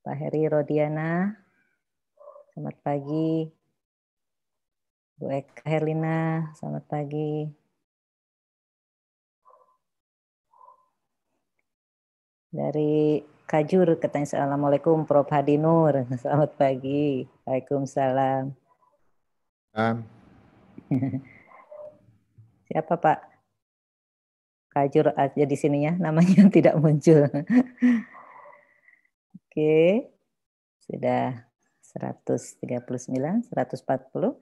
Pak Heri Rodiana. Selamat pagi. Bu Eka Herlina, selamat pagi. Dari Kajur katanya Assalamualaikum Prof. Hadi Nur. Selamat pagi. Waalaikumsalam. Um. Siapa Pak? Kajur aja ah, di sininya namanya tidak muncul. Oke. Sudah 139, 140.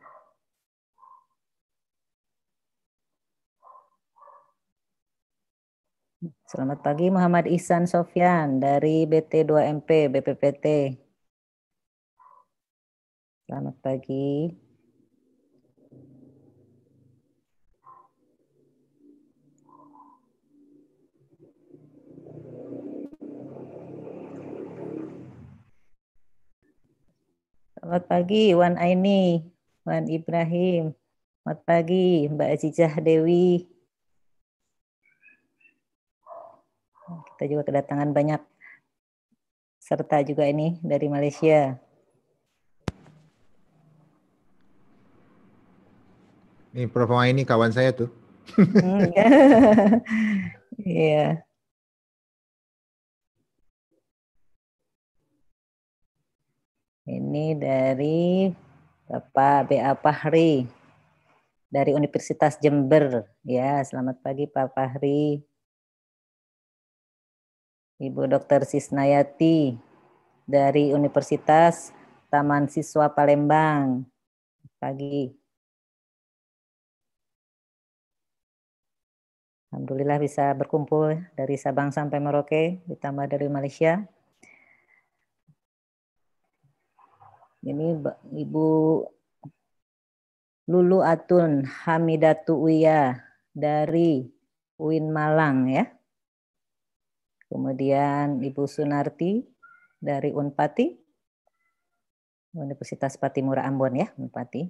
Selamat pagi Muhammad Ihsan Sofyan dari BT2MP BPPT. Selamat pagi. Selamat pagi Wan Aini, Wan Ibrahim. Selamat pagi Mbak Azizah Dewi. Kita juga kedatangan banyak serta juga ini dari Malaysia. Ini Prof. Aini kawan saya tuh. Hmm, iya. Ini dari Bapak BA Pahri dari Universitas Jember. Ya, selamat pagi Pak Pahri. Ibu Dr. Sisnayati dari Universitas Taman Siswa Palembang. Pagi. Alhamdulillah bisa berkumpul dari Sabang sampai Merauke, ditambah dari Malaysia. Ini Ibu Lulu Atun Hamidatu Uya dari Uin Malang ya. Kemudian Ibu Sunarti dari Unpati. Universitas Patimura Ambon ya, Unpati.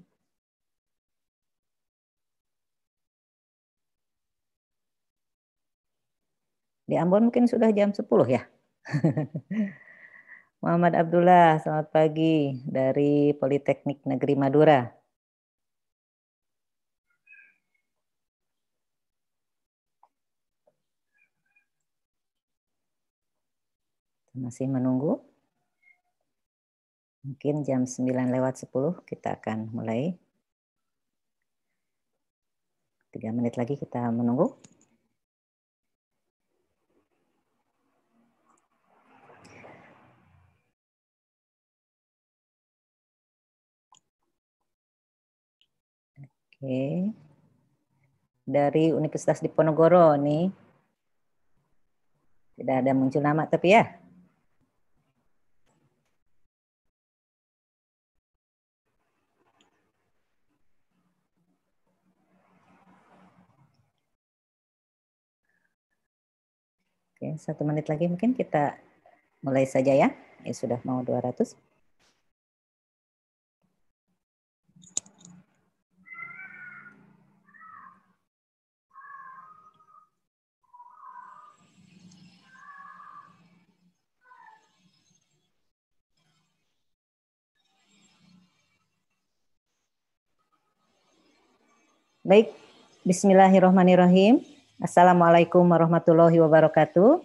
Di Ambon mungkin sudah jam 10 ya. Muhammad Abdullah, selamat pagi dari Politeknik Negeri Madura. Masih menunggu. Mungkin jam 9 lewat 10 kita akan mulai. Tiga menit lagi kita menunggu. Oke. Dari Universitas Diponegoro nih. Tidak ada muncul nama tapi ya. Oke, satu menit lagi mungkin kita mulai saja ya. Ya sudah mau 200. Baik, bismillahirrahmanirrahim. Assalamualaikum warahmatullahi wabarakatuh.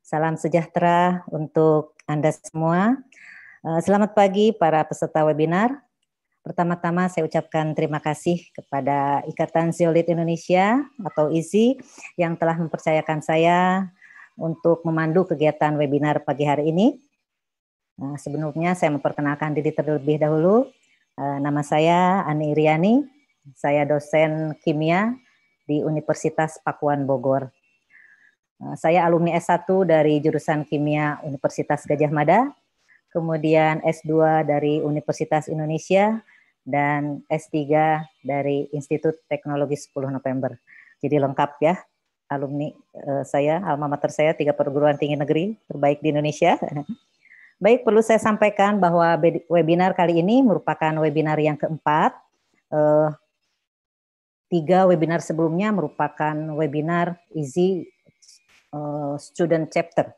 Salam sejahtera untuk Anda semua. Eh, selamat pagi para peserta webinar. Pertama-tama saya ucapkan terima kasih kepada Ikatan Zeolit Indonesia atau IZI yang telah mempercayakan saya untuk memandu kegiatan webinar pagi hari ini. Nah, sebelumnya saya memperkenalkan diri terlebih dahulu. Eh, nama saya Ani Iriani, saya dosen kimia di Universitas Pakuan Bogor. Eh, saya alumni S1 dari jurusan kimia Universitas Gajah Mada, kemudian S2 dari Universitas Indonesia, dan S3 dari Institut Teknologi 10 November. Jadi lengkap ya alumni eh, saya, alma mater saya, tiga perguruan tinggi negeri terbaik di Indonesia. Baik, perlu saya sampaikan bahwa webinar kali ini merupakan webinar yang keempat. Eh, Tiga webinar sebelumnya merupakan webinar Easy eh, Student Chapter,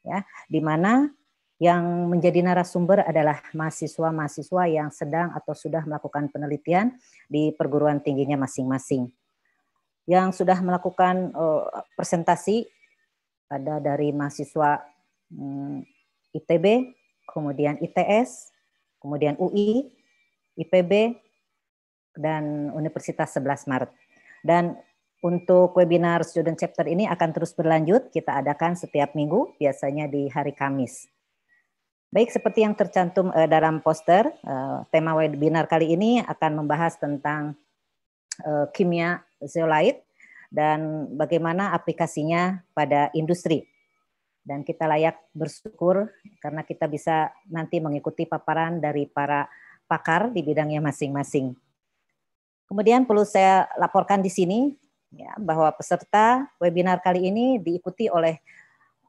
ya, di mana yang menjadi narasumber adalah mahasiswa-mahasiswa yang sedang atau sudah melakukan penelitian di perguruan tingginya masing-masing. Yang sudah melakukan eh, presentasi ada dari mahasiswa hmm, ITB, kemudian ITS, kemudian UI, IPB, dan Universitas 11 Maret. Dan untuk webinar Student Chapter ini akan terus berlanjut, kita adakan setiap minggu, biasanya di hari Kamis. Baik, seperti yang tercantum eh, dalam poster, eh, tema webinar kali ini akan membahas tentang eh, kimia zeolite dan bagaimana aplikasinya pada industri. Dan kita layak bersyukur karena kita bisa nanti mengikuti paparan dari para pakar di bidangnya masing-masing. Kemudian perlu saya laporkan di sini ya, bahwa peserta webinar kali ini diikuti oleh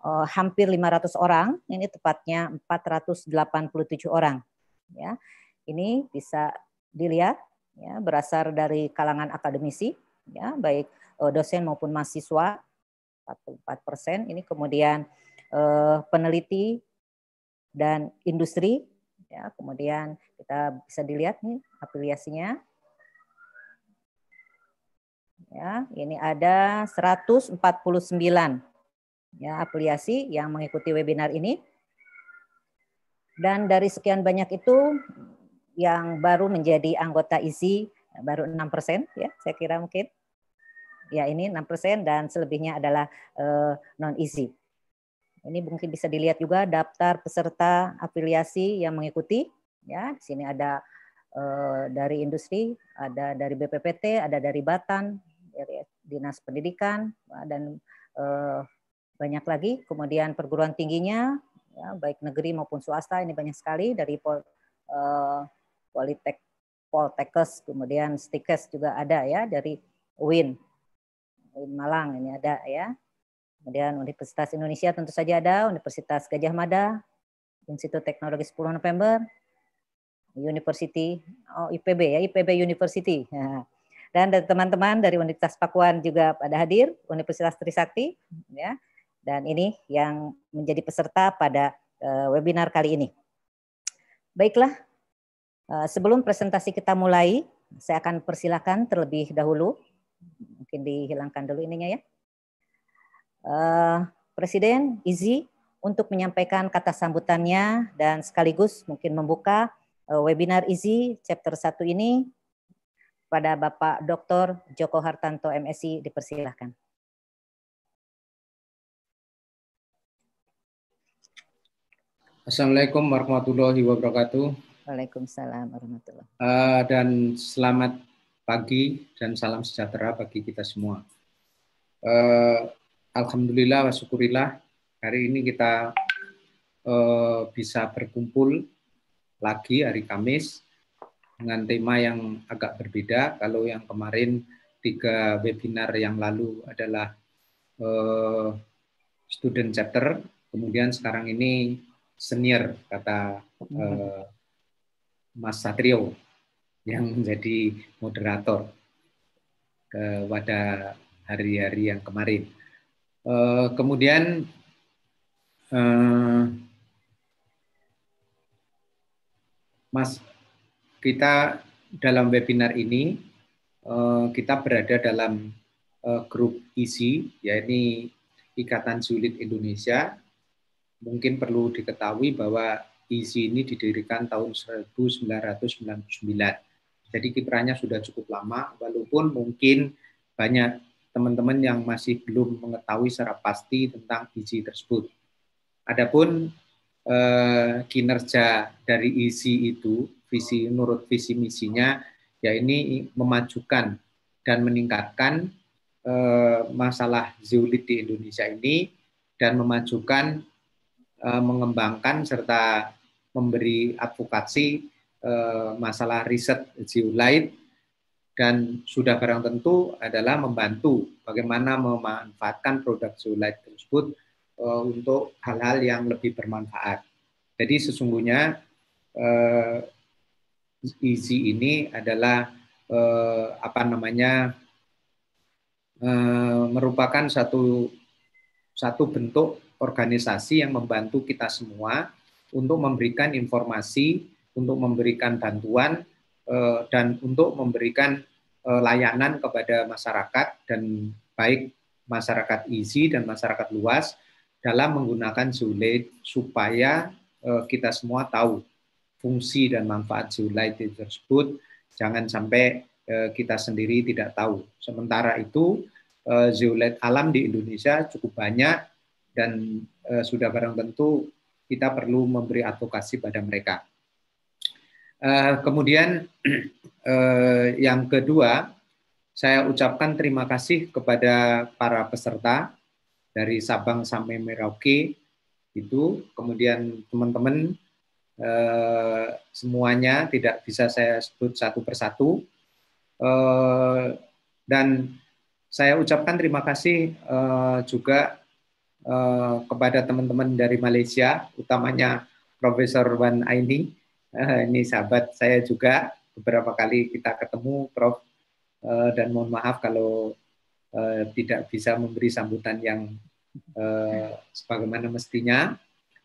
uh, hampir 500 orang, ini tepatnya 487 orang. Ya. Ini bisa dilihat ya, berasal dari kalangan akademisi, ya, baik uh, dosen maupun mahasiswa 44 persen. Ini kemudian uh, peneliti dan industri. Ya, kemudian kita bisa dilihat nih afiliasinya. Ya, ini ada 149 ya afiliasi yang mengikuti webinar ini. Dan dari sekian banyak itu yang baru menjadi anggota isi baru 6 persen, ya saya kira mungkin. Ya ini 6 persen dan selebihnya adalah eh, non isi. Ini mungkin bisa dilihat juga daftar peserta afiliasi yang mengikuti. Ya, di sini ada uh, dari industri, ada dari BPPT, ada dari Batan, dinas pendidikan eh, dan eh, banyak lagi. Kemudian perguruan tingginya, ya, baik negeri maupun swasta ini banyak sekali dari pol, eh, politek, poltekes, kemudian stikes juga ada ya dari UIN, UIN Malang ini ada ya. Kemudian Universitas Indonesia tentu saja ada, Universitas Gajah Mada, Institut Teknologi 10 November, University, oh IPB ya, IPB University. dan dari teman-teman dari Universitas Pakuan juga pada hadir, Universitas Trisakti, ya. Dan ini yang menjadi peserta pada uh, webinar kali ini. Baiklah, uh, sebelum presentasi kita mulai, saya akan persilahkan terlebih dahulu, mungkin dihilangkan dulu ininya ya. Uh, Presiden Izi untuk menyampaikan kata sambutannya dan sekaligus mungkin membuka webinar Izi chapter 1 ini kepada Bapak Dr. Joko Hartanto MSI dipersilahkan. Assalamualaikum warahmatullahi wabarakatuh. Waalaikumsalam warahmatullahi wabarakatuh. Eh, dan selamat pagi dan salam sejahtera bagi kita semua. Uh, Alhamdulillah wa syukurillah hari ini kita uh, bisa berkumpul lagi hari Kamis dengan tema yang agak berbeda. Kalau yang kemarin tiga webinar yang lalu adalah uh, student chapter, kemudian sekarang ini senior kata uh, Mas Satrio yang menjadi moderator kepada hari-hari yang kemarin. Uh, kemudian uh, Mas kita dalam webinar ini eh, kita berada dalam eh, grup isi yaitu Ikatan Sulit Indonesia. Mungkin perlu diketahui bahwa isi ini didirikan tahun 1999. Jadi kiprahnya sudah cukup lama walaupun mungkin banyak teman-teman yang masih belum mengetahui secara pasti tentang isi tersebut. Adapun eh, kinerja dari isi itu visi menurut visi misinya ya ini memajukan dan meningkatkan eh, masalah zeolit di Indonesia ini dan memajukan eh, mengembangkan serta memberi advokasi eh, masalah riset zulit dan sudah barang tentu adalah membantu bagaimana memanfaatkan produk zulit tersebut eh, untuk hal-hal yang lebih bermanfaat. Jadi sesungguhnya eh, easy ini adalah eh, apa namanya eh, merupakan satu satu bentuk organisasi yang membantu kita semua untuk memberikan informasi, untuk memberikan bantuan eh, dan untuk memberikan eh, layanan kepada masyarakat dan baik masyarakat Easy dan masyarakat luas dalam menggunakan Zule supaya eh, kita semua tahu fungsi dan manfaat zeolite tersebut jangan sampai eh, kita sendiri tidak tahu. Sementara itu eh, zeolite alam di Indonesia cukup banyak dan eh, sudah barang tentu kita perlu memberi advokasi pada mereka. Eh, kemudian yang kedua, saya ucapkan terima kasih kepada para peserta dari Sabang sampai Merauke itu, kemudian teman-teman Eh, semuanya tidak bisa saya sebut satu persatu eh, dan saya ucapkan terima kasih eh, juga kepada teman-teman dari Malaysia utamanya Profesor Wan Aini ini sahabat saya juga beberapa kali kita ketemu Prof dan mohon maaf kalau tidak bisa memberi sambutan yang sebagaimana mestinya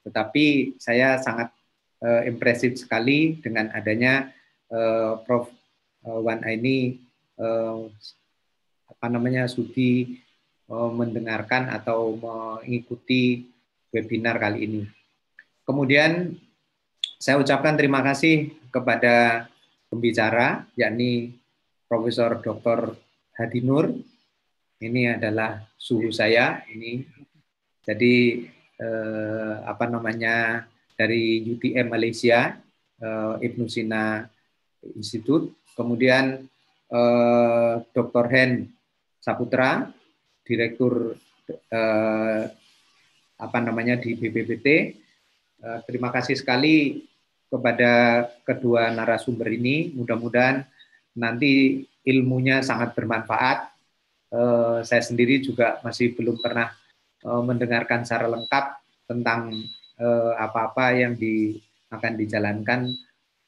tetapi saya sangat uh, impresif sekali dengan adanya uh, Prof. Eh, Wan ini uh, apa namanya sudi uh, mendengarkan atau mengikuti webinar kali ini. Kemudian saya ucapkan terima kasih kepada pembicara yakni Profesor Dr. Hadi Nur. Ini adalah suhu saya ini. Jadi eh, apa namanya dari UTM Malaysia, uh, Ibnu Sina Institute, kemudian uh, eh, Dr. Hen Saputra, Direktur uh, apa namanya di BPPT. Uh, terima kasih sekali kepada kedua narasumber ini. Mudah-mudahan nanti ilmunya sangat bermanfaat. Uh, saya sendiri juga masih belum pernah uh, mendengarkan secara lengkap tentang Eh, apa-apa yang di, akan dijalankan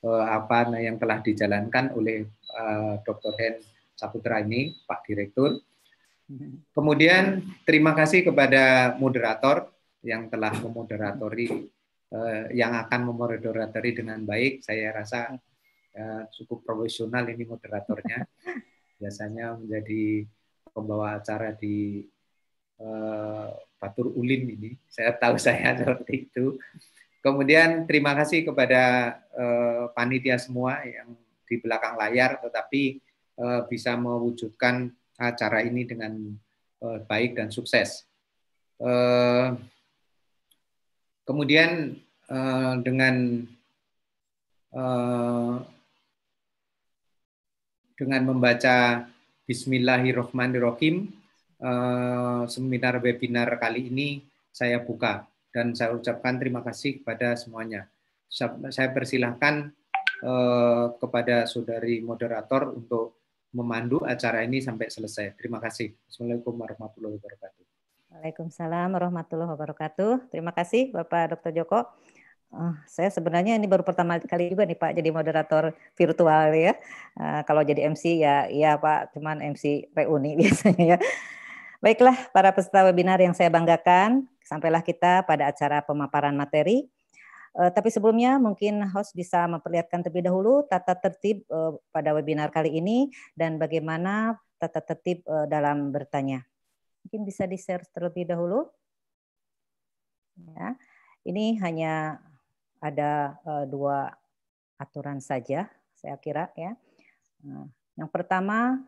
eh, apa nah, yang telah dijalankan oleh eh, Dr. Hen Saputra ini, Pak Direktur. Kemudian terima kasih kepada moderator yang telah memoderatori yang akan memoderatori dengan baik. Saya rasa cukup profesional ini moderatornya. Biasanya menjadi pembawa acara di Batur eh, Ulin ini. Saya tahu saya seperti itu. Kemudian terima kasih kepada eh, panitia semua yang di belakang layar, tetapi eh, bisa mewujudkan acara ini dengan baik dan sukses. kemudian dengan dengan membaca Bismillahirrahmanirrahim Eh, seminar webinar kali ini saya buka dan saya ucapkan terima kasih kepada semuanya. Saya persilahkan eh, kepada saudari moderator untuk memandu acara ini sampai selesai. Terima kasih. Assalamualaikum warahmatullahi wabarakatuh. Waalaikumsalam warahmatullahi wabarakatuh. Terima kasih Bapak Dr. Joko. Uh, saya sebenarnya ini baru pertama kali juga nih Pak jadi moderator virtual ya. Uh, kalau jadi MC ya ya Pak, cuman MC reuni biasanya ya. Baiklah para peserta webinar yang saya banggakan, sampailah kita pada acara pemaparan materi. Uh, tapi sebelumnya mungkin host bisa memperlihatkan terlebih dahulu tata tertib uh, pada webinar kali ini dan bagaimana tata tertib uh, dalam bertanya. Mungkin bisa di-share terlebih dahulu. Ya. Ini hanya ada dua aturan saja saya kira ya. Nah, yang pertama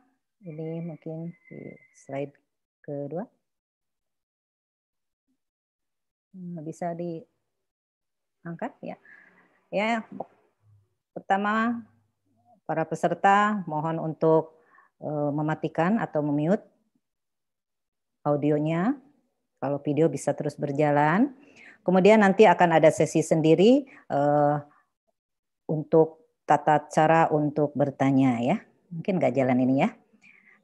ini mungkin di slide kedua. Hmm, bisa diangkat ya. Ya, pertama para peserta mohon untuk eh, mematikan atau memute audionya. Kalau video bisa terus berjalan. Kemudian nanti akan ada sesi sendiri uh, untuk tata cara untuk bertanya ya. Mungkin nggak jalan ini ya.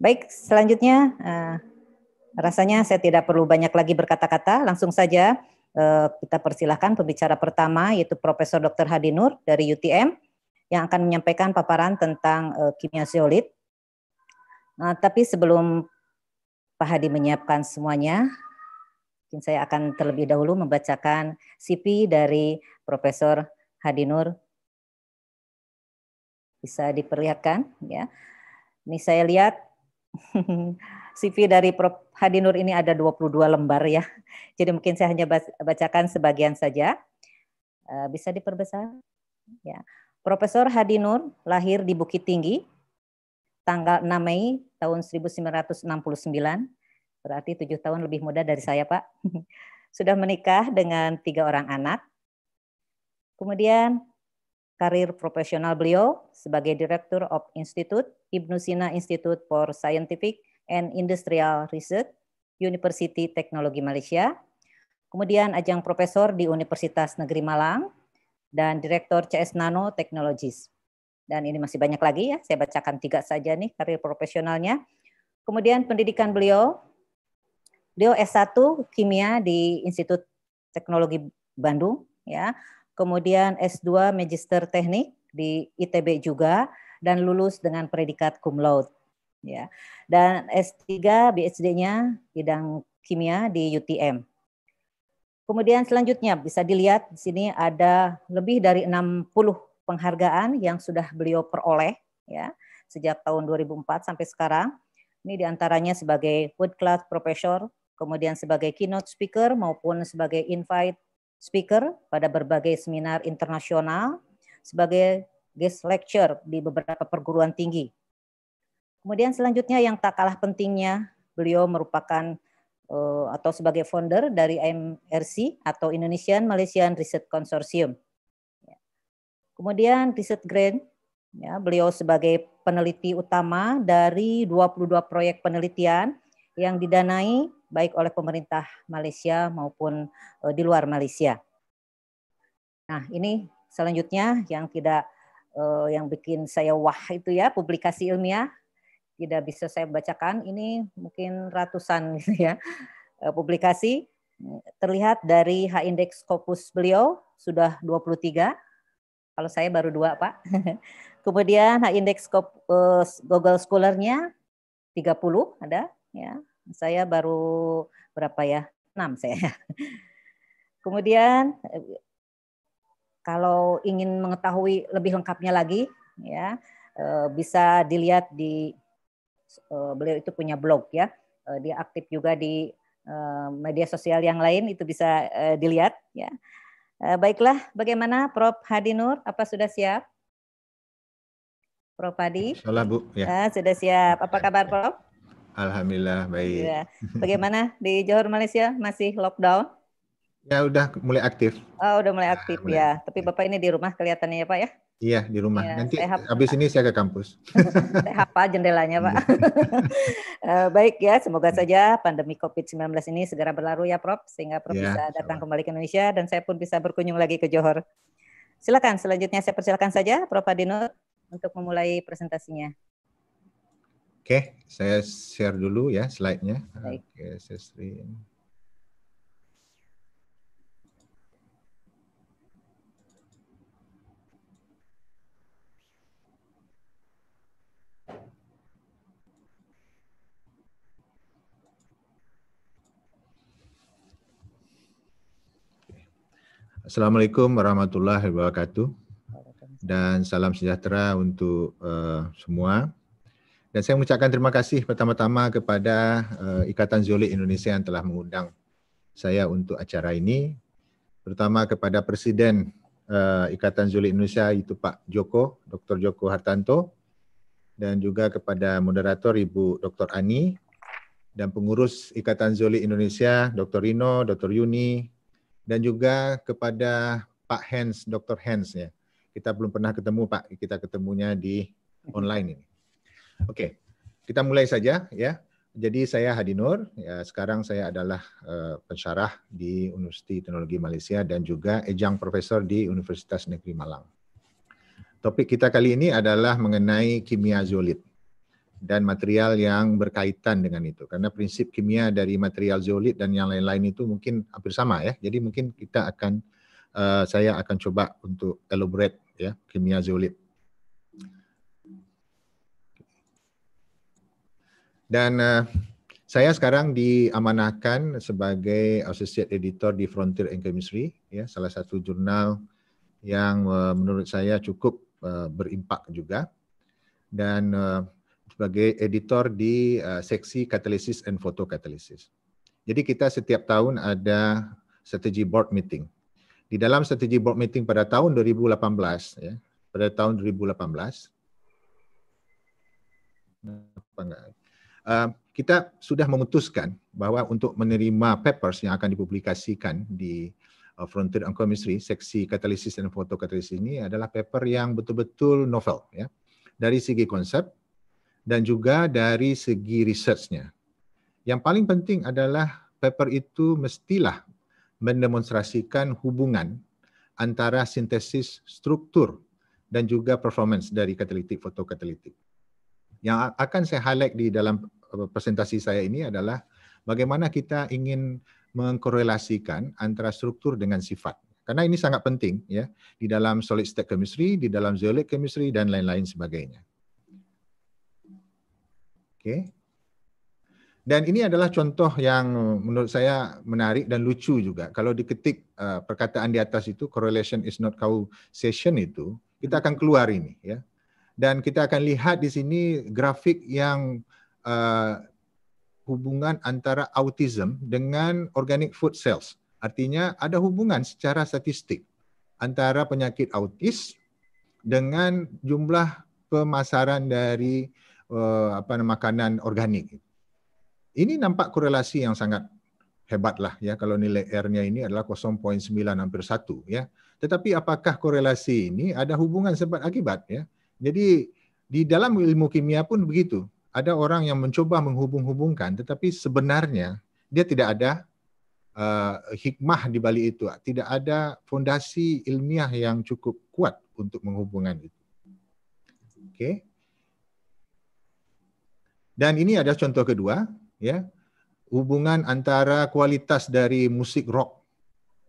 Baik, selanjutnya uh, Rasanya saya tidak perlu banyak lagi berkata-kata, langsung saja eh, kita persilahkan pembicara pertama yaitu Profesor Dr. Hadi Nur dari UTM yang akan menyampaikan paparan tentang eh, kimia zeolit. Nah, tapi sebelum Pak Hadi menyiapkan semuanya, mungkin saya akan terlebih dahulu membacakan CV dari Profesor Hadi Nur. Bisa diperlihatkan ya. Ini saya lihat CV dari Prof. Hadi Nur ini ada 22 lembar ya. Jadi mungkin saya hanya bacakan sebagian saja. Eh, bisa diperbesar? Ya. Profesor Hadi Nur lahir di Bukit Tinggi tanggal 6 Mei tahun 1969. Berarti tujuh tahun lebih muda dari saya, Pak. Sudah menikah dengan tiga orang anak. Kemudian karir profesional beliau sebagai Director of Institute Ibnu Sina Institute for Scientific and Industrial Research, University Teknologi Malaysia, kemudian ajang profesor di Universitas Negeri Malang, dan Direktur CS Nano Technologies. Dan ini masih banyak lagi ya, saya bacakan tiga saja nih karir profesionalnya. Kemudian pendidikan beliau, beliau S1 Kimia di Institut Teknologi Bandung, ya. kemudian S2 Magister Teknik di ITB juga, dan lulus dengan predikat cum laude ya. Dan S3 BSD-nya bidang kimia di UTM. Kemudian selanjutnya bisa dilihat di sini ada lebih dari 60 penghargaan yang sudah beliau peroleh ya sejak tahun 2004 sampai sekarang. Ini diantaranya sebagai World Class Professor, kemudian sebagai keynote speaker maupun sebagai invite speaker pada berbagai seminar internasional, sebagai guest lecture di beberapa perguruan tinggi Kemudian selanjutnya yang tak kalah pentingnya, beliau merupakan eh, atau sebagai founder dari MRC atau Indonesian Malaysian Research Consortium. Ya. Kemudian riset grant, ya, beliau sebagai peneliti utama dari 22 proyek penelitian yang didanai baik oleh pemerintah Malaysia maupun eh, di luar Malaysia. Nah, ini selanjutnya yang tidak eh, yang bikin saya wah itu ya publikasi ilmiah tidak bisa saya bacakan ini mungkin ratusan gitu ya eh, publikasi terlihat dari H indeks Scopus beliau sudah 23. Kalau saya baru dua, Pak. Kemudian H indeks Scopus eh, Google Scholar-nya 30 ada ya. Saya baru berapa ya? 6 saya. Kemudian eh, kalau ingin mengetahui lebih lengkapnya lagi ya bisa dilihat di E, beliau itu punya blog ya. E, dia aktif juga di e, media sosial yang lain itu bisa dilihat ya. baiklah, bagaimana Prof Hadi Nur? Apa sudah siap? Prof Hadi. Salah Bu. Ya. Nah, sudah siap. Apa kabar Prof? Alhamdulillah baik. Ya. Bagaimana di Johor Malaysia masih lockdown? Ya udah mulai aktif. Oh udah mulai ya, aktif ah, mulai. ya. Tapi bapak ini di rumah kelihatannya ya pak ya? Iya di rumah. Ya, Nanti saya habis ini saya ke kampus. apa jendelanya pak. Iya. Eh, baik ya, semoga iya. saja pandemi COVID-19 ini segera berlalu ya Prof, sehingga Prof ya, bisa datang kembali ke Indonesia dan saya pun bisa berkunjung lagi ke Johor. Silakan, selanjutnya saya persilakan saja Prof Adino untuk memulai presentasinya. Oke, saya share dulu ya slide-nya. Oke, saya share. Assalamualaikum warahmatullahi wabarakatuh dan salam sejahtera untuk uh, semua. Dan saya mengucapkan terima kasih pertama-tama kepada uh, Ikatan Zolik Indonesia yang telah mengundang saya untuk acara ini, terutama kepada Presiden uh, Ikatan Zolik Indonesia itu Pak Joko, Dr. Joko Hartanto, dan juga kepada moderator Ibu Dr. Ani dan pengurus Ikatan Zolik Indonesia, Dr. Rino, Dr. Yuni, dan juga kepada Pak Hans, Dr. Hans ya. Kita belum pernah ketemu Pak, kita ketemunya di online ini. Oke, kita mulai saja ya. Jadi saya Hadi Nur, ya, sekarang saya adalah uh, pensyarah di Universiti Teknologi Malaysia dan juga ejang profesor di Universitas Negeri Malang. Topik kita kali ini adalah mengenai kimia zolit dan material yang berkaitan dengan itu. Karena prinsip kimia dari material zeolit dan yang lain-lain itu mungkin hampir sama ya. Jadi mungkin kita akan uh, saya akan coba untuk elaborate ya kimia zeolit. Dan uh, saya sekarang diamanahkan sebagai associate editor di Frontier in Chemistry, ya, salah satu jurnal yang uh, menurut saya cukup uh, berimpak juga. Dan uh, sebagai editor di uh, seksi katalisis and photocatalysis. Jadi kita setiap tahun ada strategy board meeting. Di dalam strategy board meeting pada tahun 2018 ya, pada tahun 2018 Uh, eh, kita sudah memutuskan bahwa untuk menerima papers yang akan dipublikasikan di uh, Frontier on Chemistry, seksi katalisis dan fotokatalisis ini adalah paper yang betul-betul novel ya. Dari segi konsep, dan juga dari segi researchnya. Yang paling penting adalah paper itu mestilah mendemonstrasikan hubungan antara sintesis struktur dan juga performance dari katalitik fotokatalitik. Yang akan saya highlight di dalam eh, presentasi saya ini adalah bagaimana kita ingin mengkorelasikan antara struktur dengan sifat. Karena ini sangat penting ya di dalam solid state chemistry, di dalam zeolite chemistry dan lain-lain sebagainya. Oke. Dan ini adalah contoh yang menurut saya menarik dan lucu juga. Kalau diketik eh, perkataan di atas itu correlation is not causation itu, kita akan keluar ini ya. Dan kita akan lihat di sini grafik yang uh, hubungan antara autism dengan organic food sales. Artinya ada hubungan secara statistik antara penyakit autis dengan jumlah pemasaran dari uh, apa makanan organik. Ini nampak korelasi yang sangat hebat lah ya kalau nilai R-nya ini adalah 0.9 hampir 1 ya. Tetapi apakah korelasi ini ada hubungan sebab akibat ya? Jadi di dalam ilmu kimia pun begitu. Ada orang yang mencoba menghubung-hubungkan tetapi sebenarnya dia tidak ada uh, hikmah di balik itu, tidak ada fondasi ilmiah yang cukup kuat untuk menghubungkan itu. Oke. Okay. Dan ini adalah contoh kedua, ya. Hubungan antara kualitas dari musik rock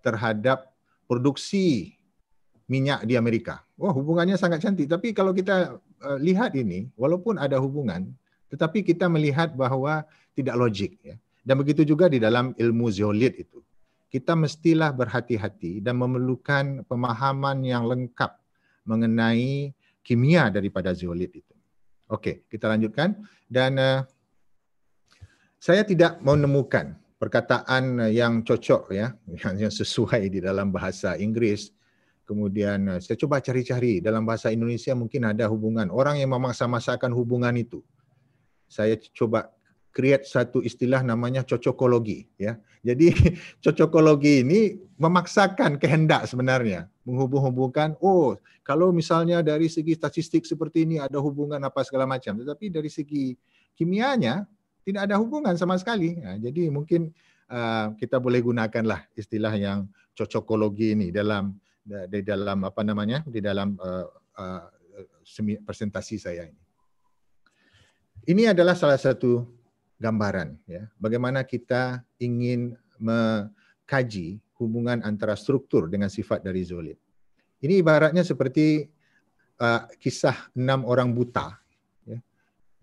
terhadap produksi minyak di Amerika. Wah, hubungannya sangat cantik. Tapi kalau kita uh, lihat ini, walaupun ada hubungan, tetapi kita melihat bahwa tidak logik ya. Dan begitu juga di dalam ilmu zeolit itu. Kita mestilah berhati-hati dan memerlukan pemahaman yang lengkap mengenai kimia daripada zeolit itu. Oke, kita lanjutkan. Dan uh, saya tidak menemukan perkataan yang cocok ya, yang sesuai di dalam bahasa Inggris. Kemudian eh, saya coba cari-cari dalam bahasa Indonesia mungkin ada hubungan orang yang memaksa-masakan hubungan itu. Saya coba create satu istilah namanya cocokologi ya. Jadi cocokologi ini memaksakan kehendak sebenarnya, menghubung-hubungkan oh kalau misalnya dari segi statistik seperti ini ada hubungan apa segala macam, tetapi dari segi kimianya tidak ada hubungan sama sekali. Nah, jadi mungkin uh, kita boleh gunakanlah istilah yang cocokologi ini dalam di dalam apa namanya di dalam uh, uh, presentasi saya ini. Ini adalah salah satu gambaran ya bagaimana kita ingin mengkaji hubungan antara struktur dengan sifat dari zolit. Ini ibaratnya seperti uh, kisah enam orang buta ya,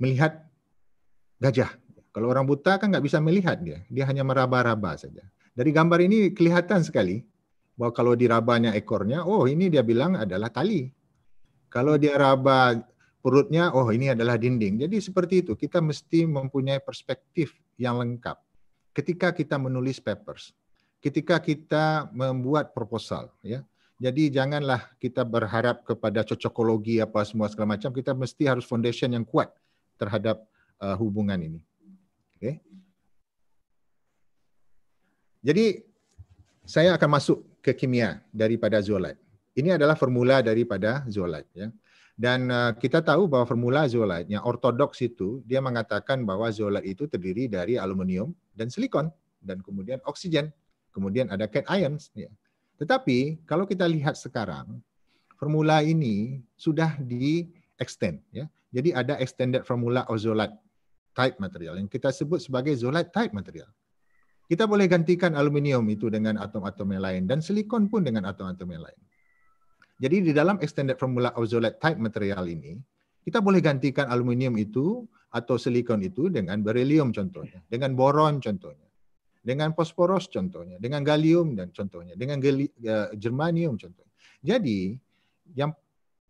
melihat gajah. Kalau orang buta kan nggak bisa melihat dia, dia hanya meraba-raba saja. Dari gambar ini kelihatan sekali bahwa kalau dirabanya ekornya, oh ini dia bilang adalah tali. Kalau dia raba perutnya oh ini adalah dinding. Jadi seperti itu kita mesti mempunyai perspektif yang lengkap ketika kita menulis papers, ketika kita membuat proposal ya. Jadi janganlah kita berharap kepada cocokologi apa semua segala macam, kita mesti harus foundation yang kuat terhadap uh, hubungan ini. Oke. Okay. Jadi saya akan masuk ke kimia daripada zolat. Ini adalah formula daripada zolat ya. Dan eh, kita tahu bahwa formula zeolite yang ortodoks itu dia mengatakan bahwa zolat itu terdiri dari aluminium dan silikon dan kemudian oksigen, kemudian ada cation Ya. Tetapi kalau kita lihat sekarang formula ini sudah di extend ya. Jadi ada extended formula ozolat type material yang kita sebut sebagai zolat type material. Kita boleh gantikan aluminium itu dengan atom-atom yang lain dan silikon pun dengan atom-atom yang lain. Jadi di dalam extended formula ozolite type material ini, kita boleh gantikan aluminium itu atau silikon itu dengan beryllium contohnya, dengan boron contohnya, dengan fosforos contohnya, dengan gallium dan contohnya, dengan eh, germanium contohnya. Jadi yang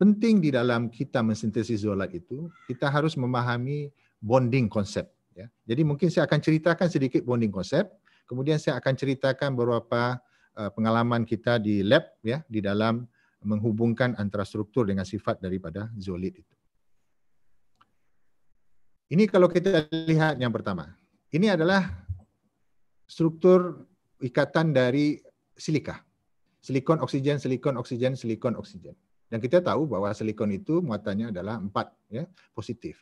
penting di dalam kita mensintesis zolat itu, kita harus memahami bonding konsep. Ya. Jadi mungkin saya akan ceritakan sedikit bonding konsep, kemudian saya akan ceritakan beberapa eh, pengalaman kita di lab ya di dalam menghubungkan antara struktur dengan sifat daripada zolit itu. Ini kalau kita lihat yang pertama. Ini adalah struktur ikatan dari silika. Silikon, oksigen, silikon, oksigen, silikon, oksigen. Dan kita tahu bahwa silikon itu muatannya adalah empat ya, positif.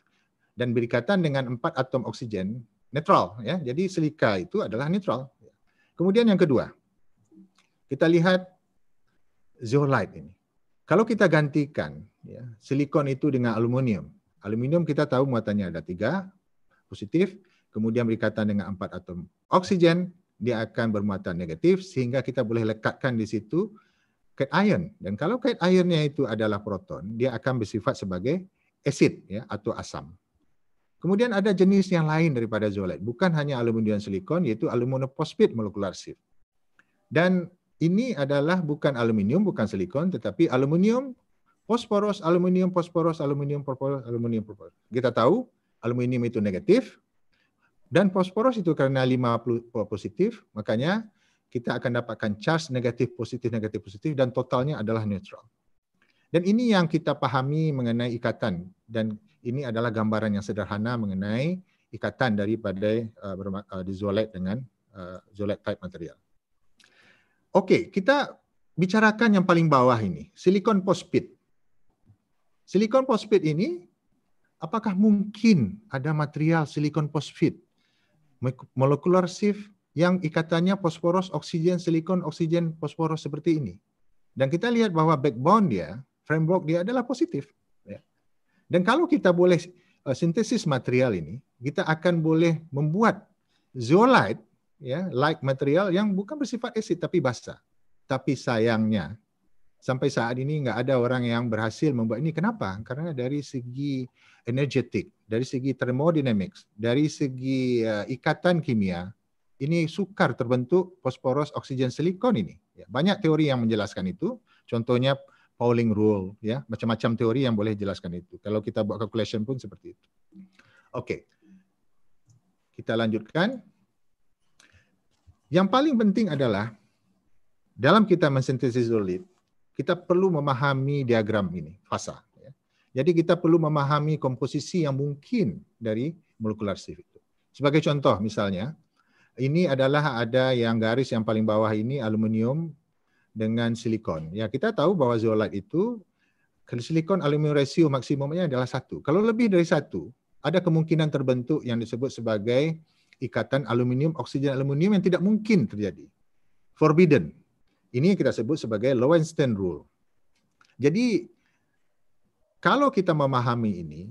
Dan berikatan dengan empat atom oksigen netral ya. Jadi silika itu adalah netral. Kemudian yang kedua. Kita lihat zeolite ini. Kalau kita gantikan ya, silikon itu dengan aluminium, aluminium kita tahu muatannya ada tiga positif, kemudian berikatan dengan empat atom oksigen, dia akan bermuatan negatif sehingga kita boleh lekatkan di situ cat ion. Dan kalau cat ionnya itu adalah proton, dia akan bersifat sebagai asid ya atau asam. Kemudian ada jenis yang lain daripada zeolite, bukan hanya aluminium silikon, yaitu aluminium aluminophosphate molekular sieve. Dan ini adalah bukan aluminium, bukan silikon, tetapi aluminium, posporos aluminium, posporos aluminium, porporos aluminium, porporos. Kita tahu aluminium itu negatif, dan posporos itu karena 5 positif, makanya kita akan dapatkan charge negatif, positif, negatif, positif, dan totalnya adalah neutral. Dan ini yang kita pahami mengenai ikatan. Dan ini adalah gambaran yang sederhana mengenai ikatan daripada uh, uh, di dengan uh, eh, zolet type material. Oke, kita bicarakan yang paling bawah ini, silikon pospit. Silikon pospit ini, apakah mungkin ada material silikon pospit molekular shift yang ikatannya posporos oksigen, silikon, oksigen, posporos seperti ini? Dan kita lihat bahwa backbone dia, framework dia adalah positif. Ya. Dan kalau kita boleh eh, sintesis material ini, kita akan boleh membuat zeolite ya like material yang bukan bersifat acid tapi basa, Tapi sayangnya sampai saat ini nggak ada orang yang berhasil membuat ini. Kenapa? Karena dari segi energetik, dari segi thermodynamics, dari segi uh, ikatan kimia, ini sukar terbentuk fosforos oksigen silikon ini. Ya, banyak teori yang menjelaskan itu. Contohnya Pauling rule, ya macam-macam teori yang boleh jelaskan itu. Kalau kita buat calculation pun seperti itu. Oke, okay. kita lanjutkan. Yang paling penting adalah dalam kita mensintesis zolit, kita perlu memahami diagram ini, fasa. Ya. Jadi kita perlu memahami komposisi yang mungkin dari molekular sieve itu. Sebagai contoh misalnya, ini adalah ada yang garis yang paling bawah ini aluminium dengan silikon. Ya kita tahu bahwa zeolite itu silikon aluminium rasio maksimumnya adalah satu. Kalau lebih dari satu, ada kemungkinan terbentuk yang disebut sebagai ikatan aluminium oksigen aluminium yang tidak mungkin terjadi. Forbidden. Ini yang kita sebut sebagai Lowenstein rule. Jadi kalau kita memahami ini,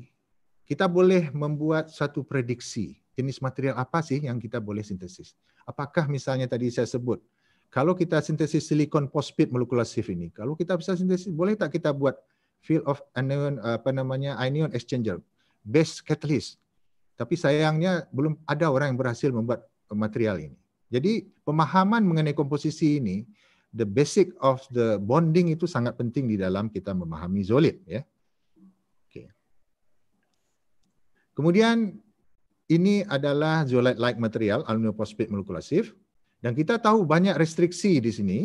kita boleh membuat satu prediksi jenis material apa sih yang kita boleh sintesis. Apakah misalnya tadi saya sebut kalau kita sintesis silikon pospit molekulasif ini, kalau kita bisa sintesis, boleh tak kita buat field of anion apa namanya anion exchanger, base catalyst. Tapi sayangnya belum ada orang yang berhasil membuat material ini. Jadi pemahaman mengenai komposisi ini, the basic of the bonding itu sangat penting di dalam kita memahami zolit. Ya. Okay. Kemudian ini adalah zolit like material, aluminium phosphate molekulasif. Dan kita tahu banyak restriksi di sini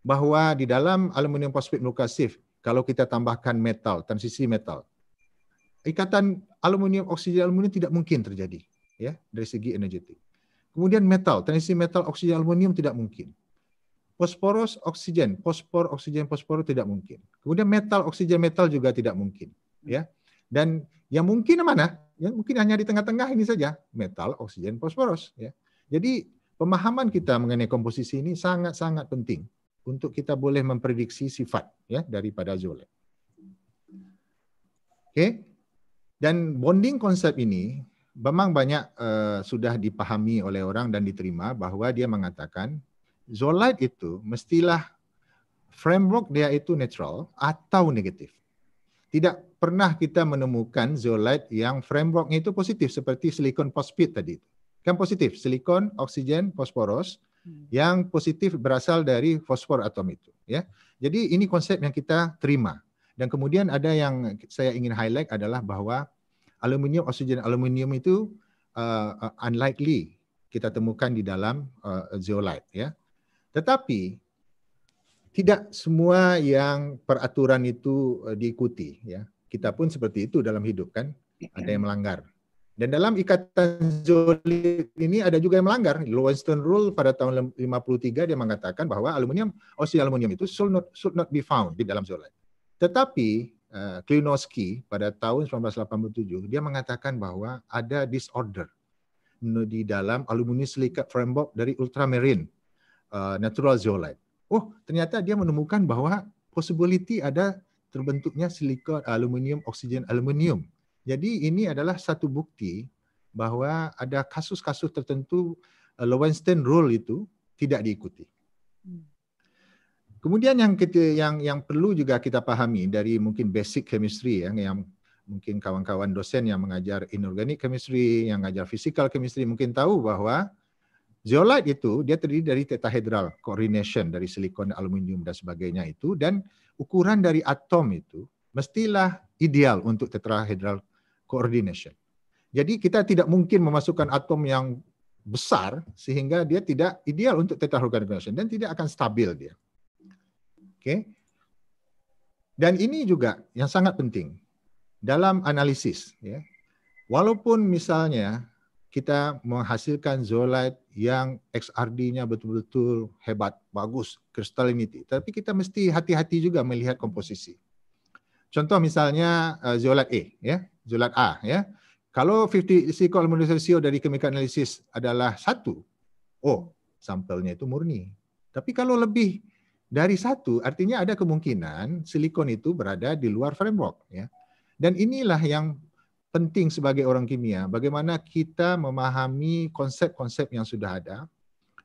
bahwa di dalam aluminium phosphate molekulasif, kalau kita tambahkan metal, transisi metal, ikatan aluminium oksigen aluminium tidak mungkin terjadi ya dari segi energetik. Kemudian metal, transisi metal oksigen aluminium tidak mungkin. Fosforos oksigen, fosfor oksigen fosfor tidak mungkin. Kemudian metal oksigen metal juga tidak mungkin ya. Dan yang mungkin mana? Ya, mungkin hanya di tengah-tengah ini saja, metal, oksigen, fosforos ya. Jadi pemahaman kita mengenai komposisi ini sangat-sangat penting untuk kita boleh memprediksi sifat ya daripada zolek. Oke. Okay. Dan bonding konsep ini memang banyak uh, sudah dipahami oleh orang dan diterima bahwa dia mengatakan Zolite itu mestilah framework dia itu netral atau negatif. Tidak pernah kita menemukan Zolite yang frameworknya itu positif seperti silikon pospit tadi. Kan positif, silikon, oksigen, fosforos hmm. yang positif berasal dari fosfor atom itu, ya. Jadi ini konsep yang kita terima. Dan kemudian ada yang saya ingin highlight adalah bahwa aluminium, oksigen aluminium itu uh, uh, unlikely kita temukan di dalam uh, zeolite ya. Tetapi tidak semua yang peraturan itu uh, diikuti ya. Kita pun seperti itu dalam hidup kan, ada yang melanggar. Dan dalam ikatan zeolit ini ada juga yang melanggar. Lowenstein Rule pada tahun 53 dia mengatakan bahwa aluminium, oksigen aluminium itu should not, should not be found di dalam zeolite. Tetapi Eh, Klinovsky pada tahun 1987 dia mengatakan bahwa ada disorder di dalam aluminium silikat framework dari ultramarine eh, natural zeolite. Oh, ternyata dia menemukan bahwa possibility ada terbentuknya silikon aluminium oksigen aluminium. Jadi ini adalah satu bukti bahwa ada kasus-kasus tertentu eh, Lowenstein rule itu tidak diikuti. Hmm. Kemudian yang kita, yang yang perlu juga kita pahami dari mungkin basic chemistry yang yang mungkin kawan-kawan dosen yang mengajar inorganic chemistry, yang mengajar physical chemistry mungkin tahu bahwa zeolite itu dia terdiri dari tetrahedral coordination dari silikon, aluminium dan sebagainya itu dan ukuran dari atom itu mestilah ideal untuk tetrahedral coordination. Jadi kita tidak mungkin memasukkan atom yang besar sehingga dia tidak ideal untuk tetrahedral coordination dan tidak akan stabil dia. Oke, Dan ini juga yang sangat penting dalam analisis. Ya. Walaupun misalnya kita menghasilkan zeolite yang XRD-nya betul-betul hebat, bagus, kristaliniti, Tapi kita mesti hati-hati juga melihat komposisi. Contoh misalnya uh, eh, zeolite A, ya, zeolite A, ya. Kalau 50 equal ratio dari chemical analisis adalah satu, oh, sampelnya itu murni. Tapi kalau lebih dari satu artinya ada kemungkinan silikon itu berada di luar framework ya. Dan inilah yang penting sebagai orang kimia, bagaimana kita memahami konsep-konsep yang sudah ada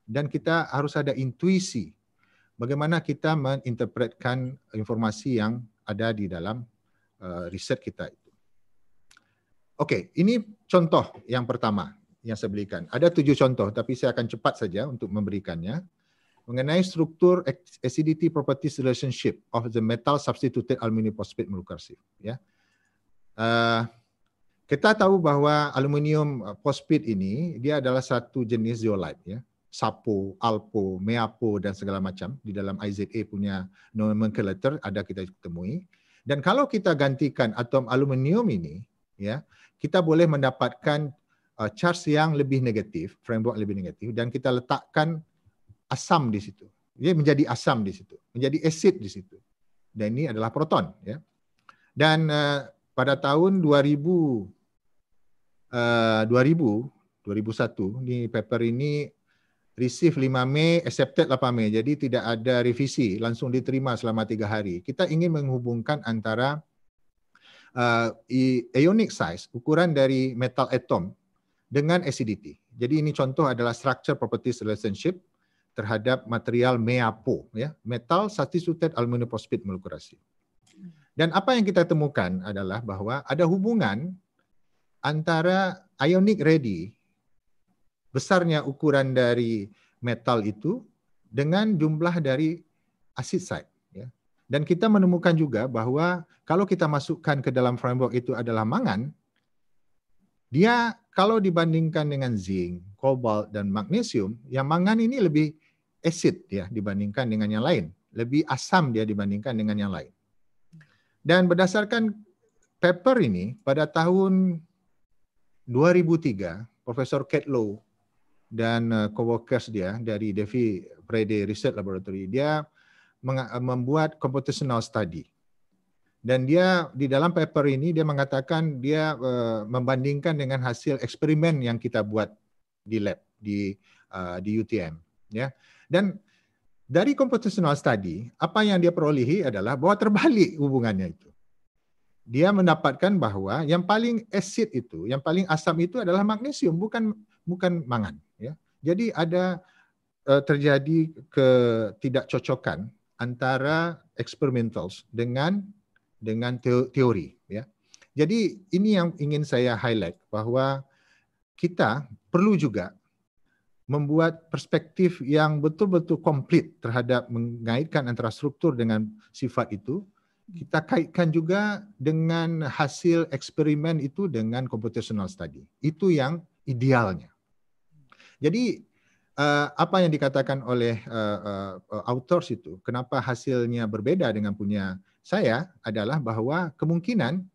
dan kita harus ada intuisi bagaimana kita menginterpretkan informasi yang ada di dalam uh, riset kita itu. Oke, okay, ini contoh yang pertama yang saya berikan. Ada tujuh contoh, tapi saya akan cepat saja untuk memberikannya mengenai struktur acidity properties relationship of the metal substituted aluminium phosphate melukarsif Ya. Uh, kita tahu bahwa aluminium eh, phosphate ini dia adalah satu jenis zeolite ya. Sapo, Alpo, Meapo dan segala macam di dalam IZA punya nomenclature ada kita temui. Dan kalau kita gantikan atom aluminium ini ya, kita boleh mendapatkan eh, charge yang lebih negatif, framework lebih negatif dan kita letakkan asam di situ. Dia menjadi asam di situ, menjadi acid di situ. Dan ini adalah proton ya. Dan uh, pada tahun 2000 uh, 2000 2001 di paper ini receive 5 Mei, accepted 8 Mei. Jadi tidak ada revisi, langsung diterima selama tiga hari. Kita ingin menghubungkan antara uh, ionic size, ukuran dari metal atom dengan acidity. Jadi ini contoh adalah structure properties relationship terhadap material meapo ya metal substituted aluminium phosphate melukerasi Dan apa yang kita temukan adalah bahwa ada hubungan antara ionic ready besarnya ukuran dari metal itu dengan jumlah dari acid site ya. Dan kita menemukan juga bahwa kalau kita masukkan ke dalam framework itu adalah mangan dia kalau dibandingkan dengan zinc, kobalt, dan magnesium, yang mangan ini lebih acid ya dibandingkan dengan yang lain. Lebih asam dia dibandingkan dengan yang lain. Dan berdasarkan paper ini, pada tahun 2003, Profesor Kate Lowe dan eh, co-workers dia dari Devi Prede Research Laboratory, dia membuat computational study dan dia di dalam paper ini dia mengatakan dia uh, membandingkan dengan hasil eksperimen yang kita buat di lab di uh, di UTM ya dan dari computational study apa yang dia perolehi adalah bahwa terbalik hubungannya itu dia mendapatkan bahwa yang paling acid itu yang paling asam itu adalah magnesium bukan bukan mangan ya jadi ada uh, terjadi ketidakcocokan antara experimentals dengan dengan teori ya. Jadi ini yang ingin saya highlight bahwa kita perlu juga membuat perspektif yang betul-betul komplit terhadap mengaitkan antara struktur dengan sifat itu. Kita kaitkan juga dengan hasil eksperimen itu dengan computational study. Itu yang idealnya. Jadi eh, apa yang dikatakan oleh uh, eh, eh, authors itu, kenapa hasilnya berbeda dengan punya saya adalah bahwa kemungkinan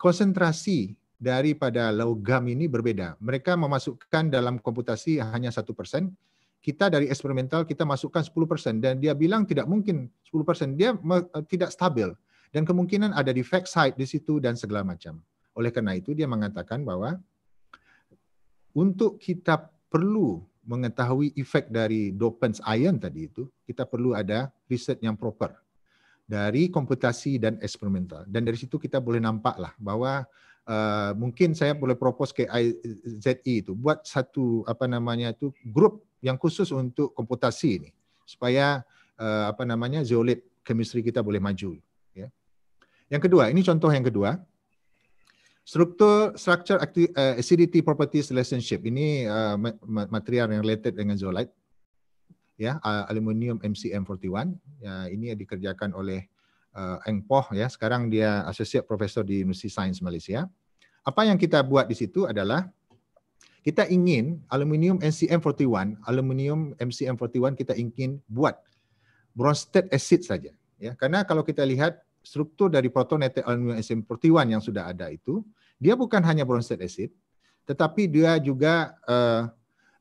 konsentrasi daripada logam ini berbeda. Mereka memasukkan dalam komputasi hanya satu persen. Kita dari eksperimental kita masukkan 10 persen dan dia bilang tidak mungkin 10 persen. Dia eh, tidak stabil dan kemungkinan ada di fact side di situ dan segala macam. Oleh karena itu dia mengatakan bahwa untuk kita perlu mengetahui efek dari dopants ion tadi itu, kita perlu ada riset yang proper dari komputasi dan eksperimental. Dan dari situ kita boleh nampak lah bahwa uh, mungkin saya boleh propose ke IZI e itu buat satu apa namanya itu grup yang khusus untuk komputasi ini supaya uh, apa namanya zeolit chemistry kita boleh maju. Ya. Yang kedua, ini contoh yang kedua. Struktur, structure, eh, acidity, properties, relationship. Ini uh, material yang related dengan zeolite ya aluminium MCM41 ya ini dikerjakan oleh uh, Eng Poh ya sekarang dia associate professor di Universiti Sains Malaysia. Apa yang kita buat di situ adalah kita ingin aluminium MCM41, aluminium MCM41 kita ingin buat bronsted acid saja ya. Karena kalau kita lihat struktur dari proton aluminium MCM41 yang sudah ada itu, dia bukan hanya bronsted acid tetapi dia juga uh,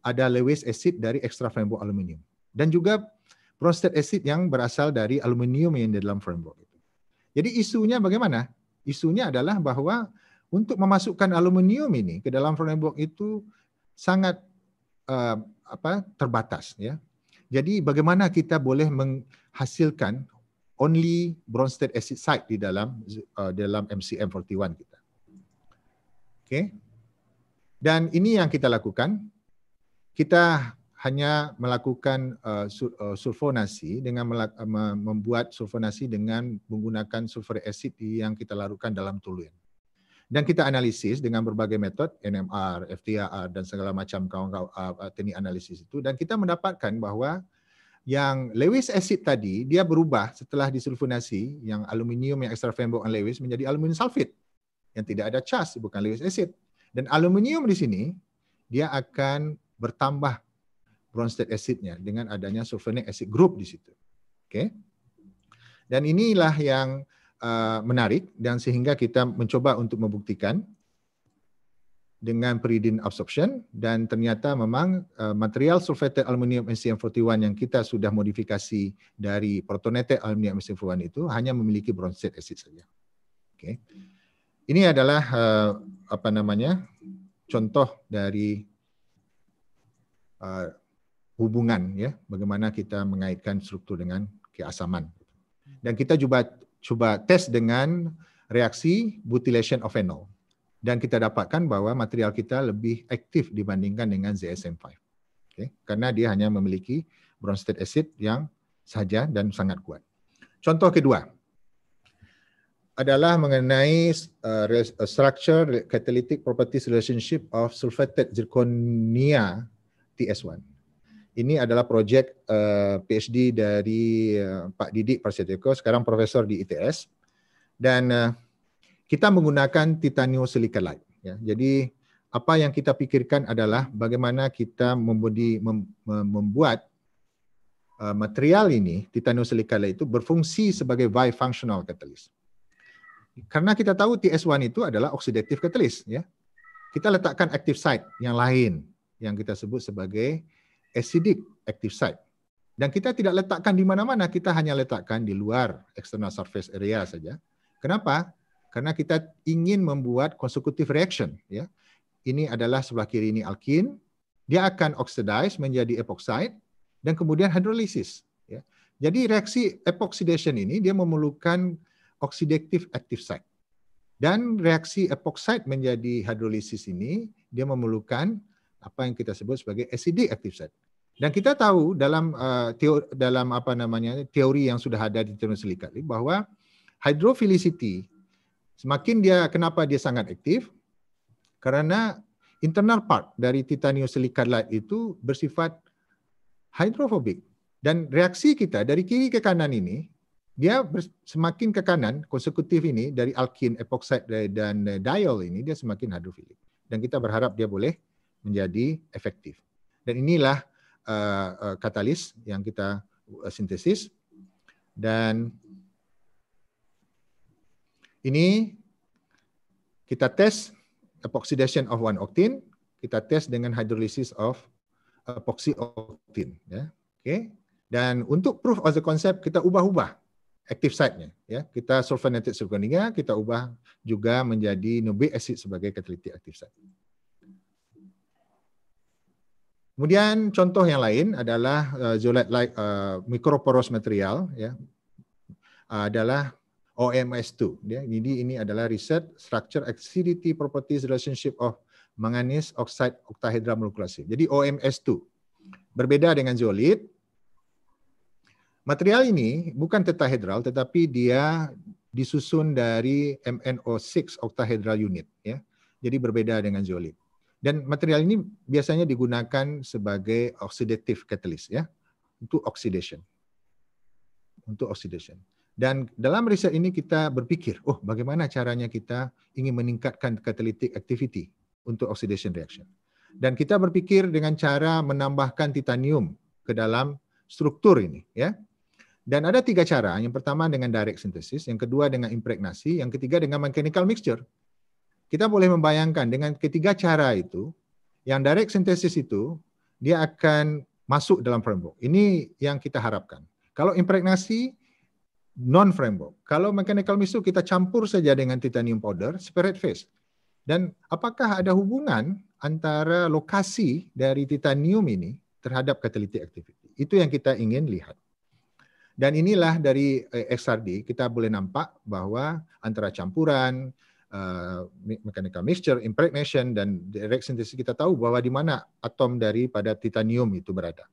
ada Lewis acid dari extra framework aluminium dan juga prostat acid yang berasal dari aluminium yang di dalam framework itu. Jadi isunya bagaimana? Isunya adalah bahwa untuk memasukkan aluminium ini ke dalam framework itu sangat uh, apa terbatas ya. Jadi bagaimana kita boleh menghasilkan only Bronsted acid site di dalam uh, dalam MCM41 kita. Oke. Okay. Dan ini yang kita lakukan. Kita hanya melakukan uh, sulfonasi dengan melak, eh, membuat sulfonasi dengan menggunakan sulfur acid yang kita larutkan dalam toluen. Dan kita analisis dengan berbagai metode NMR, FTIR dan segala macam kawan-kawan uh, teknik analisis itu dan kita mendapatkan bahwa yang Lewis acid tadi dia berubah setelah disulfonasi yang aluminium yang extra framework Lewis menjadi aluminium sulfate yang tidak ada charge bukan Lewis acid. Dan aluminium di sini dia akan bertambah Bronsted acidnya dengan adanya sulfonic acid group di situ. Oke. Okay? Dan inilah yang uh, menarik dan sehingga kita mencoba untuk membuktikan dengan peridin absorption dan ternyata memang uh, material sulfated aluminium NCM41 yang kita sudah modifikasi dari protonated aluminium scm 41 itu hanya memiliki Bronsted acid saja. Oke. Okay. Ini adalah uh, apa namanya? contoh dari uh, hubungan ya, bagaimana kita mengaitkan struktur dengan keasaman. Dan kita coba coba tes dengan reaksi butylation of phenol dan kita dapatkan bahwa material kita lebih aktif dibandingkan dengan ZSM5. Okay? Karena dia hanya memiliki Bronsted acid yang saja dan sangat kuat. Contoh kedua adalah mengenai uh, structure catalytic properties relationship of sulfated zirconia TS1 ini adalah proyek uh, eh, PhD dari uh, Pak Didik Prasetyo, sekarang profesor di ITS. Dan uh, kita menggunakan titanium silikalite. Ya. Jadi apa yang kita pikirkan adalah bagaimana kita membudi, mem, membuat uh, material ini, titanium silikalite itu berfungsi sebagai bifunctional catalyst. Karena kita tahu TS1 itu adalah oksidatif catalyst. Ya. Kita letakkan active site yang lain, yang kita sebut sebagai acidic active site. Dan kita tidak letakkan di mana-mana, kita hanya letakkan di luar external surface area saja. Kenapa? Karena kita ingin membuat consecutive reaction. Ya. Ini adalah sebelah kiri ini alkin, dia akan oxidize menjadi epoxide, dan kemudian hydrolysis. Ya. Jadi reaksi epoxidation ini dia memerlukan oxidative active site. Dan reaksi epoxide menjadi hydrolysis ini dia memerlukan apa yang kita sebut sebagai acidic active site. Dan kita tahu dalam uh, eh, teori, dalam apa namanya teori yang sudah ada di Teorem Silikali bahwa hydrophilicity semakin dia kenapa dia sangat aktif karena internal part dari titanium silikat itu bersifat hydrophobic dan reaksi kita dari kiri ke kanan ini dia semakin ke kanan konsekutif ini dari alkin epoxide eh, dan eh, diol ini dia semakin hydrophilic dan kita berharap dia boleh menjadi efektif dan inilah Eh, eh, katalis yang kita eh, sintesis dan ini kita tes epoxidation of one octane, kita tes dengan hydrolysis of epoxy octane. Ya. Oke. Okay. Dan untuk proof of the concept kita ubah-ubah active site-nya. Ya. Kita sulfonated zirconia, kita ubah juga menjadi nubic acid sebagai catalytic active site. Kemudian contoh yang lain adalah uh, eh, zeolite like uh, mikroporos material ya uh, adalah OMS2 ya. Jadi ini adalah riset structure acidity properties relationship of manganese oxide oktahedra molecular. Jadi OMS2 berbeda dengan zolit. Material ini bukan tetrahedral tetapi dia disusun dari MnO6 octahedral unit ya. Jadi berbeda dengan zeolit. Dan material ini biasanya digunakan sebagai oxidative catalyst ya, untuk oxidation. Untuk oxidation. Dan dalam riset ini kita berpikir, oh bagaimana caranya kita ingin meningkatkan catalytic activity untuk oxidation reaction. Dan kita berpikir dengan cara menambahkan titanium ke dalam struktur ini ya. Dan ada tiga cara. Yang pertama dengan direct synthesis, yang kedua dengan impregnasi, yang ketiga dengan mechanical mixture. Kita boleh membayangkan dengan ketiga cara itu, yang direct synthesis itu, dia akan masuk dalam framework. Ini yang kita harapkan. Kalau impregnasi, non-framework. Kalau mechanical misu, kita campur saja dengan titanium powder, spirit phase. Dan apakah ada hubungan antara lokasi dari titanium ini terhadap catalytic activity? Itu yang kita ingin lihat. Dan inilah dari eh, XRD kita boleh nampak bahwa antara campuran, Eh, mechanical mixture, impregnation, dan direct synthesis kita tahu bahwa di mana atom daripada titanium itu berada.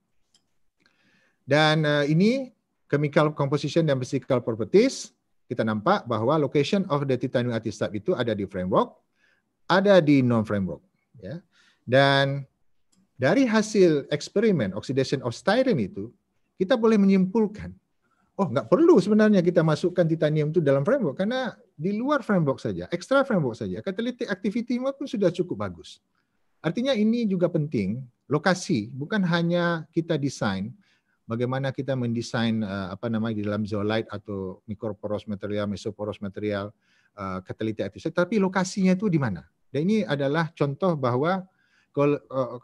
Dan uh, ini chemical composition dan physical properties, kita nampak bahwa location of the titanium antistab itu ada di framework, ada di non-framework. Ya. Dan dari hasil eksperimen oxidation of styrene itu, kita boleh menyimpulkan, oh nggak perlu sebenarnya kita masukkan titanium itu dalam framework, karena di luar framework saja, ekstra framework saja, catalytic activity mode pun sudah cukup bagus. Artinya ini juga penting, lokasi bukan hanya kita desain, bagaimana kita mendesain eh, apa namanya di dalam zeolite atau mikroporos material, mesoporos material, uh, catalytic activity, tapi lokasinya itu di mana? Dan ini adalah contoh bahwa kalau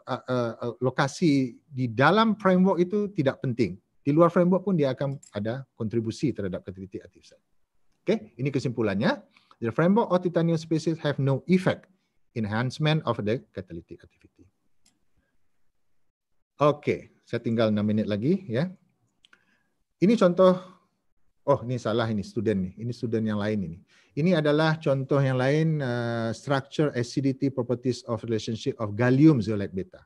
eh, lokasi di dalam framework itu tidak penting. Di luar framework pun dia akan ada kontribusi terhadap keteliti activity. Oke, okay? ini kesimpulannya. The framework of titanium species have no effect enhancement of the catalytic activity. Oke, okay, saya tinggal 6 menit lagi ya. Ini contoh Oh, ini salah ini student nih. Ini student yang lain ini. Ini adalah contoh yang lain uh, structure acidity properties of relationship of gallium zeolite beta.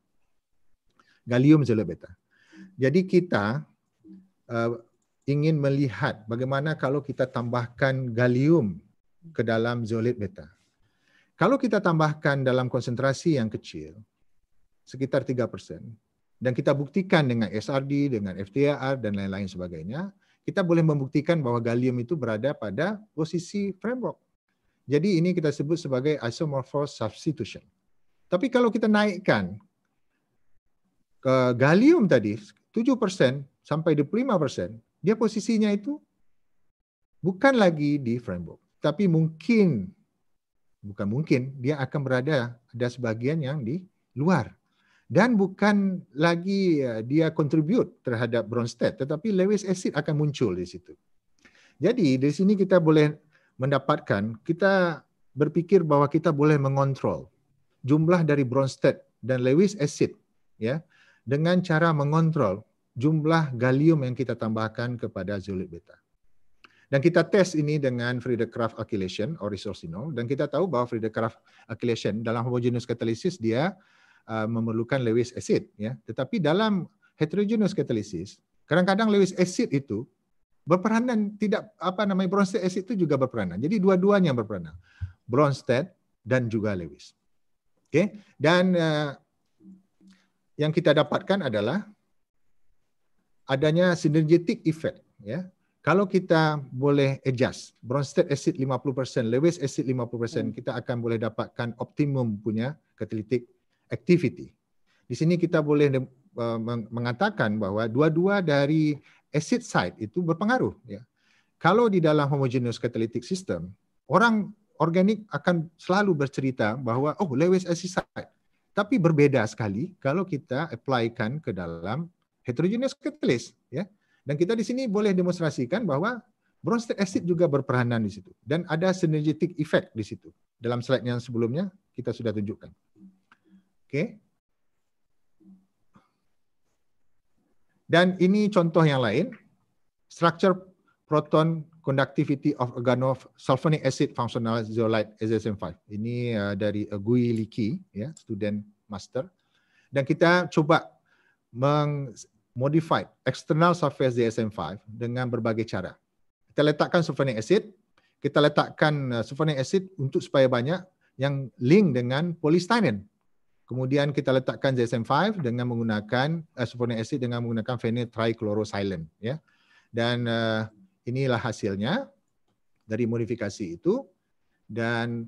Gallium zeolite beta. Jadi kita uh, ingin melihat bagaimana kalau kita tambahkan galium ke dalam zeolit beta. Kalau kita tambahkan dalam konsentrasi yang kecil, sekitar 3%, dan kita buktikan dengan SRD, dengan FTAR, dan lain-lain sebagainya, kita boleh membuktikan bahwa galium itu berada pada posisi framework. Jadi ini kita sebut sebagai isomorphous substitution. Tapi kalau kita naikkan ke galium tadi, 7% sampai dia posisinya itu bukan lagi di framework, tapi mungkin bukan mungkin dia akan berada ada sebagian yang di luar dan bukan lagi ya, dia contribute terhadap Bronsted, tetapi Lewis acid akan muncul di situ. Jadi di sini kita boleh mendapatkan kita berpikir bahwa kita boleh mengontrol jumlah dari Bronsted dan Lewis acid ya dengan cara mengontrol jumlah galium yang kita tambahkan kepada zeolit beta. Dan kita tes ini dengan Friedel-Crafts acylation or resorcinol dan kita tahu bahwa Friedel-Crafts acylation dalam homogeneous catalysis dia uh, memerlukan Lewis acid ya. Tetapi dalam heterogeneous catalysis kadang-kadang Lewis acid itu berperanan tidak apa namanya Bronsted acid itu juga berperanan. Jadi dua-duanya berperanan. Bronsted dan juga Lewis. Oke, dan uh, yang kita dapatkan adalah adanya sinergetik effect ya. Kalau kita boleh adjust Bronsted acid 50%, Lewis acid 50%, hmm. kita akan boleh dapatkan optimum punya catalytic activity. Di sini kita boleh e, mengatakan bahwa dua-dua dari acid side itu berpengaruh ya. Kalau di dalam homogeneous catalytic system, orang organik akan selalu bercerita bahwa oh Lewis acid side tapi berbeda sekali kalau kita applykan ke dalam heterogeneous catalyst ya. Dan kita di sini boleh demonstrasikan bahwa bronsted acid juga berperanan di situ dan ada synergetic effect di situ. Dalam slide yang sebelumnya kita sudah tunjukkan. Oke. Dan ini contoh yang lain, structure proton conductivity of sulfonic acid functional zeolite SSM5. Ini uh, dari Gui Liki, ya, student master. Dan kita coba meng modified external surface DSM-5 dengan berbagai cara. Kita letakkan sulfonic acid, kita letakkan uh, sulfonic acid untuk supaya banyak yang link dengan polystyrene. Kemudian kita letakkan dsm 5 dengan menggunakan uh, sulfonic acid dengan menggunakan phenyl trichlorosilane ya. Dan uh, inilah hasilnya dari modifikasi itu dan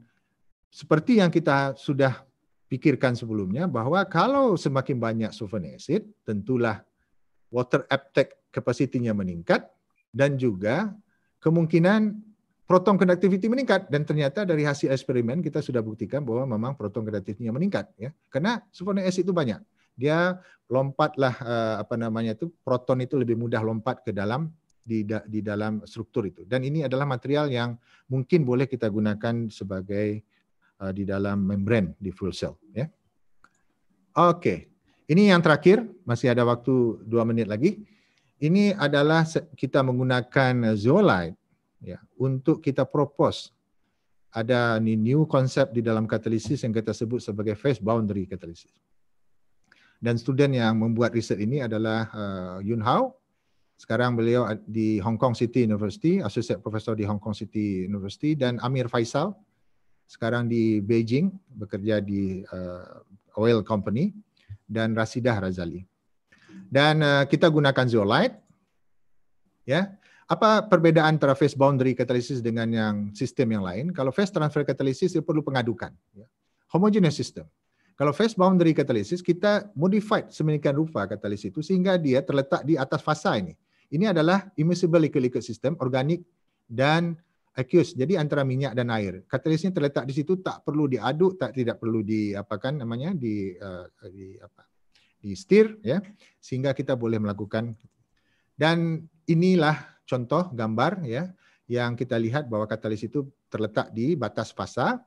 seperti yang kita sudah pikirkan sebelumnya bahwa kalau semakin banyak sulfonic acid tentulah water uptake capacity-nya meningkat dan juga kemungkinan proton conductivity meningkat dan ternyata dari hasil eksperimen kita sudah buktikan bahwa memang proton conductivity-nya meningkat ya. Karena sulfone S itu banyak. Dia lompatlah eh, apa namanya itu proton itu lebih mudah lompat ke dalam di, di dalam struktur itu. Dan ini adalah material yang mungkin boleh kita gunakan sebagai uh, di dalam membran di fuel cell. Ya. Oke, okay. Ini yang terakhir, masih ada waktu dua menit lagi. Ini adalah kita menggunakan zeolite ya, untuk kita propose. Ada new concept di dalam katalisis yang kita sebut sebagai phase boundary katalisis. Dan student yang membuat riset ini adalah uh, Yun Hao. Sekarang beliau di Hong Kong City University, Associate Professor di Hong Kong City University dan Amir Faisal sekarang di Beijing bekerja di uh, oil company dan Rasidah Razali. Dan uh, kita gunakan zeolite. Ya. Apa perbedaan antara phase boundary catalysis dengan yang sistem yang lain? Kalau phase transfer catalysis itu perlu pengadukan. Ya. Homogeneous system. Kalau phase boundary catalysis kita modified seminikan rupa katalisis itu sehingga dia terletak di atas fasa ini. Ini adalah immiscible liquid-liquid system organik dan aqueous. Jadi antara minyak dan air. Katalisnya terletak di situ tak perlu diaduk, tak tidak perlu di apa kan namanya di uh, di apa di stir ya sehingga kita boleh melakukan dan inilah contoh gambar ya yang kita lihat bahwa katalis itu terletak di batas fasa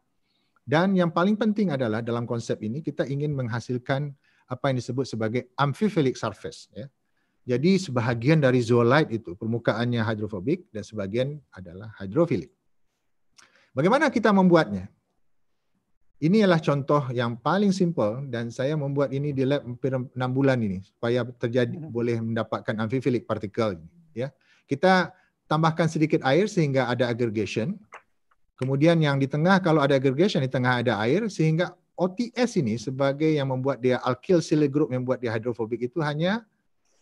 dan yang paling penting adalah dalam konsep ini kita ingin menghasilkan apa yang disebut sebagai amphiphilic surface ya jadi sebahagian dari zoolite itu permukaannya hidrofobik dan sebagian adalah hidrofilik. Bagaimana kita membuatnya? Ini adalah contoh yang paling simple dan saya membuat ini di lab hampir 6 bulan ini supaya terjadi hmm. boleh mendapatkan amfifilik partikel ya. Kita tambahkan sedikit air sehingga ada aggregation. Kemudian yang di tengah kalau ada aggregation di tengah ada air sehingga OTS ini sebagai yang membuat dia alkyl silyl group yang membuat dia hidrofobik itu hanya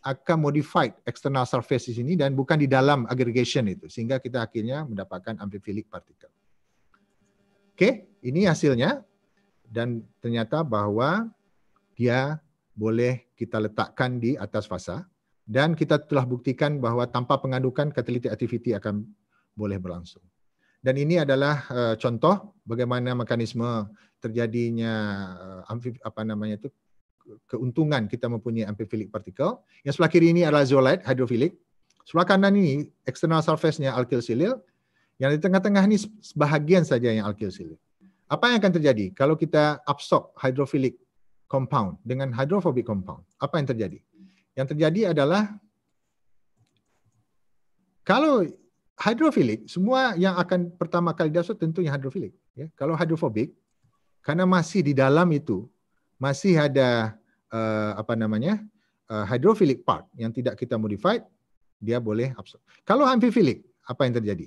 akan modified external surface di sini dan bukan di dalam aggregation itu sehingga kita akhirnya mendapatkan amphiphilic particle. Oke, ini hasilnya dan ternyata bahwa dia boleh kita letakkan di atas fasa dan kita telah buktikan bahwa tanpa pengadukan catalytic activity akan boleh berlangsung. Dan ini adalah uh, contoh bagaimana mekanisme terjadinya uh, apa namanya itu keuntungan kita mempunyai amphiphilic particle Yang sebelah kiri ini adalah zeolite hidrofilik. Sebelah kanan ini external surface-nya alkil silil. Yang di tengah-tengah ini sebahagian saja yang alkil silil. Apa yang akan terjadi kalau kita absorb hidrofilik compound dengan hydrophobic compound? Apa yang terjadi? Yang terjadi adalah kalau hidrofilik, semua yang akan pertama kali diabsorb tentunya hidrofilik. Ya. Kalau hidrofobik, karena masih di dalam itu, masih ada uh, apa namanya uh, hydrophilic part yang tidak kita modified, dia boleh absorb. Kalau amphiphilic, apa yang terjadi?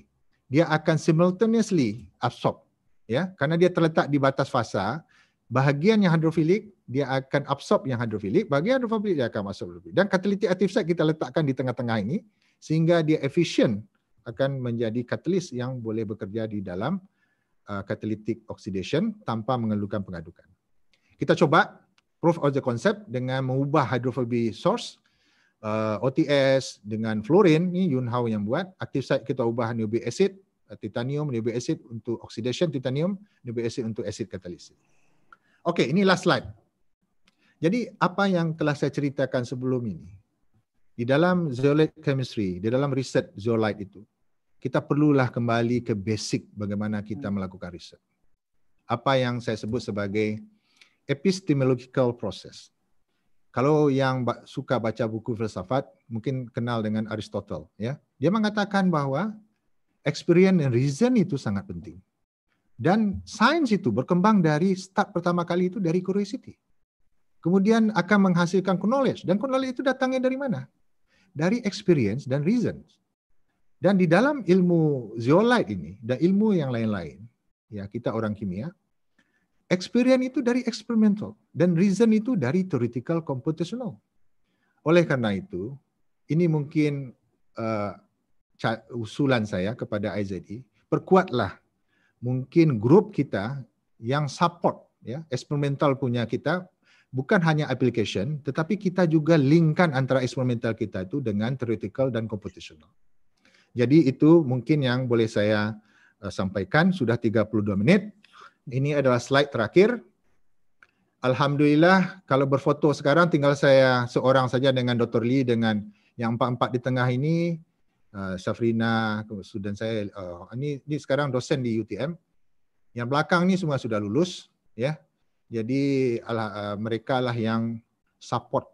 Dia akan simultaneously absorb, ya, karena dia terletak di batas fasa. Bahagian yang hydrophilic dia akan absorb yang hydrophilic, bahagian hydrophilic dia akan absorb lebih. Dan catalytic active site kita letakkan di tengah-tengah ini sehingga dia efisien akan menjadi katalis yang boleh bekerja di dalam uh, catalytic oxidation tanpa mengeluhkan pengadukan. Kita coba proof of the concept dengan mengubah hydrophobic source uh, OTS dengan fluorine ini Yun Hao yang buat. active site kita ubah nucleic acid uh, titanium, nucleic acid untuk oxidation titanium, nucleic acid untuk acid katalisis. Okey, ini last slide. Jadi apa yang telah saya ceritakan sebelum ini di dalam zeolite chemistry, di dalam riset zeolite itu, kita perlulah kembali ke basic bagaimana kita hmm. melakukan riset. Apa yang saya sebut sebagai epistemological process. Kalau yang suka baca buku filsafat, mungkin kenal dengan Aristotle. Ya, dia mengatakan bahwa experience and reason itu sangat penting. Dan sains itu berkembang dari start pertama kali itu dari curiosity. Kemudian akan menghasilkan knowledge. Dan knowledge itu datangnya dari mana? Dari experience dan reason. Dan di dalam ilmu zeolite ini dan ilmu yang lain-lain, ya kita orang kimia, Experience itu dari experimental dan reason itu dari theoretical computational. Oleh karena itu, ini mungkin uh, usulan saya kepada IZD, e, perkuatlah mungkin grup kita yang support ya experimental punya kita bukan hanya application, tetapi kita juga linkkan antara experimental kita itu dengan theoretical dan computational. Jadi itu mungkin yang boleh saya uh, sampaikan sudah 32 menit ini adalah slide terakhir. Alhamdulillah kalau berfoto sekarang tinggal saya seorang saja dengan Dr. Lee dengan yang empat-empat di tengah ini uh, Safrina student saya uh, ini, ini sekarang dosen di UTM. Yang belakang ini semua sudah lulus ya. Jadi uh, mereka lah yang support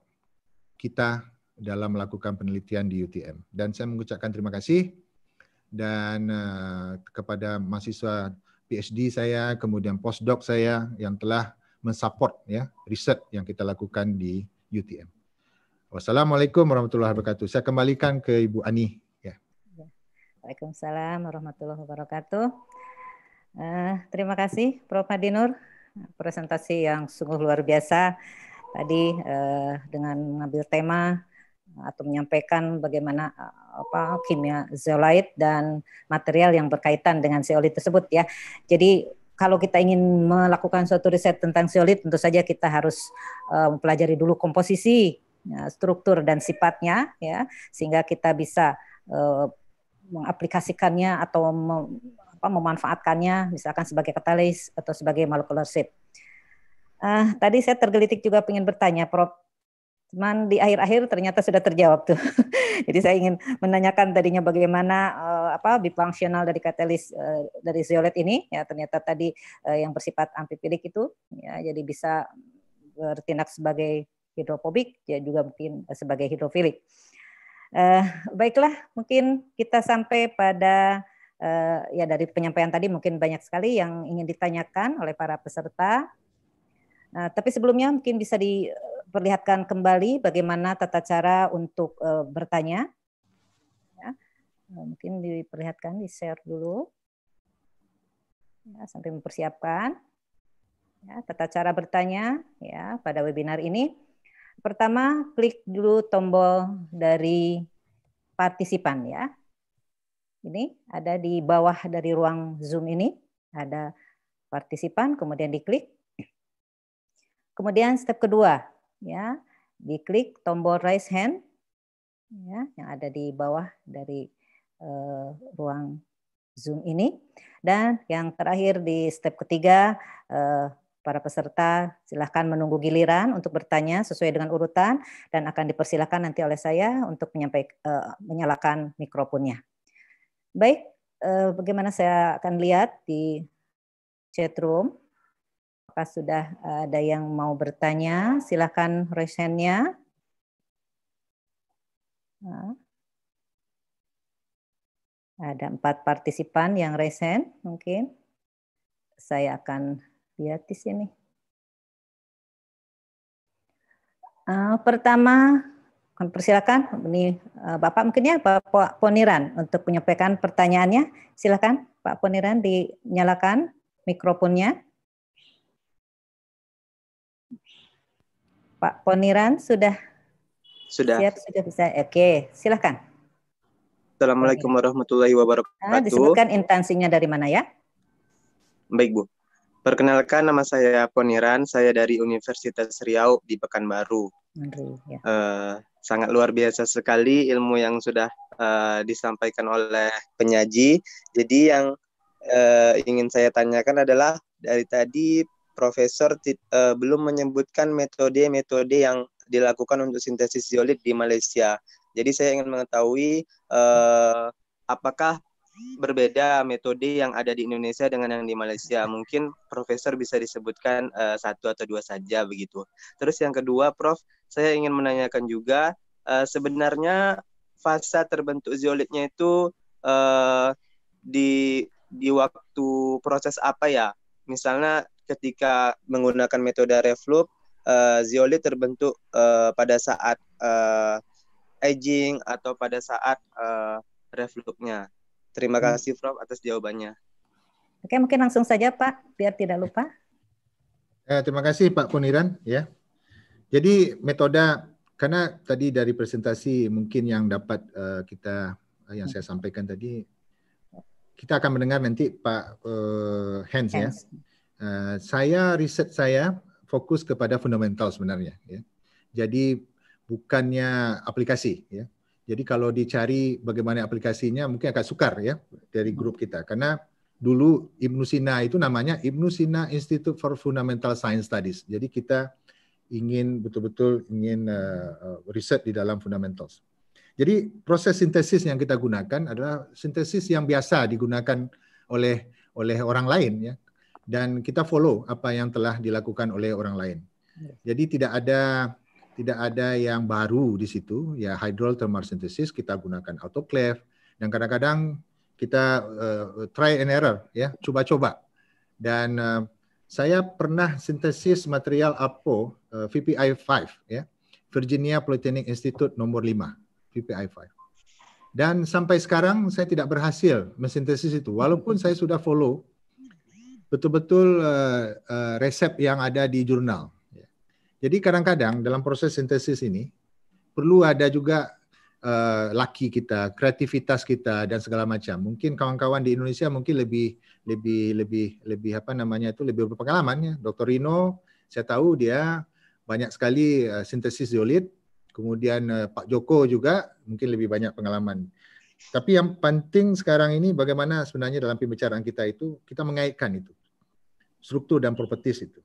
kita dalam melakukan penelitian di UTM. Dan saya mengucapkan terima kasih dan uh, kepada mahasiswa PhD saya, kemudian postdoc saya yang telah mensupport ya riset yang kita lakukan di UTM. Wassalamualaikum warahmatullahi wabarakatuh. Saya kembalikan ke Ibu Ani. Ya. Waalaikumsalam warahmatullahi wabarakatuh. Uh, terima kasih Prof. Hadinur. Presentasi yang sungguh luar biasa. Tadi uh, dengan mengambil tema atau menyampaikan bagaimana uh, apa kimia zeolite dan material yang berkaitan dengan zeolit tersebut ya. Jadi kalau kita ingin melakukan suatu riset tentang zeolit tentu saja kita harus uh, mempelajari dulu komposisi, ya, struktur dan sifatnya ya sehingga kita bisa uh, mengaplikasikannya atau mem, apa, memanfaatkannya misalkan sebagai katalis atau sebagai molecular sieve Uh, ah, tadi saya tergelitik juga ingin bertanya, Prof. Cuman di akhir-akhir ternyata sudah terjawab tuh. Jadi saya ingin menanyakan tadinya bagaimana uh, apa bifungsional dari katalis uh, dari zeolit ini ya ternyata tadi uh, yang bersifat amfipilik itu ya jadi bisa bertindak sebagai hidrofobik ya juga mungkin sebagai hidrofilik. Uh, baiklah, mungkin kita sampai pada uh, ya dari penyampaian tadi mungkin banyak sekali yang ingin ditanyakan oleh para peserta. Uh, tapi sebelumnya mungkin bisa di perlihatkan kembali bagaimana tata cara untuk uh, bertanya. Ya. Eh, mungkin diperlihatkan, di-share dulu. Ya, sampai mempersiapkan. Ya, tata cara bertanya ya pada webinar ini. Pertama, klik dulu tombol dari partisipan ya. Ini ada di bawah dari ruang Zoom ini, ada partisipan, kemudian diklik. Kemudian step kedua, ya diklik tombol raise hand ya yang ada di bawah dari uh, ruang Zoom ini dan yang terakhir di step ketiga uh, para peserta silahkan menunggu giliran untuk bertanya sesuai dengan urutan dan akan dipersilahkan nanti oleh saya untuk menyampaikan uh, eh, menyalakan mikrofonnya. Baik, uh, bagaimana saya akan lihat di chat room. Apakah sudah eh, ada yang mau bertanya? Silakan resennya. Ah. Ada empat partisipan yang resen mungkin. Saya akan lihat di sini. Ah, pertama, kan persilakan ini eh, Bapak mungkin ya Pak Poniran untuk menyampaikan pertanyaannya. Silakan Pak Poniran dinyalakan mikrofonnya. Pak Poniran sudah sudah siap sudah bisa. Oke, silahkan. Assalamualaikum warahmatullahi ah, wabarakatuh. Nah, disebutkan intensinya dari mana ya? Baik Bu. Perkenalkan nama saya Poniran, saya dari Universitas Riau di Pekanbaru. ya. uh, sangat luar biasa sekali ilmu yang sudah uh, disampaikan oleh penyaji. Jadi yang uh, ingin saya tanyakan adalah dari tadi Profesor uh, belum menyebutkan metode-metode yang dilakukan untuk sintesis zeolit di Malaysia. Jadi saya ingin mengetahui uh, apakah berbeda metode yang ada di Indonesia dengan yang di Malaysia. Mungkin Profesor bisa disebutkan uh, satu atau dua saja begitu. Terus yang kedua, Prof, saya ingin menanyakan juga uh, sebenarnya fase terbentuk zeolitnya itu uh, di di waktu proses apa ya? Misalnya ketika menggunakan metode reflux uh, eh, zeolit terbentuk uh, pada saat uh, eh, aging atau pada saat uh, refluxnya. Terima hmm. kasih Prof atas jawabannya. Oke, mungkin langsung saja Pak biar tidak lupa. Eh, terima kasih Pak Puniran ya. Jadi metode karena tadi dari presentasi mungkin yang dapat uh, kita uh, yang hmm. saya sampaikan tadi kita akan mendengar nanti Pak uh, Hans, Hans ya Eh, saya riset saya fokus kepada fundamental sebenarnya. Ya. Jadi bukannya aplikasi. Ya. Jadi kalau dicari bagaimana aplikasinya mungkin agak sukar ya dari grup kita karena dulu Ibnu Sina itu namanya Ibnu Sina Institute for Fundamental Science Studies. Jadi kita ingin betul-betul ingin uh, riset di dalam fundamentals. Jadi proses sintesis yang kita gunakan adalah sintesis yang biasa digunakan oleh oleh orang lain ya dan kita follow apa yang telah dilakukan oleh orang lain. Jadi tidak ada tidak ada yang baru di situ. Ya hydrol thermal synthesis kita gunakan autoclave dan kadang-kadang kita uh, try and error ya, coba-coba. Dan uh, saya pernah sintesis material APO uh, eh, VPI 5 ya. Virginia Polytechnic Institute nomor 5, VPI 5. Dan sampai sekarang saya tidak berhasil mensintesis itu walaupun saya sudah follow betul-betul uh, uh, resep yang ada di jurnal. Jadi kadang-kadang dalam proses sintesis ini perlu ada juga uh, laki kita, kreativitas kita dan segala macam. Mungkin kawan-kawan di Indonesia mungkin lebih lebih lebih lebih apa namanya itu lebih berpengalaman ya. Dr. Rino, saya tahu dia banyak sekali uh, sintesis zeolit. Kemudian uh, Pak Joko juga mungkin lebih banyak pengalaman. Tapi yang penting sekarang ini bagaimana sebenarnya dalam pembicaraan kita itu kita mengaitkan itu struktur dan properties itu.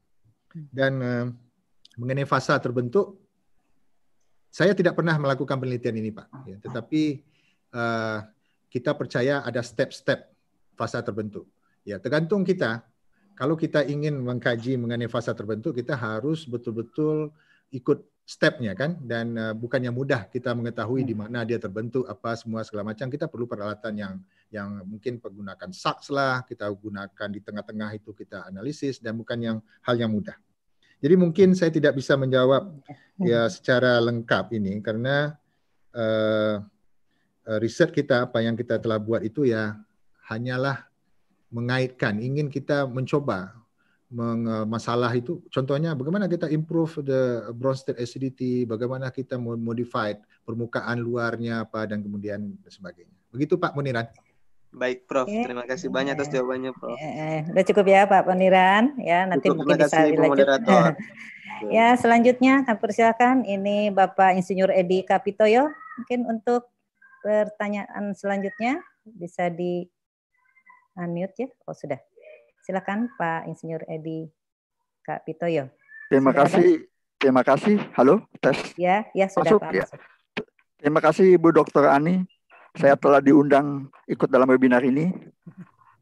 Hmm. Dan uh, mengenai fasa terbentuk, saya tidak pernah melakukan penelitian ini Pak, ya, tetapi uh, kita percaya ada step-step fasa terbentuk. Ya, tergantung kita. Kalau kita ingin mengkaji mengenai fasa terbentuk, kita harus betul-betul ikut stepnya kan dan uh, bukannya mudah kita mengetahui di hmm. mana dia terbentuk apa semua segala macam kita perlu peralatan yang yang mungkin menggunakan saks lah, kita gunakan di tengah-tengah itu kita analisis dan bukan yang hal yang mudah. Jadi mungkin saya tidak bisa menjawab ya, ya secara lengkap ini karena uh, riset kita apa yang kita telah buat itu ya hanyalah mengaitkan ingin kita mencoba meng, eh, masalah itu contohnya bagaimana kita improve the bronze acidity bagaimana kita modified permukaan luarnya apa dan kemudian sebagainya begitu Pak Muniran Baik, Prof. Okay. Terima kasih banyak atas jawabannya, Prof. Ya, cukup ya, Pak Poniran. Ya, nanti cukup, mungkin bisa dilanjut. ya, selanjutnya kami persilakan ini Bapak Insinyur Edi Kapitoyo mungkin untuk pertanyaan selanjutnya bisa di unmute ya. Oh, sudah. Silakan Pak Insinyur Edi Kapitoyo. Terima kasih. Terima kasih. Halo, tes. Ya, ya sudah Masuk, Pak. Ya. Terima kasih Ibu Dr. Ani saya telah diundang ikut dalam webinar ini.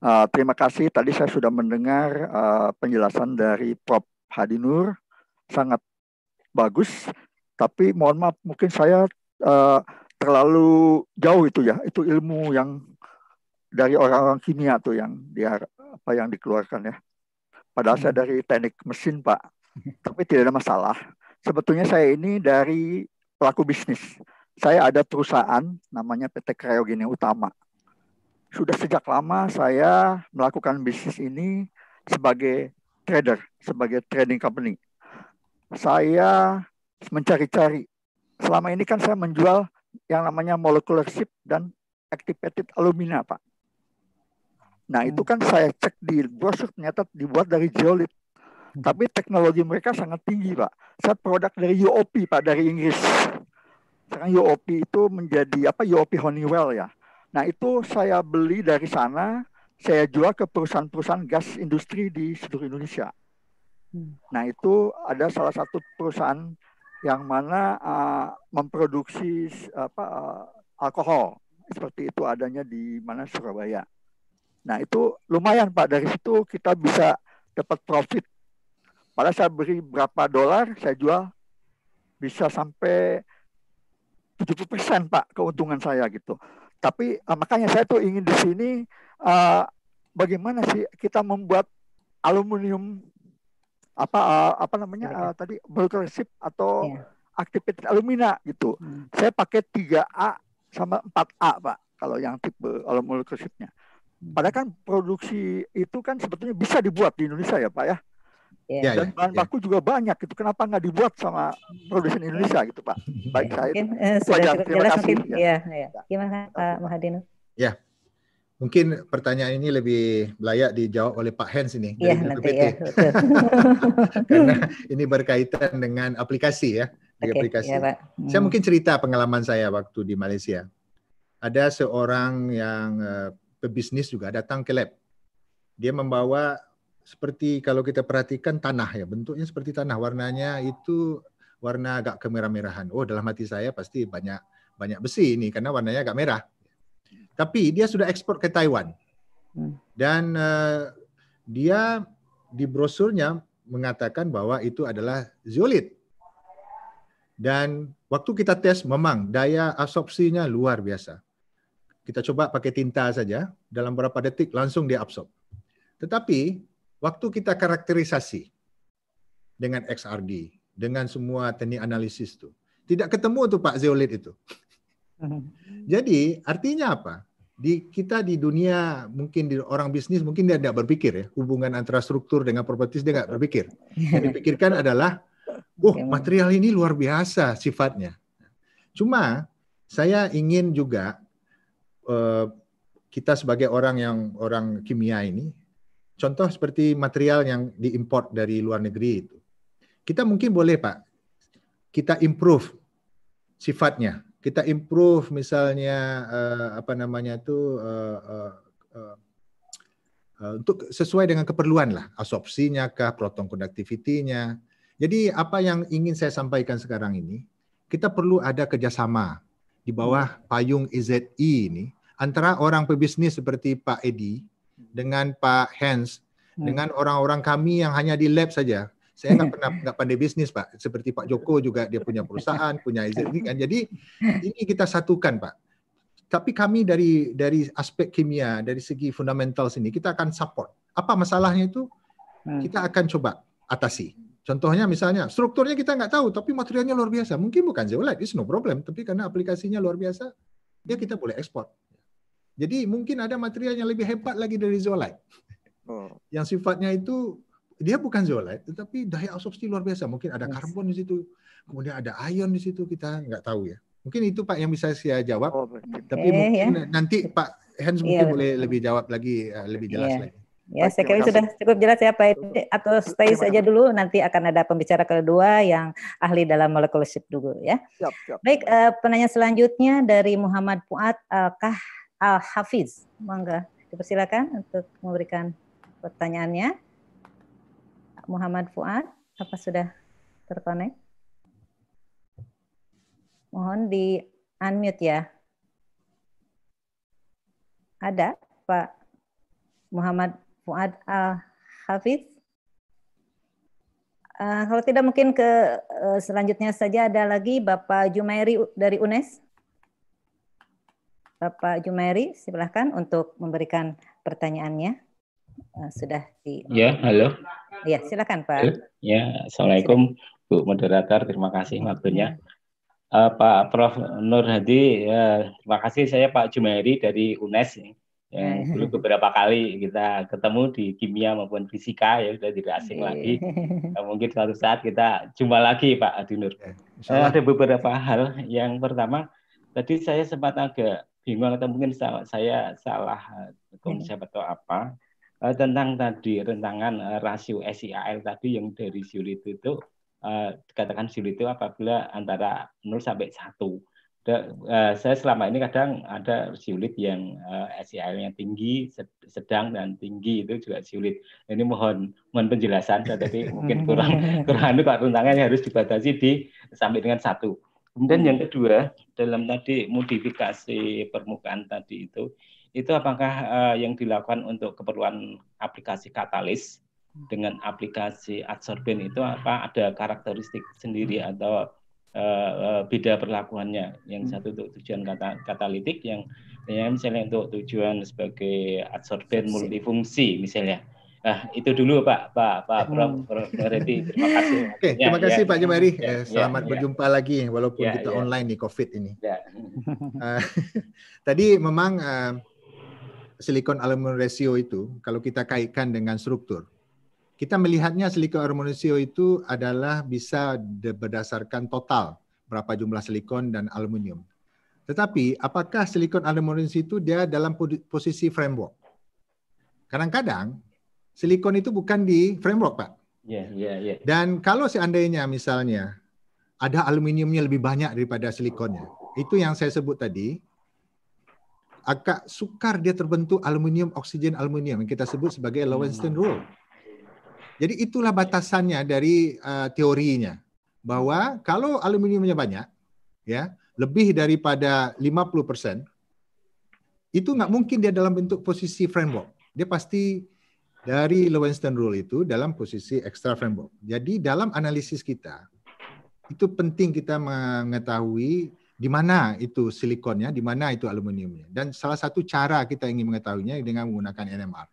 Uh, terima kasih. Tadi saya sudah mendengar uh, penjelasan dari Prof. Hadi Nur. Sangat bagus. Tapi mohon maaf, mungkin saya uh, terlalu jauh itu ya. Itu ilmu yang dari orang-orang kimia tuh yang dia apa yang dikeluarkan ya. Padahal saya hmm. dari teknik mesin, Pak. Tapi tidak ada masalah. Sebetulnya saya ini dari pelaku bisnis saya ada perusahaan namanya PT Cryogenia Utama. Sudah sejak lama saya melakukan bisnis ini sebagai trader, sebagai trading company. Saya mencari-cari. Selama ini kan saya menjual yang namanya molecular ship dan activated alumina, Pak. Nah, itu kan saya cek di brosur ternyata dibuat dari zeolit. Tapi teknologi mereka sangat tinggi, Pak. Saya produk dari UOP, Pak, dari Inggris sekarang UOP itu menjadi apa UOP Honeywell ya. Nah itu saya beli dari sana, saya jual ke perusahaan-perusahaan gas industri di seluruh Indonesia. Hmm. Nah itu ada salah satu perusahaan yang mana uh, memproduksi apa uh, alkohol seperti itu adanya di mana Surabaya. Nah itu lumayan Pak dari situ kita bisa dapat profit. Padahal saya beri berapa dolar saya jual bisa sampai 70% Pak keuntungan saya gitu. Tapi uh, makanya saya tuh ingin di sini uh, bagaimana sih kita membuat aluminium apa uh, apa namanya uh, tadi brokership atau yeah. aktivitas alumina gitu. Hmm. Saya pakai 3A sama 4A Pak kalau yang tipe aluminium brokershipnya. Hmm. Padahal kan produksi itu kan sebetulnya bisa dibuat di Indonesia ya Pak ya. Yeah. Dan iya, bahan yeah. baku juga banyak gitu. Kenapa nggak dibuat sama produsen Indonesia gitu Pak? Iya. Baik saya. Mungkin uh, sudah Wajar. cukup jelas mungkin. Iya, iya. Ya. Gimana Pak Mahadino? Ya. Mungkin pertanyaan ini lebih layak dijawab oleh Pak Hens ini. Iya, nanti ya. Karena ini berkaitan dengan aplikasi ya. Di okay, aplikasi. Ya, Pak. Hmm. Saya mungkin cerita pengalaman saya waktu di Malaysia. Ada seorang yang uh, pebisnis juga datang ke lab. Dia membawa seperti kalau kita perhatikan tanah ya, bentuknya seperti tanah, warnanya itu warna agak kemerah-merahan. Oh, dalam hati saya pasti banyak banyak besi ini karena warnanya agak merah. Tapi dia sudah ekspor ke Taiwan. Hmm. Dan uh, dia di brosurnya mengatakan bahwa itu adalah zeolit. Dan waktu kita tes memang daya absorpsinya luar biasa. Kita coba pakai tinta saja, dalam beberapa detik langsung dia absorb. Tetapi Waktu kita karakterisasi dengan XRD, dengan semua teknik analisis itu, tidak ketemu tuh Pak Zeolit itu. Hmm. Jadi artinya apa? Di kita di dunia mungkin di orang bisnis mungkin dia tidak berpikir ya hubungan antara struktur dengan properti dia nggak berpikir. Yang dipikirkan adalah, oh material ini luar biasa sifatnya. Cuma saya ingin juga eh, kita sebagai orang yang orang kimia ini Contoh seperti material yang diimpor dari luar negeri itu. Kita mungkin boleh Pak, kita improve sifatnya. Kita improve misalnya uh, apa namanya itu uh, uh, uh, uh, untuk sesuai dengan keperluan lah, absorpsinya kah, proton conductivity-nya. Jadi apa yang ingin saya sampaikan sekarang ini, kita perlu ada kerjasama di bawah payung EZI ini antara orang pebisnis seperti Pak Edi dengan Pak Hans, hmm. dengan orang-orang kami yang hanya di lab saja. Saya nggak pernah nggak pandai bisnis Pak, seperti Pak Joko juga dia punya perusahaan, punya ini kan. Jadi ini kita satukan Pak. Tapi kami dari dari aspek kimia, dari segi fundamental sini kita akan support. Apa masalahnya itu? Hmm. Kita akan coba atasi. Contohnya misalnya strukturnya kita nggak tahu, tapi materialnya luar biasa. Mungkin bukan zeolite, itu no problem. Tapi karena aplikasinya luar biasa, dia ya kita boleh ekspor. Jadi mungkin ada material yang lebih hebat lagi dari zeolite. Oh. Yang sifatnya itu dia bukan zeolite, tetapi daya absorpsi luar biasa. Mungkin ada karbon di situ, kemudian ada ion di situ kita nggak tahu ya. Mungkin itu Pak yang bisa saya jawab. Oh, Tapi eh, mungkin ya. nanti Pak Hans iya, mungkin ya, boleh lebih jawab lagi eh, lebih jelas ya. lagi. Ya, saya kira sudah cukup jelas ya Pak Edi. Atau stay saja dulu, nanti akan ada pembicara kedua yang ahli dalam molekulasi dulu ya. Siap, siap. Baik, uh, penanya selanjutnya dari Muhammad Puat, uh, kah Al Hafiz. Mangga, dipersilakan untuk memberikan pertanyaannya. Muhammad Fuad, apa sudah terkonek? Mohon di unmute ya. Ada Pak Muhammad Fuad Al Hafiz? Uh, eh, kalau tidak mungkin ke uh, selanjutnya saja ada lagi Bapak Jumairi dari UNES. Bapak Jumairi, silahkan untuk memberikan pertanyaannya. Eh, sudah di. Ya, halo. Ya, silakan Pak. Halo. Ya, assalamualaikum Bu moderator. Terima kasih waktunya. Uh, Pak Prof. Nur Hadi, ya, terima kasih saya Pak Jumairi dari UNES yang ya. dulu beberapa kali kita ketemu di kimia maupun fisika ya sudah tidak asing iya. lagi. Eh, mungkin suatu saat kita jumpa lagi Pak Adinur. Ya, ada beberapa hal. Yang pertama tadi saya sempat agak bingung atau mungkin salah, saya salah eh, hmm. konsep atau apa uh, tentang tadi rentangan uh, rasio SIAL tadi yang dari sulit itu uh, dikatakan sulit itu apabila antara 0 sampai 1. Da, uh, saya selama ini kadang ada sulit yang uh, SIAL yang tinggi, sedang dan tinggi itu juga sulit. Ini mohon mohon penjelasan tapi mungkin kurang kurang itu anu, kalau rentangannya harus dibatasi di sampai dengan satu. Kemudian yang hmm. kedua, dalam tadi modifikasi permukaan tadi itu, itu apakah uh, yang dilakukan untuk keperluan aplikasi katalis dengan aplikasi adsorben itu apa ada karakteristik sendiri hmm. atau uh, beda perlakuannya? Yang hmm. satu untuk tujuan kata katalitik, yang, yang misalnya untuk tujuan sebagai adsorben multifungsi misalnya. Nah, itu dulu Pak, Pak, Pak hmm. Prof. Prof. Terima kasih. Oke, okay, terima ya, kasih ya. Pak Jumari. Ya, eh, ya, selamat ya, berjumpa ya. lagi walaupun ya, kita ya. online di COVID ini. Ya. Eh, tadi memang uh, silikon aluminium ratio itu kalau kita kaitkan dengan struktur, kita melihatnya silikon aluminium ratio itu adalah bisa berdasarkan total berapa jumlah silikon dan aluminium. Tetapi apakah silikon aluminium itu dia dalam posisi framework? Kadang-kadang silikon itu bukan di framework, Pak. Yeah, yeah, yeah. Dan kalau seandainya misalnya ada aluminiumnya lebih banyak daripada silikonnya, itu yang saya sebut tadi, agak sukar dia terbentuk aluminium oksigen aluminium yang kita sebut sebagai Lowenstein hmm. rule. Jadi itulah batasannya dari uh, teorinya bahwa kalau aluminiumnya banyak, ya lebih daripada 50 itu nggak mungkin dia dalam bentuk posisi framework. Dia pasti dari Lewenstein Rule itu dalam posisi extra framework. Jadi dalam analisis kita itu penting kita mengetahui di mana itu silikonnya, di mana itu aluminiumnya. Dan salah satu cara kita ingin mengetahuinya dengan menggunakan NMR.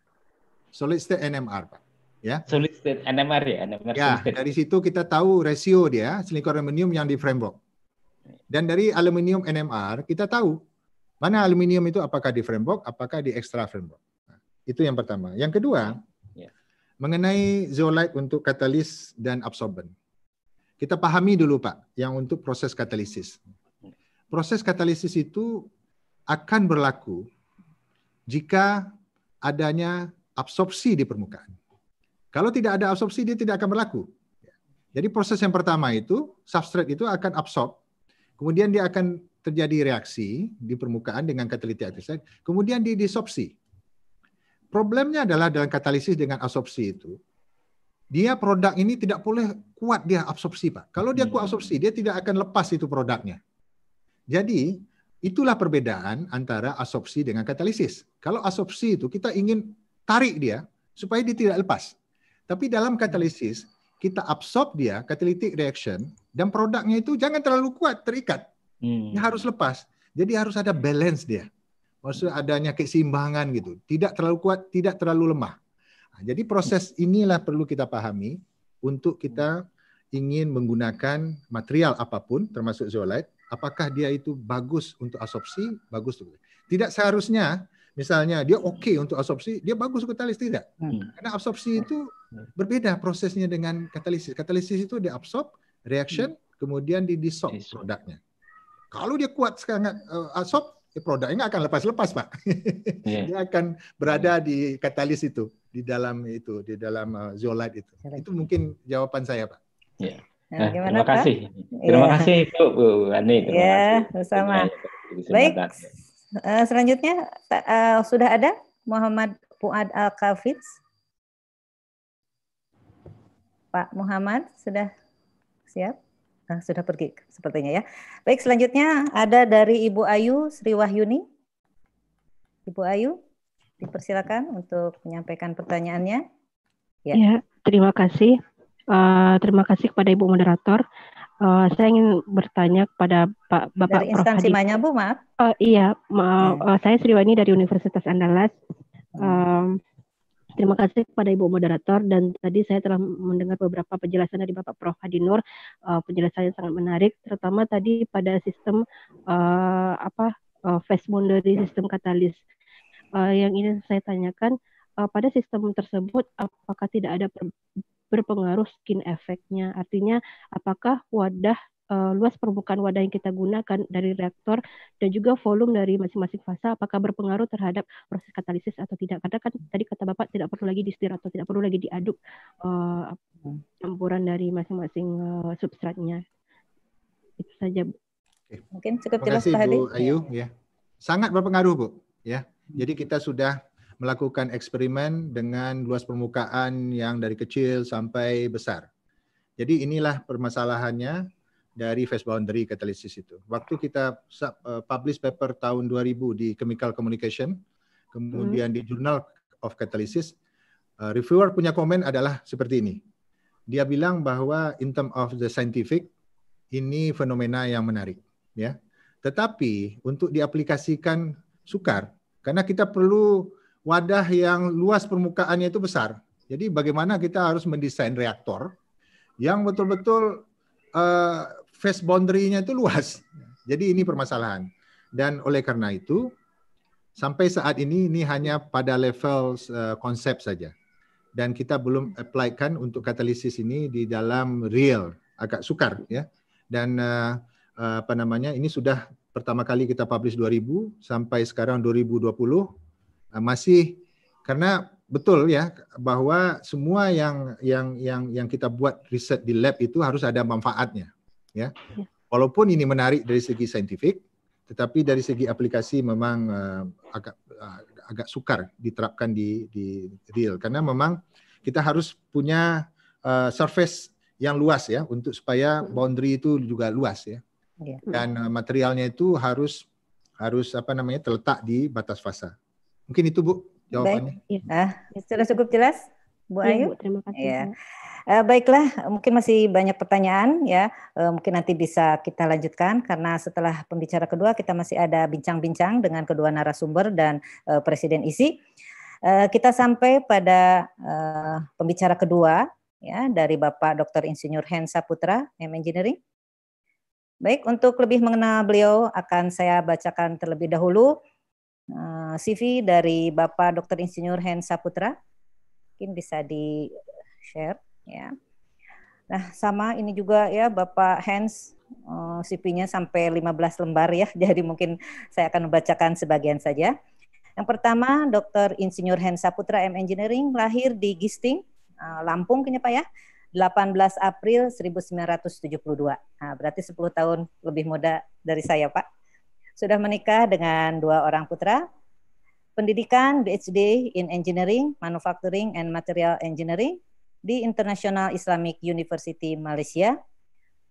Solid state NMR, Pak. Ya. Solid state NMR ya, NMR. Ya, dari situ kita tahu rasio dia silikon aluminium yang di framework. Dan dari aluminium NMR kita tahu mana aluminium itu apakah di framework, apakah di extra framework. Itu yang pertama. Yang kedua, yeah. mengenai zeolite untuk katalis dan absorben. Kita pahami dulu Pak, yang untuk proses katalisis. Proses katalisis itu akan berlaku jika adanya absorpsi di permukaan. Kalau tidak ada absorpsi, dia tidak akan berlaku. Jadi proses yang pertama itu, substrat itu akan absorb, kemudian dia akan terjadi reaksi di permukaan dengan katalitik aktif, kemudian didisorpsi. Problemnya adalah dalam katalisis dengan absorpsi itu, dia produk ini tidak boleh kuat dia absorpsi, Pak. Kalau dia kuat hmm. absorpsi, dia tidak akan lepas itu produknya. Jadi, itulah perbedaan antara absorpsi dengan katalisis. Kalau absorpsi itu kita ingin tarik dia supaya dia tidak lepas. Tapi dalam hmm. katalisis, kita absorb dia, catalytic reaction, dan produknya itu jangan terlalu kuat, terikat. Hmm. Dia harus lepas. Jadi harus ada balance dia maksudnya adanya keseimbangan gitu, tidak terlalu kuat, tidak terlalu lemah. Nah, jadi proses inilah perlu kita pahami untuk kita ingin menggunakan material apapun, termasuk zeolite, apakah dia itu bagus untuk asopsi bagus tuh tidak seharusnya misalnya dia oke okay untuk absorpsi, dia bagus untuk katalis tidak. Hmm. Karena absorpsi itu berbeda prosesnya dengan katalisis. Katalisis itu diabsorb, reaction, hmm. kemudian didissolve produknya. Kalau dia kuat sangat uh, absorb, produknya akan lepas-lepas pak. Yeah. Dia akan berada iya. di katalis itu di dalam itu di dalam uh, zolat itu. Itu mungkin jawaban saya pak. Yeah. Iya. Nah, gimana, terima Pak? kasih. Iya. Terima yeah. kasih Bu, Bu Ani. Terima yeah, kasih. sama. Baik. Uh, selanjutnya uh, sudah ada Muhammad Fuad Al Kafiz. Pak Muhammad sudah siap? Nah, sudah pergi sepertinya ya. Baik, selanjutnya ada dari Ibu Ayu Sri Wahyuni. Ibu Ayu, dipersilakan untuk menyampaikan pertanyaannya. Ya, ya terima kasih. Uh, terima kasih kepada Ibu moderator. Uh, saya ingin bertanya kepada Pak Bapak dari Prof. instansi mana Bu, maaf? Uh, iya, ya. saya Hmm. Uh, saya Wahyuni dari Universitas Andalas. Um, Terima kasih kepada Ibu moderator dan tadi saya telah mendengar beberapa penjelasan dari Bapak Prof Hadinur, uh, eh, penjelasan yang sangat menarik, terutama tadi pada sistem uh, apa uh, eh, fast boundary sistem katalis. Uh, yang ini saya tanyakan uh, pada sistem tersebut apakah tidak ada berpengaruh skin efeknya? Artinya apakah wadah uh, luas permukaan wadah yang kita gunakan dari reaktor dan juga volume dari masing-masing fase apakah berpengaruh terhadap proses katalisis atau tidak karena kan tadi kata bapak tidak perlu lagi distir atau tidak perlu lagi diaduk uh, campuran dari masing-masing uh, substratnya itu saja mungkin cukup jelas tadi Pak Bu Ayu ya sangat berpengaruh Bu ya jadi kita sudah melakukan eksperimen dengan luas permukaan yang dari kecil sampai besar. Jadi inilah permasalahannya dari phase boundary catalysis itu. Waktu kita sub, uh, publish paper tahun 2000 di Chemical Communication, kemudian hmm. di Journal of Catalysis, uh, reviewer punya komen adalah seperti ini. Dia bilang bahwa in term of the scientific ini fenomena yang menarik, ya. Tetapi untuk diaplikasikan sukar karena kita perlu wadah yang luas permukaannya itu besar. Jadi bagaimana kita harus mendesain reaktor yang betul-betul uh, face boundary-nya itu luas. Jadi ini permasalahan. Dan oleh karena itu, sampai saat ini ini hanya pada level uh, konsep saja. Dan kita belum apply-kan untuk katalisis ini di dalam real, agak sukar ya. Dan eh, eh, apa namanya ini sudah pertama kali kita publish 2000 sampai sekarang 2020 uh, masih karena betul ya bahwa semua yang yang yang yang kita buat riset di lab itu harus ada manfaatnya Ya. ya. Walaupun ini menarik dari segi saintifik, tetapi dari segi aplikasi memang uh, agak uh, agak sukar diterapkan di di real karena memang kita harus punya uh, surface yang luas ya untuk supaya hmm. boundary itu juga luas ya. ya. Dan uh, materialnya itu harus harus apa namanya terletak di batas fasa. Mungkin itu Bu jawabannya. Baik, ya. Sudah cukup jelas Bu iya, Ayu? Ya, Bu, terima kasih. Ya. Uh, baiklah, mungkin masih banyak pertanyaan ya. Uh, mungkin nanti bisa kita lanjutkan karena setelah pembicara kedua kita masih ada bincang-bincang dengan kedua narasumber dan uh, Presiden ISI. Uh, kita sampai pada uh, pembicara kedua ya dari Bapak Dr. Insinyur Hensa Putra, M Engineering. Baik, untuk lebih mengenal beliau akan saya bacakan terlebih dahulu uh, CV dari Bapak Dr. Insinyur Hensa Putra. Mungkin bisa di share ya. Nah, sama ini juga ya Bapak Hans uh, eh, CV-nya sampai 15 lembar ya. Jadi mungkin saya akan membacakan sebagian saja. Yang pertama, Dr. Insinyur Hans Saputra M Engineering lahir di Gisting, eh, Lampung kayaknya Pak ya. 18 April 1972. Nah, berarti 10 tahun lebih muda dari saya, Pak. Sudah menikah dengan dua orang putra. Pendidikan BHD in Engineering, Manufacturing and Material Engineering di International Islamic University Malaysia,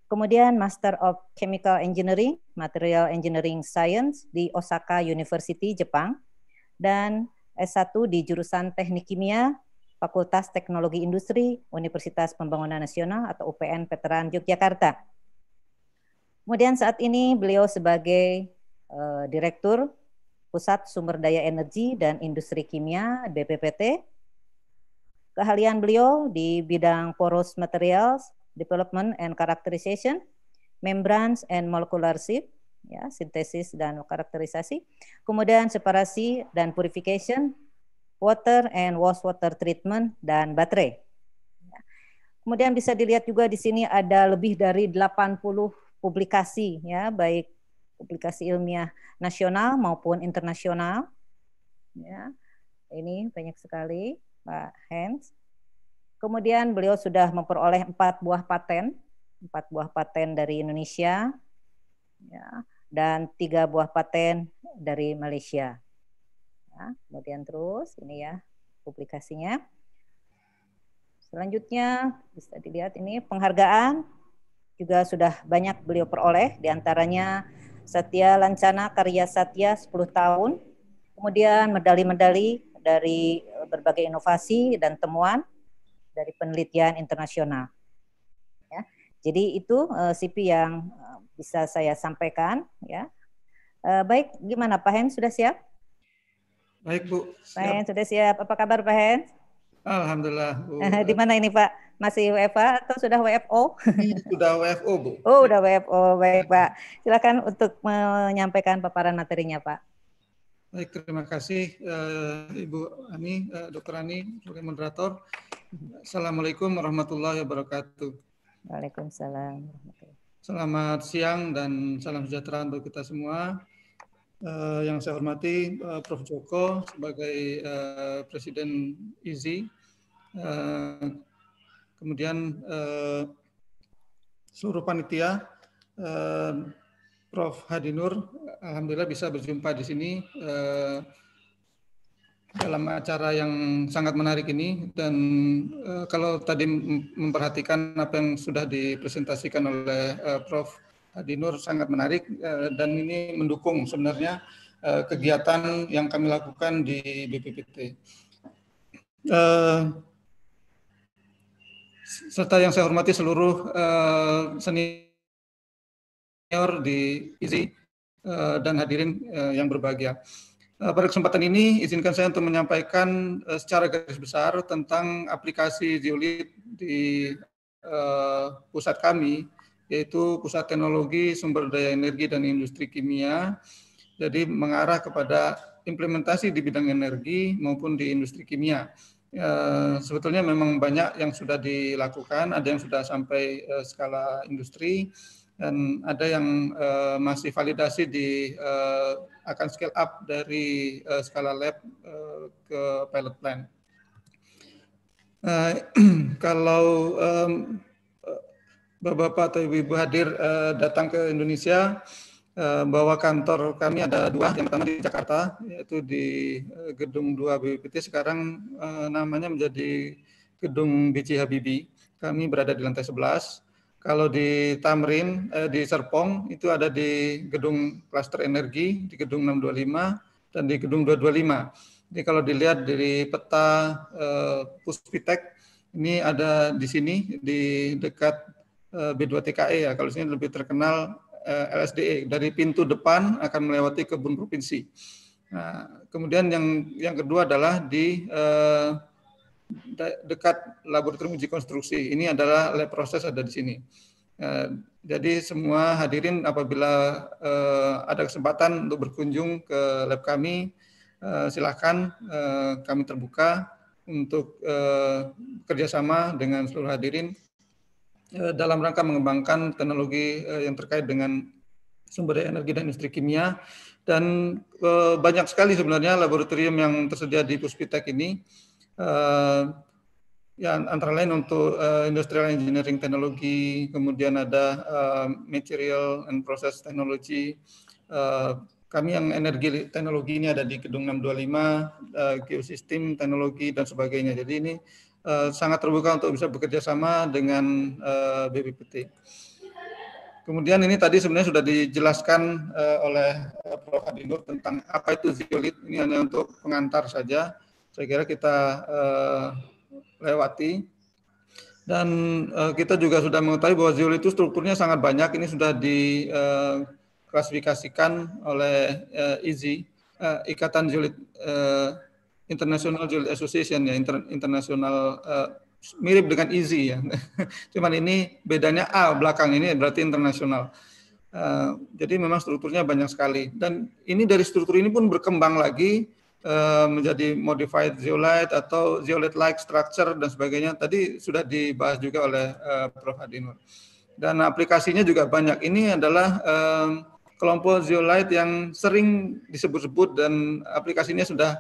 kemudian Master of Chemical Engineering, Material Engineering Science di Osaka University, Jepang, dan S1 di jurusan Teknik Kimia, Fakultas Teknologi Industri, Universitas Pembangunan Nasional atau UPN Veteran Yogyakarta. Kemudian saat ini beliau sebagai uh, Direktur Pusat Sumber Daya Energi dan Industri Kimia BPPT keahlian beliau di bidang porous materials, development and characterization, membranes and molecular sieve, ya, sintesis dan karakterisasi. Kemudian separasi dan purification, water and wastewater treatment dan baterai. Ya. Kemudian bisa dilihat juga di sini ada lebih dari 80 publikasi ya, baik publikasi ilmiah nasional maupun internasional. Ya. Ini banyak sekali. Pak Hans. Kemudian beliau sudah memperoleh empat buah paten, empat buah paten dari Indonesia, ya, dan tiga buah paten dari Malaysia. Ya, kemudian terus ini ya publikasinya. Selanjutnya bisa dilihat ini penghargaan juga sudah banyak beliau peroleh, diantaranya Satya Lancana Karya Satya 10 tahun, kemudian medali-medali dari berbagai inovasi dan temuan dari penelitian internasional. Ya. Jadi itu uh, eh, CP yang eh, bisa saya sampaikan. Ya. Eh, baik, gimana Pak Hen? Sudah siap? Baik Bu. Siap. Pak Hen sudah siap. Apa kabar Pak Hen? Alhamdulillah. Dimana Di mana ini Pak? Masih WFA atau sudah WFO? sudah WFO Bu. Oh, sudah WFO. Baik Pak. Silakan untuk menyampaikan paparan materinya Pak. Baik, terima kasih uh, Ibu Ani, uh, Dokter Ani, sebagai moderator. Assalamualaikum warahmatullahi wabarakatuh. Waalaikumsalam. Selamat siang dan salam sejahtera untuk kita semua. Uh, yang saya hormati uh, Prof. Joko sebagai uh, Presiden IZI, uh, kemudian uh, seluruh panitia, uh, Prof. Hadi Nur, Alhamdulillah bisa berjumpa di sini eh, dalam acara yang sangat menarik ini. Dan eh, kalau tadi memperhatikan apa yang sudah dipresentasikan oleh eh, Prof. Nur sangat menarik eh, dan ini mendukung sebenarnya eh, kegiatan yang kami lakukan di BPPT. Eh, serta yang saya hormati seluruh eh, seni senior di ISI uh, eh, dan hadirin uh, yang berbahagia. Uh, pada kesempatan ini izinkan saya untuk menyampaikan uh, secara garis besar tentang aplikasi Zeolit di uh, pusat kami yaitu Pusat Teknologi Sumber Daya Energi dan Industri Kimia. Jadi mengarah kepada implementasi di bidang energi maupun di industri kimia. E, sebetulnya memang banyak yang sudah dilakukan, ada yang sudah sampai e, skala industri, dan ada yang uh, masih validasi di uh, akan scale up dari uh, skala lab uh, ke pilot plan. Uh, kalau um, Bapak-bapak atau ibu-ibu hadir uh, datang ke Indonesia uh, bahwa kantor kami ada dua, yang pertama di Jakarta yaitu di uh, gedung 2 BPPT sekarang uh, namanya menjadi gedung BC Habibie. Kami berada di lantai 11 kalau di Tamrin, eh, di Serpong, itu ada di gedung klaster energi, di gedung 625, dan di gedung 225. Jadi kalau dilihat dari peta eh, Puspitek, ini ada di sini, di dekat eh, B2TKE ya, kalau sini lebih terkenal eh, LSDE. Dari pintu depan akan melewati kebun provinsi. Nah, kemudian yang yang kedua adalah di eh, dekat laboratorium uji konstruksi. Ini adalah lab proses ada di sini. Eh, jadi semua hadirin apabila eh, ada kesempatan untuk berkunjung ke lab kami, eh, silahkan kami terbuka untuk kerjasama dengan seluruh hadirin dalam rangka mengembangkan teknologi yang terkait dengan sumber daya energi dan industri kimia dan banyak sekali sebenarnya laboratorium yang tersedia di Puspitek ini Eh, ya antara lain untuk uh, industrial engineering teknologi, kemudian ada uh, material and process technology. Uh, kami yang energi teknologi ini ada di gedung 625, uh, geosistem teknologi dan sebagainya. Jadi ini uh, sangat terbuka untuk bisa bekerja sama dengan uh, BPPT. Kemudian ini tadi sebenarnya sudah dijelaskan uh, oleh Prof. Adindo tentang apa itu zeolit. Ini hanya untuk pengantar saja saya kira kita uh, lewati. Dan uh, kita juga sudah mengetahui bahwa zeol itu strukturnya sangat banyak. Ini sudah diklasifikasikan eh, oleh uh, IZI, uh, Ikatan Zeolit uh, International Zeolit Association ya, inter, internasional uh, mirip dengan IZI ya. Cuman ini bedanya A belakang ini berarti internasional. Uh, jadi memang strukturnya banyak sekali dan ini dari struktur ini pun berkembang lagi Eh, menjadi modified zeolite atau zeolite-like structure dan sebagainya. Tadi sudah dibahas juga oleh uh, Prof. Adinur. Dan aplikasinya juga banyak. Ini adalah eh, kelompok zeolite yang sering disebut-sebut dan aplikasinya sudah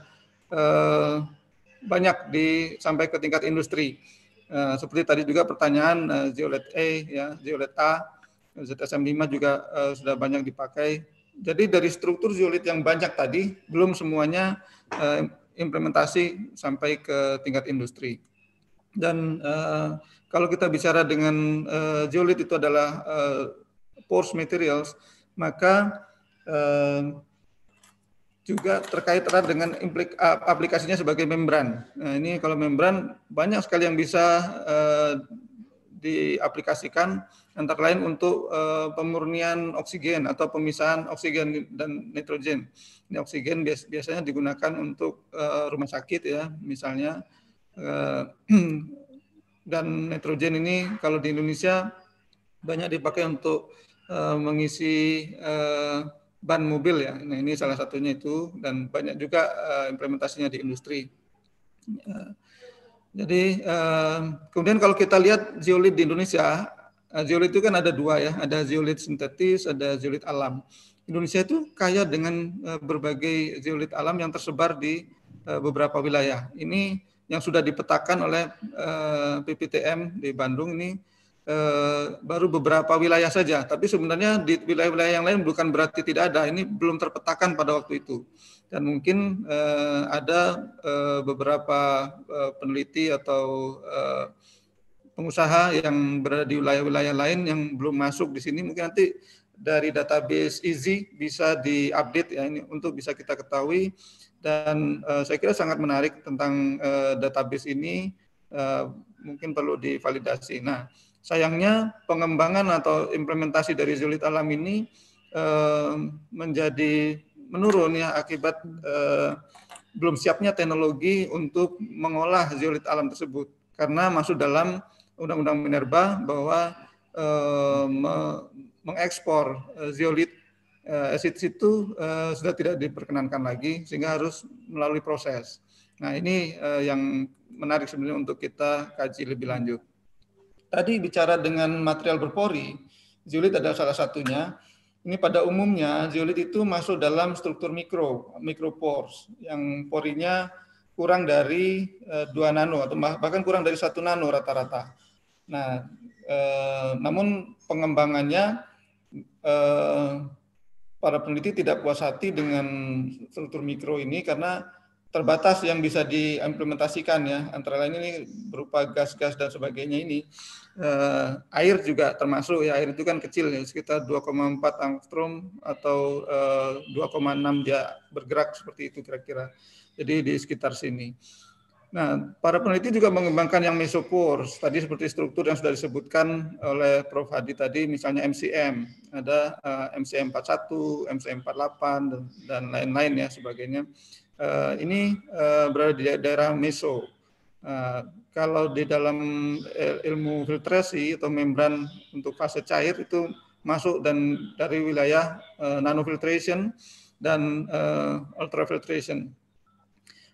banyak di sampai ke tingkat industri. seperti tadi juga pertanyaan uh, zeolite A, ya, zeolite A, ZSM5 juga sudah banyak dipakai. Jadi dari struktur zeolit yang banyak tadi, belum semuanya Eh, implementasi sampai ke tingkat industri. Dan uh, kalau kita bicara dengan uh, geolit itu adalah uh, pores materials, maka uh, juga terkait erat dengan implik, aplikasinya sebagai membran. Nah, ini kalau membran banyak sekali yang bisa uh, diaplikasikan antara lain untuk uh, pemurnian oksigen atau pemisahan oksigen dan nitrogen. Ini oksigen bias, biasanya digunakan untuk uh, rumah sakit ya misalnya uh, dan nitrogen ini kalau di Indonesia banyak dipakai untuk uh, mengisi uh, ban mobil ya. Nah ini salah satunya itu dan banyak juga uh, implementasinya di industri. Jadi eh, kemudian kalau kita lihat zeolit di Indonesia, eh, zeolit itu kan ada dua ya, ada zeolit sintetis, ada zeolit alam. Indonesia itu kaya dengan eh, berbagai zeolit alam yang tersebar di eh, beberapa wilayah. Ini yang sudah dipetakan oleh eh, PPTM di Bandung ini eh, baru beberapa wilayah saja. Tapi sebenarnya di wilayah-wilayah yang lain bukan berarti tidak ada. Ini belum terpetakan pada waktu itu dan mungkin uh, ada uh, beberapa uh, peneliti atau uh, pengusaha yang berada di wilayah-wilayah lain yang belum masuk di sini mungkin nanti dari database Easy bisa diupdate ya ini untuk bisa kita ketahui dan uh, saya kira sangat menarik tentang uh, database ini uh, mungkin perlu divalidasi. Nah, sayangnya pengembangan atau implementasi dari Zulit Alam ini menjadi menurun ya akibat eh, belum siapnya teknologi untuk mengolah zeolit alam tersebut karena masuk dalam undang-undang minerba bahwa eh, mengekspor eh, zeolit esit eh, esit eh, sudah tidak diperkenankan lagi sehingga harus melalui proses. Nah ini eh, yang menarik sebenarnya untuk kita kaji lebih lanjut. Tadi bicara dengan material berpori, zeolit adalah salah satunya ini pada umumnya zeolit itu masuk dalam struktur mikro, mikropores yang porinya kurang dari eh, dua 2 nano atau bahkan kurang dari satu nano rata-rata. Nah, eh, namun pengembangannya eh, para peneliti tidak puas hati dengan struktur mikro ini karena terbatas yang bisa diimplementasikan ya antara lain ini berupa gas-gas dan sebagainya ini eh, air juga termasuk ya air itu kan kecil ya sekitar 2,4 angstrom atau eh, 2,6 dia bergerak seperti itu kira-kira. Jadi di sekitar sini. Nah, para peneliti juga mengembangkan yang mesopores, tadi seperti struktur yang sudah disebutkan oleh Prof. Hadi tadi, misalnya MCM, ada uh, MCM 41, MCM 48, dan, dan lain-lain ya sebagainya. Uh, ini uh, berada di daerah meso. Uh, kalau di dalam eh, ilmu filtrasi atau membran untuk fase cair itu masuk dan dari wilayah uh, nanofiltration dan uh, ultrafiltration.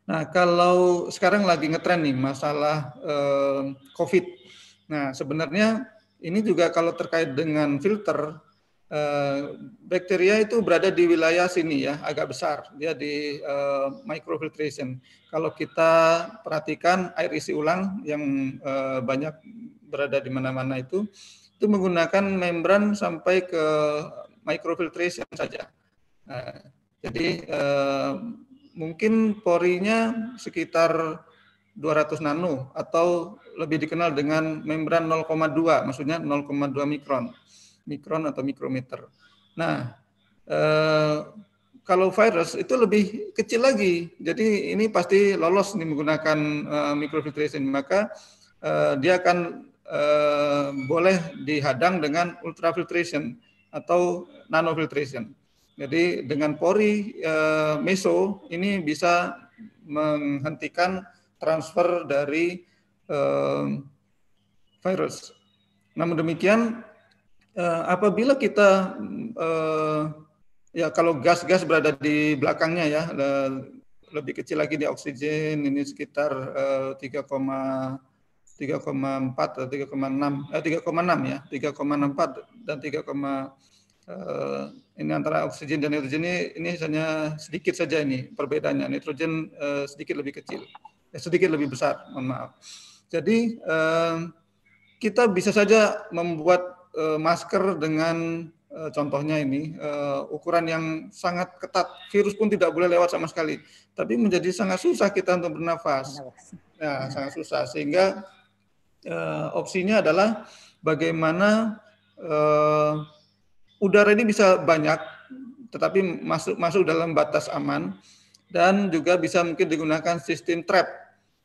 Nah, kalau sekarang lagi ngetren nih masalah uh, COVID. Nah, sebenarnya ini juga kalau terkait dengan filter Eh, bakteria itu berada di wilayah sini ya, agak besar, dia di uh, microfiltration. Kalau kita perhatikan air isi ulang yang uh, banyak berada di mana-mana itu, itu menggunakan membran sampai ke microfiltration saja. Nah, jadi uh, mungkin porinya sekitar 200 nano atau lebih dikenal dengan membran 0,2, maksudnya 0,2 mikron mikron atau mikrometer. Nah, eh, kalau virus itu lebih kecil lagi. Jadi ini pasti lolos nih menggunakan eh, microfiltration, maka eh, dia akan boleh dihadang dengan ultrafiltration atau nanofiltration. Jadi dengan pori meso ini bisa menghentikan transfer dari virus. Namun demikian uh, apabila kita uh, ya kalau gas-gas berada di belakangnya ya le lebih kecil lagi di oksigen ini sekitar uh, eh, 3,3,4 atau 3,6 eh 3,6 ya 3,64 dan 3, uh, ini antara oksigen dan nitrogen ini ini hanya sedikit saja ini perbedaannya nitrogen uh, sedikit lebih kecil eh, sedikit lebih besar mohon maaf jadi uh, kita bisa saja membuat Eh, masker dengan eh, contohnya ini eh, ukuran yang sangat ketat, virus pun tidak boleh lewat sama sekali. Tapi menjadi sangat susah kita untuk bernafas. Ya, nah. sangat susah sehingga uh, opsinya adalah bagaimana uh, udara ini bisa banyak tetapi masuk masuk dalam batas aman dan juga bisa mungkin digunakan sistem trap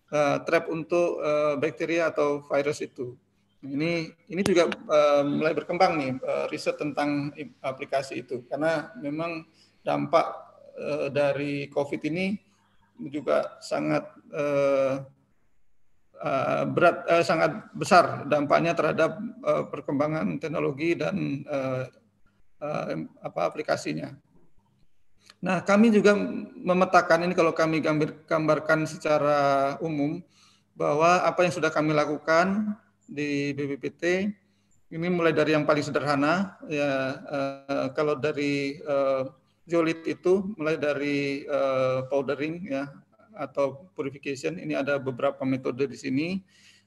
uh, trap untuk uh, bakteria atau virus itu. Ini ini juga uh, mulai berkembang nih uh, riset tentang aplikasi itu karena memang dampak uh, dari COVID ini juga sangat uh, berat uh, sangat besar dampaknya terhadap uh, perkembangan teknologi dan uh, uh, apa aplikasinya. Nah, kami juga memetakan ini kalau kami gambarkan secara umum bahwa apa yang sudah kami lakukan di BBPT ini mulai dari yang paling sederhana ya uh, kalau dari uh, eh, zeolit itu mulai dari uh, powdering ya atau purification ini ada beberapa metode di sini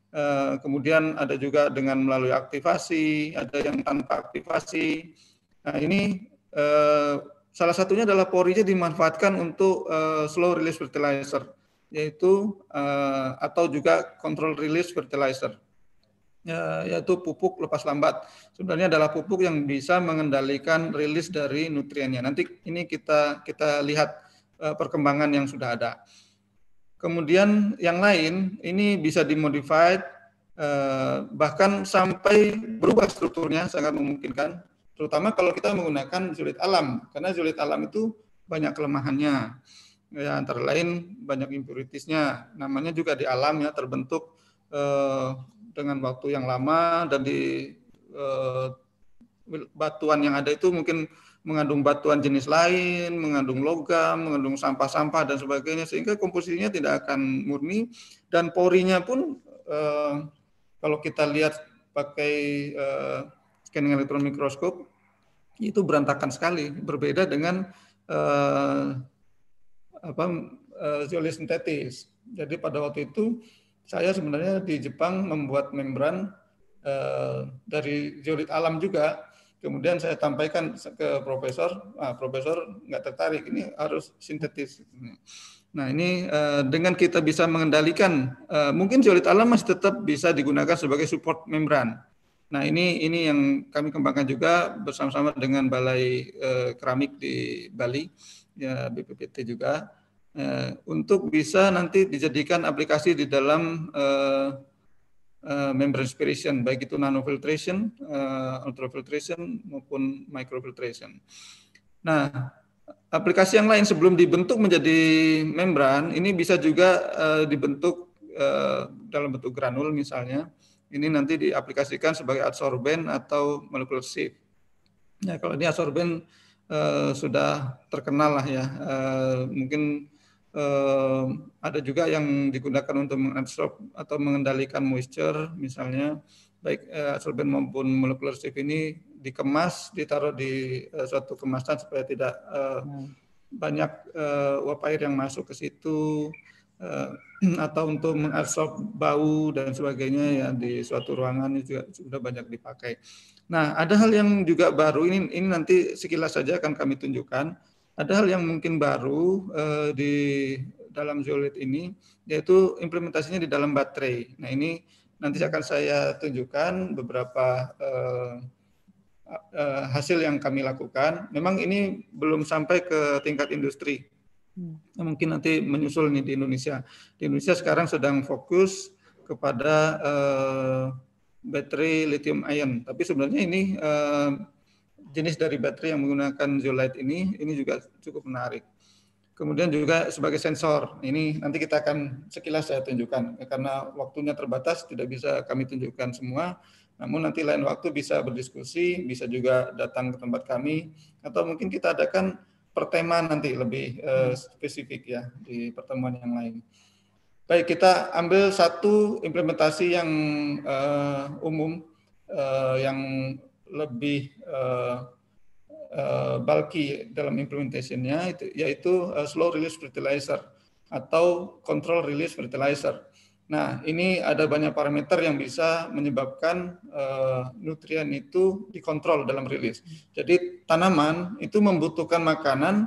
Uh, kemudian ada juga dengan melalui aktivasi, ada yang tanpa aktivasi. Nah ini uh, salah satunya adalah porinya dimanfaatkan untuk uh, slow release fertilizer, yaitu atau juga control release fertilizer. Ya, yaitu pupuk lepas lambat. Sebenarnya adalah pupuk yang bisa mengendalikan rilis dari nutriennya. Nanti ini kita kita lihat e, perkembangan yang sudah ada. Kemudian yang lain ini bisa dimodified e, bahkan sampai berubah strukturnya sangat memungkinkan terutama kalau kita menggunakan zulit alam karena zulit alam itu banyak kelemahannya ya antara lain banyak impuritisnya namanya juga di alam ya terbentuk eh, dengan waktu yang lama dan di uh, batuan yang ada itu mungkin mengandung batuan jenis lain, mengandung logam, mengandung sampah-sampah dan sebagainya sehingga komposisinya tidak akan murni dan porinya pun uh, kalau kita lihat pakai uh, scanning elektron mikroskop itu berantakan sekali berbeda dengan uh, apa zeolit sintetis. Jadi pada waktu itu saya sebenarnya di Jepang membuat membran eh, dari zeolit alam juga. Kemudian saya sampaikan ke profesor, ah, profesor nggak tertarik, ini harus sintetis. Nah ini eh, dengan kita bisa mengendalikan, eh, mungkin zeolit alam masih tetap bisa digunakan sebagai support membran. Nah ini ini yang kami kembangkan juga bersama-sama dengan Balai eh, Keramik di Bali, ya BPPT juga Eh, untuk bisa nanti dijadikan aplikasi di dalam eh, eh, membrane inspiration, baik itu nanofiltration, ultrafiltration maupun microfiltration. Nah, aplikasi yang lain sebelum dibentuk menjadi membran ini bisa juga dibentuk dalam bentuk granul misalnya. Ini nanti diaplikasikan sebagai adsorben atau molecular sieve. Ya, kalau ini adsorben sudah terkenal lah ya, mungkin eh, ada juga yang digunakan untuk mengabsorb atau mengendalikan moisture misalnya baik eh, maupun molecular sieve ini dikemas ditaruh di eh, suatu kemasan supaya tidak eh, hmm. banyak eh, uap air yang masuk ke situ eh, atau untuk mengabsorb bau dan sebagainya ya di suatu ruangan ini juga sudah banyak dipakai. Nah, ada hal yang juga baru ini ini nanti sekilas saja akan kami tunjukkan ada hal yang mungkin baru eh, di dalam Zolit ini, yaitu implementasinya di dalam baterai. Nah ini nanti akan saya tunjukkan beberapa eh, eh, hasil yang kami lakukan. Memang ini belum sampai ke tingkat industri. Hmm. Nah, mungkin nanti menyusul nih di Indonesia. Di Indonesia sekarang sedang fokus kepada eh, baterai lithium ion. Tapi sebenarnya ini eh, jenis dari baterai yang menggunakan zeolite ini ini juga cukup menarik. Kemudian juga sebagai sensor, ini nanti kita akan sekilas saya tunjukkan karena waktunya terbatas tidak bisa kami tunjukkan semua. Namun nanti lain waktu bisa berdiskusi, bisa juga datang ke tempat kami atau mungkin kita adakan pertemuan nanti lebih uh, spesifik ya di pertemuan yang lain. Baik, kita ambil satu implementasi yang uh, umum uh, yang lebih uh, uh, bulky dalam implementasinya itu yaitu uh, slow release fertilizer atau control release fertilizer. Nah, ini ada banyak parameter yang bisa menyebabkan uh, nutrien itu dikontrol dalam rilis. Jadi tanaman itu membutuhkan makanan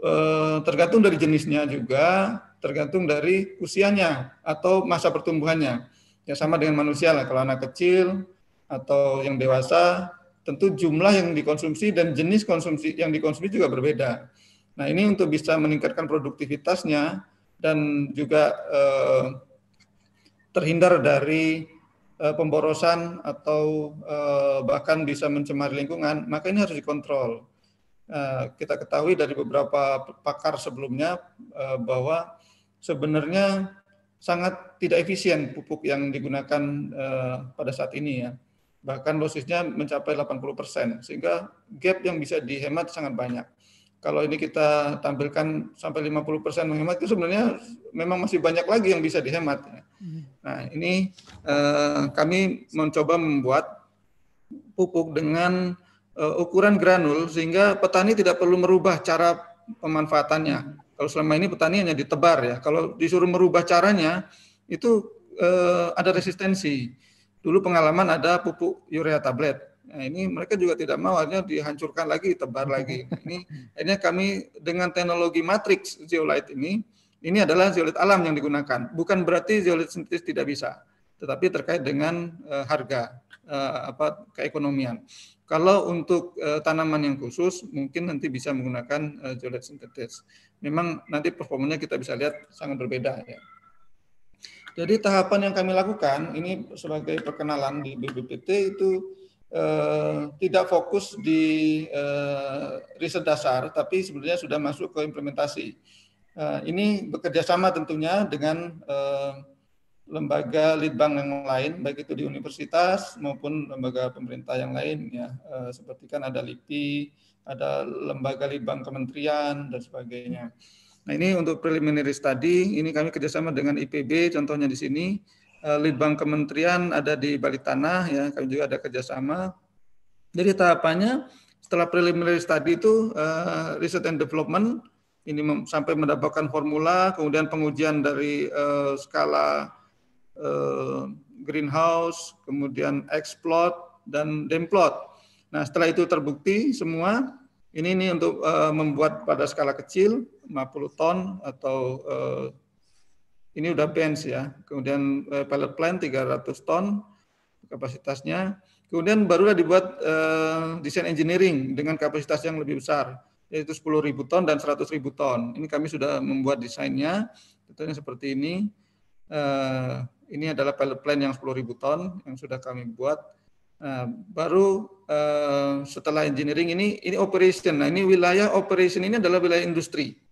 uh, tergantung dari jenisnya juga, tergantung dari usianya atau masa pertumbuhannya. Ya sama dengan manusia lah. Kalau anak kecil atau yang dewasa tentu jumlah yang dikonsumsi dan jenis konsumsi yang dikonsumsi juga berbeda. Nah, ini untuk bisa meningkatkan produktivitasnya dan juga eh, terhindar dari eh, pemborosan atau eh, bahkan bisa mencemari lingkungan, maka ini harus dikontrol. Eh, kita ketahui dari beberapa pakar sebelumnya eh, bahwa sebenarnya sangat tidak efisien pupuk yang digunakan eh, pada saat ini ya bahkan dosisnya mencapai 80%, sehingga gap yang bisa dihemat sangat banyak. Kalau ini kita tampilkan sampai 50% menghemat, itu sebenarnya memang masih banyak lagi yang bisa dihemat. Hmm. Nah, ini eh, kami mencoba membuat pupuk dengan eh, ukuran granul, sehingga petani tidak perlu merubah cara pemanfaatannya. Kalau selama ini petani hanya ditebar ya, kalau disuruh merubah caranya, itu eh, ada resistensi dulu pengalaman ada pupuk urea tablet. Nah, ini mereka juga tidak mau hanya dihancurkan lagi, tebar lagi. Ini akhirnya kami dengan teknologi matrix zeolite ini, ini adalah zeolite alam yang digunakan. Bukan berarti zeolite sintetis tidak bisa, tetapi terkait dengan uh, harga uh, apa keekonomian. Kalau untuk uh, tanaman yang khusus, mungkin nanti bisa menggunakan uh, zeolite sintetis. Memang nanti performanya kita bisa lihat sangat berbeda ya. Jadi tahapan yang kami lakukan ini sebagai perkenalan di BBPT itu eh, tidak fokus di eh, riset dasar, tapi sebenarnya sudah masuk ke implementasi. Eh, ini bekerjasama tentunya dengan eh, lembaga litbang yang lain, baik itu di universitas maupun lembaga pemerintah yang lain, ya eh, seperti kan ada LIPI, ada lembaga litbang kementerian dan sebagainya. Nah ini untuk preliminary study, ini kami kerjasama dengan IPB, contohnya di sini. Eh, Litbang Kementerian ada di Bali Tanah ya kami juga ada kerjasama. Jadi tahapannya setelah preliminary study itu uh, research and development, ini sampai mendapatkan formula, kemudian pengujian dari eh, skala greenhouse, kemudian explot, dan demplot. Nah setelah itu terbukti semua, ini ini untuk uh, membuat pada skala kecil 50 ton atau uh, ini udah bench ya. Kemudian uh, eh, pilot plant 300 ton kapasitasnya. Kemudian barulah dibuat uh, desain engineering dengan kapasitas yang lebih besar yaitu 10 ribu ton dan 100 ribu ton. Ini kami sudah membuat desainnya. Contohnya seperti ini. Uh, ini adalah pilot plant yang 10 ribu ton yang sudah kami buat Nah, baru uh, setelah engineering ini ini operation. Nah, ini wilayah operation ini adalah wilayah industri.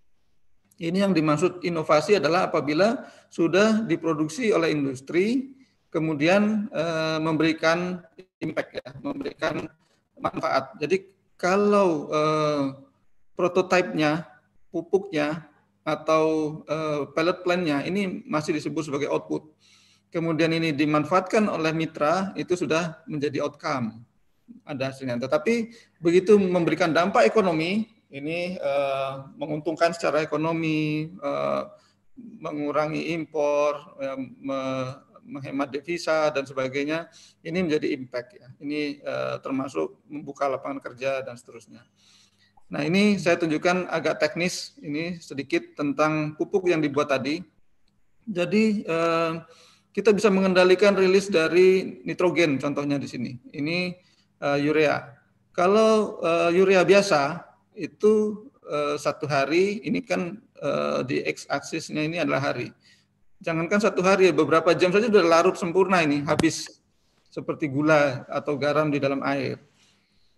Ini yang dimaksud inovasi adalah apabila sudah diproduksi oleh industri kemudian uh, memberikan impact ya, memberikan manfaat. Jadi kalau uh, prototipenya, pupuknya atau uh, pilot plan-nya ini masih disebut sebagai output kemudian ini dimanfaatkan oleh mitra itu sudah menjadi outcome ada hasilnya. Tetapi begitu memberikan dampak ekonomi ini uh, menguntungkan secara ekonomi, uh, mengurangi impor, uh, me menghemat devisa dan sebagainya ini menjadi impact ya. Ini uh, termasuk membuka lapangan kerja dan seterusnya. Nah ini saya tunjukkan agak teknis ini sedikit tentang pupuk yang dibuat tadi. Jadi uh, kita bisa mengendalikan rilis dari nitrogen contohnya di sini. Ini uh, urea. Kalau uh, urea biasa itu uh, satu hari, ini kan uh, di x-aksisnya ini adalah hari. Jangankan satu hari, beberapa jam saja sudah larut sempurna ini, habis seperti gula atau garam di dalam air.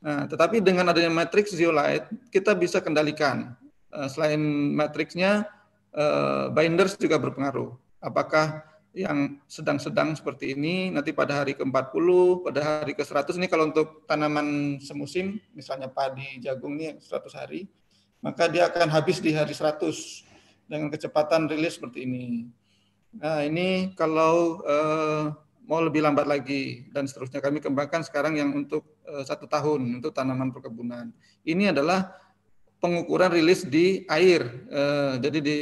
Nah, tetapi dengan adanya matriks zeolite, kita bisa kendalikan. selain matriksnya, uh, binders juga berpengaruh. Apakah yang sedang-sedang seperti ini nanti pada hari ke-40, pada hari ke-100 ini kalau untuk tanaman semusim misalnya padi, jagung ini 100 hari, maka dia akan habis di hari 100 dengan kecepatan rilis seperti ini. Nah, ini kalau eh, mau lebih lambat lagi dan seterusnya kami kembangkan sekarang yang untuk eh, satu tahun untuk tanaman perkebunan. Ini adalah pengukuran rilis di air. Eh, jadi di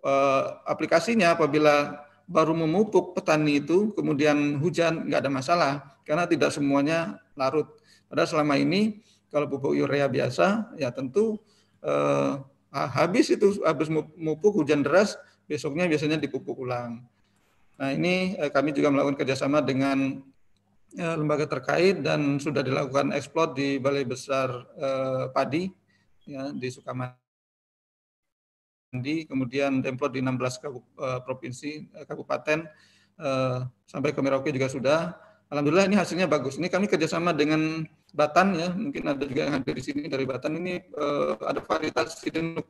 eh, aplikasinya apabila baru memupuk petani itu, kemudian hujan nggak ada masalah karena tidak semuanya larut. Padahal selama ini kalau pupuk urea biasa ya tentu eh, habis itu habis memupuk hujan deras besoknya biasanya dipupuk ulang. Nah ini eh, kami juga melakukan kerjasama dengan eh, lembaga terkait dan sudah dilakukan eksplor di Balai Besar eh, Padi ya, di Sukamana Candi, kemudian Demplot di 16 kabup, eh, provinsi eh, kabupaten eh, sampai ke Merauke juga sudah. Alhamdulillah ini hasilnya bagus. Ini kami kerjasama dengan Batan ya, mungkin ada juga yang hadir di sini dari Batan ini ada varietas sidenok.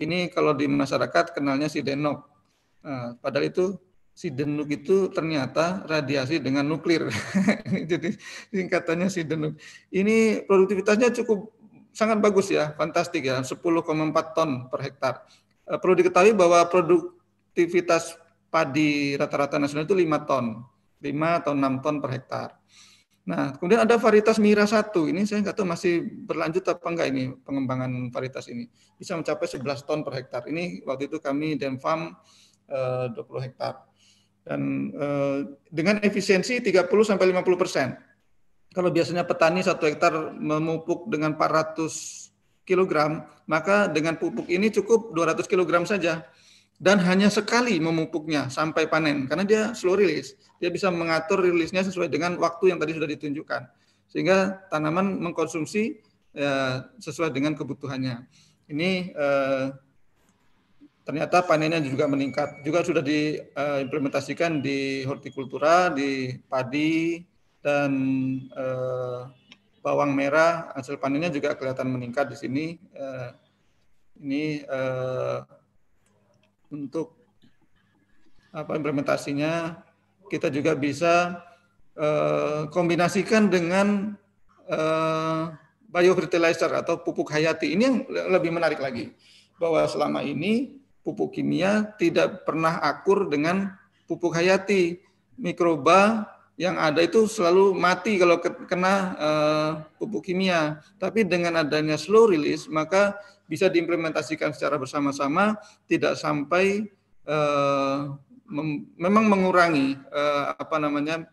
Ini kalau di masyarakat kenalnya sidenok. Nah, padahal itu sidenuk itu ternyata radiasi dengan nuklir. Jadi singkatannya sidenuk. Ini produktivitasnya cukup sangat bagus ya, fantastik ya, 10,4 ton per hektar. Eh, perlu diketahui bahwa produktivitas padi rata-rata nasional itu 5 ton, 5 atau 6 ton per hektar. Nah, kemudian ada varietas Mira 1. Ini saya nggak tahu masih berlanjut apa enggak ini pengembangan varietas ini. Bisa mencapai 11 ton per hektar. Ini waktu itu kami dan farm eh, dua 20 hektar. Dan eh, dengan efisiensi 30 sampai 50 persen. Kalau biasanya petani satu hektar memupuk dengan 400 kg, maka dengan pupuk ini cukup 200 kg saja. Dan hanya sekali memupuknya sampai panen, karena dia slow release. Dia bisa mengatur rilisnya sesuai dengan waktu yang tadi sudah ditunjukkan. Sehingga tanaman mengkonsumsi ya, sesuai dengan kebutuhannya. Ini eh, ternyata panennya juga meningkat. Juga sudah diimplementasikan eh, di hortikultura, di padi, dan eh, bawang merah hasil panennya juga kelihatan meningkat di sini. Eh, ini eh, untuk apa implementasinya kita juga bisa eh, kombinasikan dengan eh, biofertilizer atau pupuk hayati. Ini yang lebih menarik lagi bahwa selama ini pupuk kimia tidak pernah akur dengan pupuk hayati. Mikroba yang ada itu selalu mati kalau kena uh, pupuk kimia. Tapi dengan adanya slow release, maka bisa diimplementasikan secara bersama-sama, tidak sampai uh, mem memang mengurangi uh, apa namanya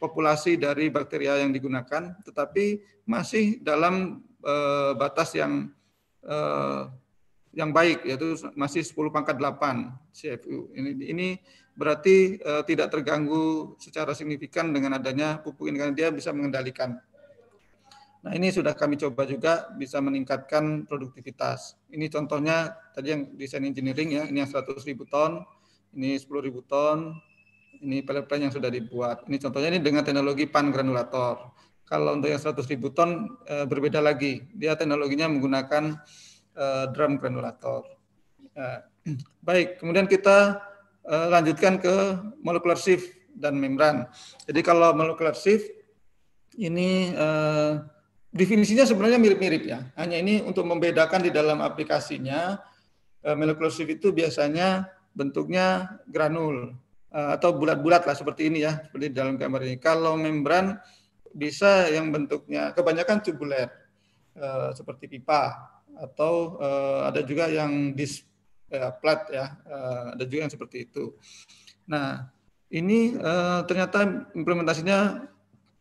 populasi dari bakteria yang digunakan, tetapi masih dalam uh, batas yang uh, yang baik yaitu masih 10 pangkat 8 CFU. Ini ini berarti eh, tidak terganggu secara signifikan dengan adanya pupuk ini karena dia bisa mengendalikan. Nah ini sudah kami coba juga bisa meningkatkan produktivitas. Ini contohnya tadi yang desain engineering ya, ini yang 100 ribu ton, ini 10 ribu ton, ini pellet plant yang sudah dibuat. Ini contohnya ini dengan teknologi pan granulator. Kalau untuk yang 100 ribu ton e, berbeda lagi, dia teknologinya menggunakan e, drum granulator. E, baik, kemudian kita Eh, lanjutkan ke molecular shift dan membran. Jadi kalau molecular shift ini uh, definisinya sebenarnya mirip-mirip ya. Hanya ini untuk membedakan di dalam aplikasinya uh, eh, molecular shift itu biasanya bentuknya granul uh, atau bulat-bulat lah seperti ini ya, seperti di dalam gambar ini. Kalau membran bisa yang bentuknya kebanyakan tubuler uh, seperti pipa atau uh, ada juga yang dis ya, plat ya, uh, ada juga yang seperti itu. Nah, ini uh, ternyata implementasinya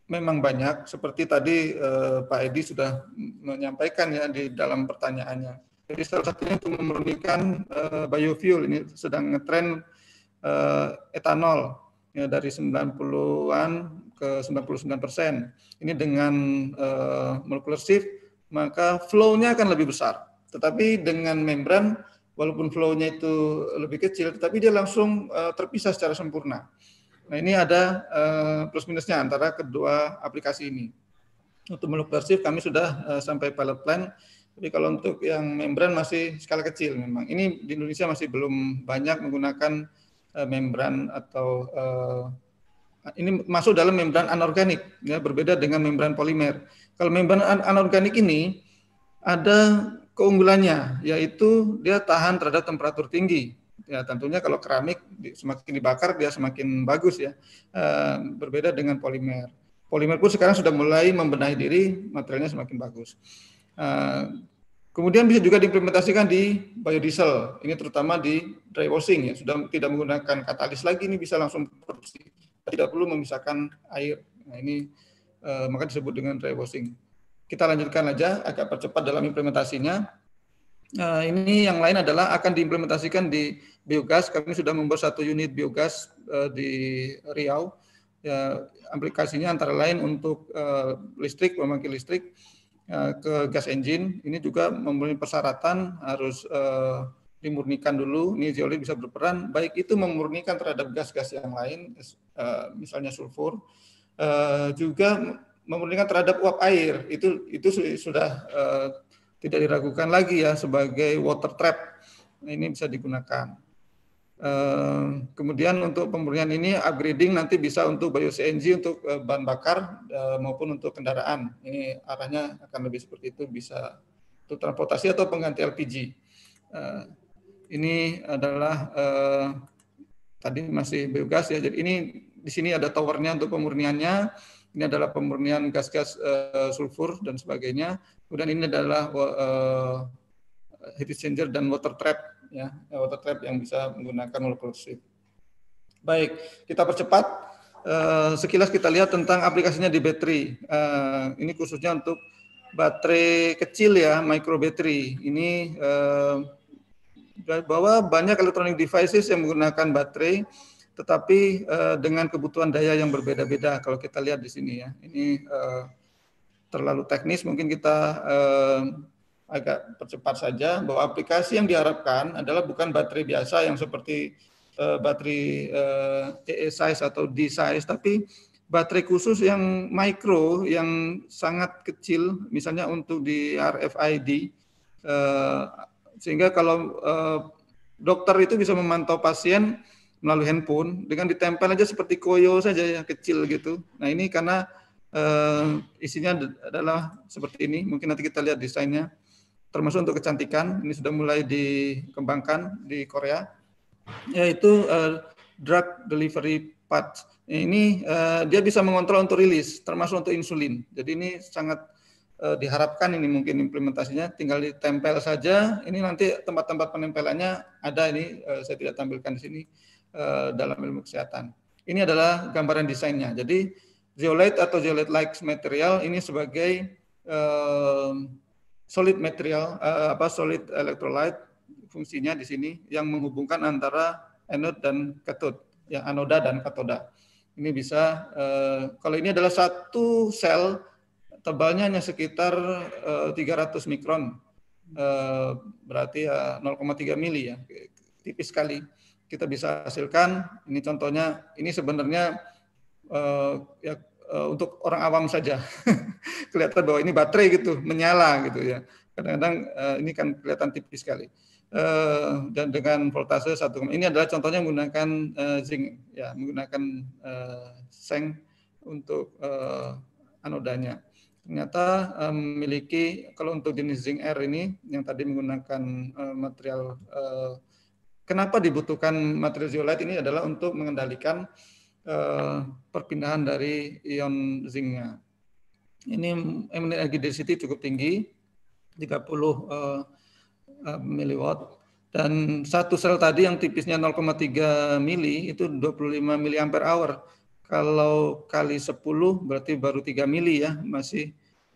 memang banyak seperti tadi uh, Pak Edi sudah menyampaikan ya di dalam pertanyaannya. Jadi salah satunya untuk memurnikan uh, biofuel ini sedang ngetren uh, etanol ya dari 90-an ke 99 persen. Ini dengan uh, molecular shift maka flow-nya akan lebih besar. Tetapi dengan membran walaupun flow-nya itu lebih kecil, tetapi dia langsung uh, terpisah secara sempurna. Nah ini ada uh, eh, plus minusnya antara kedua aplikasi ini. Untuk meluk persif kami sudah uh, sampai pilot plan, tapi kalau untuk yang membran masih skala kecil memang. Ini di Indonesia masih belum banyak menggunakan uh, membran atau uh, ini masuk dalam membran anorganik, ya, berbeda dengan membran polimer. Kalau membran anorganik ini ada keunggulannya yaitu dia tahan terhadap temperatur tinggi. Ya tentunya kalau keramik semakin dibakar dia semakin bagus ya. E, berbeda dengan polimer. Polimer pun sekarang sudah mulai membenahi diri materialnya semakin bagus. E, kemudian bisa juga diimplementasikan di biodiesel. Ini terutama di dry washing ya sudah tidak menggunakan katalis lagi ini bisa langsung produksi. Tidak perlu memisahkan air. Nah ini e, maka disebut dengan dry washing kita lanjutkan aja agak percepat dalam implementasinya. Nah, ini yang lain adalah akan diimplementasikan di biogas. Kami sudah membuat satu unit biogas uh, di Riau. Ya, aplikasinya antara lain untuk uh, listrik, pembangkit listrik uh, ke gas engine. Ini juga memenuhi persyaratan harus uh, dimurnikan dulu. Ini zeolit bisa berperan baik itu memurnikan terhadap gas-gas yang lain, uh, misalnya sulfur, uh, juga memurnikan terhadap uap air itu itu sudah uh, tidak diragukan lagi ya sebagai water trap nah, ini bisa digunakan. Uh, kemudian untuk pemurnian ini upgrading nanti bisa untuk bio CNG untuk uh, bahan bakar uh, maupun untuk kendaraan. Ini arahnya akan lebih seperti itu bisa untuk transportasi atau pengganti LPG. Ini adalah tadi masih biogas ya. Jadi ini di sini ada towernya untuk pemurniannya ini adalah pemurnian gas-gas uh, sulfur dan sebagainya. Kemudian ini adalah uh, heat exchanger dan water trap ya, water trap yang bisa menggunakan molecular sieve. Baik, kita percepat uh, sekilas kita lihat tentang aplikasinya di baterai. Uh, ini khususnya untuk baterai kecil ya, micro battery. Ini uh, bahwa banyak electronic devices yang menggunakan baterai tetapi uh, dengan kebutuhan daya yang berbeda-beda kalau kita lihat di sini ya. Ini uh, terlalu teknis mungkin kita uh, agak percepat saja bahwa aplikasi yang diharapkan adalah bukan baterai biasa yang seperti uh, baterai uh, AA e size atau D size tapi baterai khusus yang mikro yang sangat kecil misalnya untuk di RFID uh, sehingga kalau uh, dokter itu bisa memantau pasien melalui handphone dengan ditempel aja seperti koyo saja yang kecil gitu. Nah ini karena uh, isinya adalah seperti ini. Mungkin nanti kita lihat desainnya. Termasuk untuk kecantikan ini sudah mulai dikembangkan di Korea yaitu uh, drug delivery pad. Ini uh, dia bisa mengontrol untuk rilis termasuk untuk insulin. Jadi ini sangat diharapkan ini mungkin implementasinya tinggal ditempel saja. Ini nanti tempat-tempat penempelannya ada ini saya tidak tampilkan di sini. Eh, dalam ilmu kesehatan. Ini adalah gambaran desainnya. Jadi zeolite atau zeolite-like material ini sebagai uh, solid material uh, apa solid electrolyte fungsinya di sini yang menghubungkan antara anode dan katod, ya anoda dan katoda. Ini bisa uh, kalau ini adalah satu sel tebalnya hanya sekitar uh, 300 mikron. Uh, berarti ya 0,3 mili ya, tipis sekali kita bisa hasilkan. Ini contohnya, ini sebenarnya uh, ya uh, untuk orang awam saja kelihatan bahwa ini baterai gitu menyala gitu ya. Kadang-kadang uh, ini kan kelihatan tipis sekali. Uh, dan dengan voltase satu ini adalah contohnya menggunakan uh, zinc ya menggunakan uh, seng untuk uh, anodanya ternyata um, memiliki kalau untuk jenis zinc air ini yang tadi menggunakan uh, material uh, kenapa dibutuhkan material zeolite ini adalah untuk mengendalikan uh, perpindahan dari ion zincnya. Ini energi density cukup tinggi, 30 uh, eh, eh, miliwatt dan satu sel tadi yang tipisnya 0,3 mili itu 25 mili ampere hour. Kalau kali 10 berarti baru 3 mili ya, masih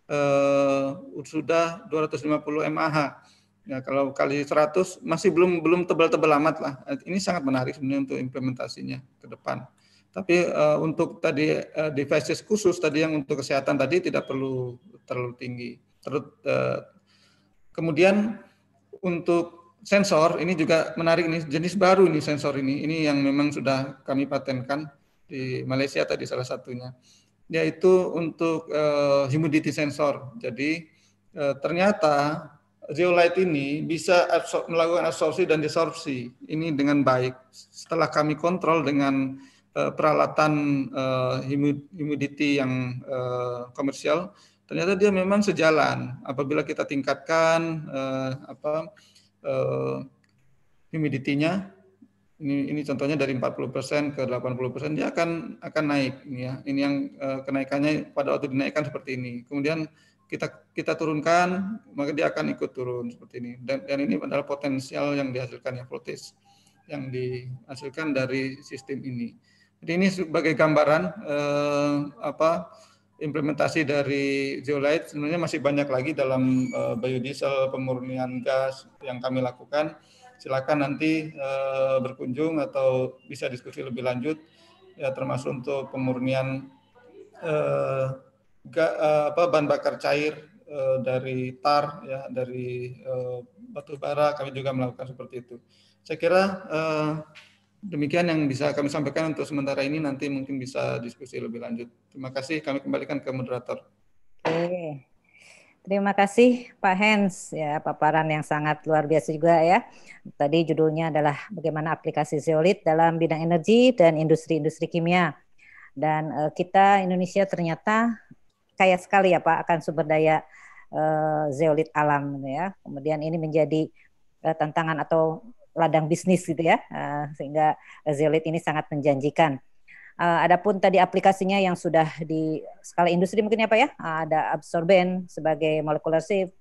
uh, sudah 250 mAh. Ya, kalau kali 100 masih belum belum tebal-tebal amat lah. Ini sangat menarik sebenarnya untuk implementasinya ke depan. Tapi uh, untuk tadi uh, devices khusus tadi yang untuk kesehatan tadi tidak perlu terlalu tinggi. Terus uh, eh, kemudian untuk sensor ini juga menarik nih jenis baru ini sensor ini. Ini yang memang sudah kami patenkan di Malaysia tadi salah satunya yaitu untuk uh, humidity sensor. Jadi uh, ternyata zeolite ini bisa absor melakukan absorpsi dan desorpsi ini dengan baik. Setelah kami kontrol dengan uh, peralatan uh, humidity yang uh, komersial, ternyata dia memang sejalan. Apabila kita tingkatkan uh, apa uh, humidity-nya, ini ini contohnya dari 40% ke 80% dia akan akan naik ini ya. Ini yang uh, kenaikannya pada waktu dinaikkan seperti ini. Kemudian kita kita turunkan maka dia akan ikut turun seperti ini dan, dan ini adalah potensial yang dihasilkan ya voltage yang dihasilkan dari sistem ini. Jadi ini sebagai gambaran eh, apa implementasi dari zeolite sebenarnya masih banyak lagi dalam eh, biodiesel pemurnian gas yang kami lakukan. Silakan nanti eh, berkunjung atau bisa diskusi lebih lanjut ya termasuk untuk pemurnian eh, Eh, apa, bahan bakar cair eh, dari tar ya dari eh, batu bara kami juga melakukan seperti itu. Saya kira demikian yang bisa kami sampaikan untuk sementara ini nanti mungkin bisa diskusi lebih lanjut. Terima kasih kami kembalikan ke moderator. Oke. Terima kasih Pak Hens ya paparan yang sangat luar biasa juga ya. Tadi judulnya adalah bagaimana aplikasi zeolit dalam bidang energi dan industri-industri kimia. Dan kita Indonesia ternyata kaya sekali ya Pak akan sumber daya uh, zeolit alam gitu ya. Kemudian ini menjadi uh, tantangan atau ladang bisnis gitu ya. Uh, sehingga zeolit ini sangat menjanjikan. Uh, adapun tadi aplikasinya yang sudah di skala industri mungkin apa ya? Uh, ada absorben sebagai molekular sieve,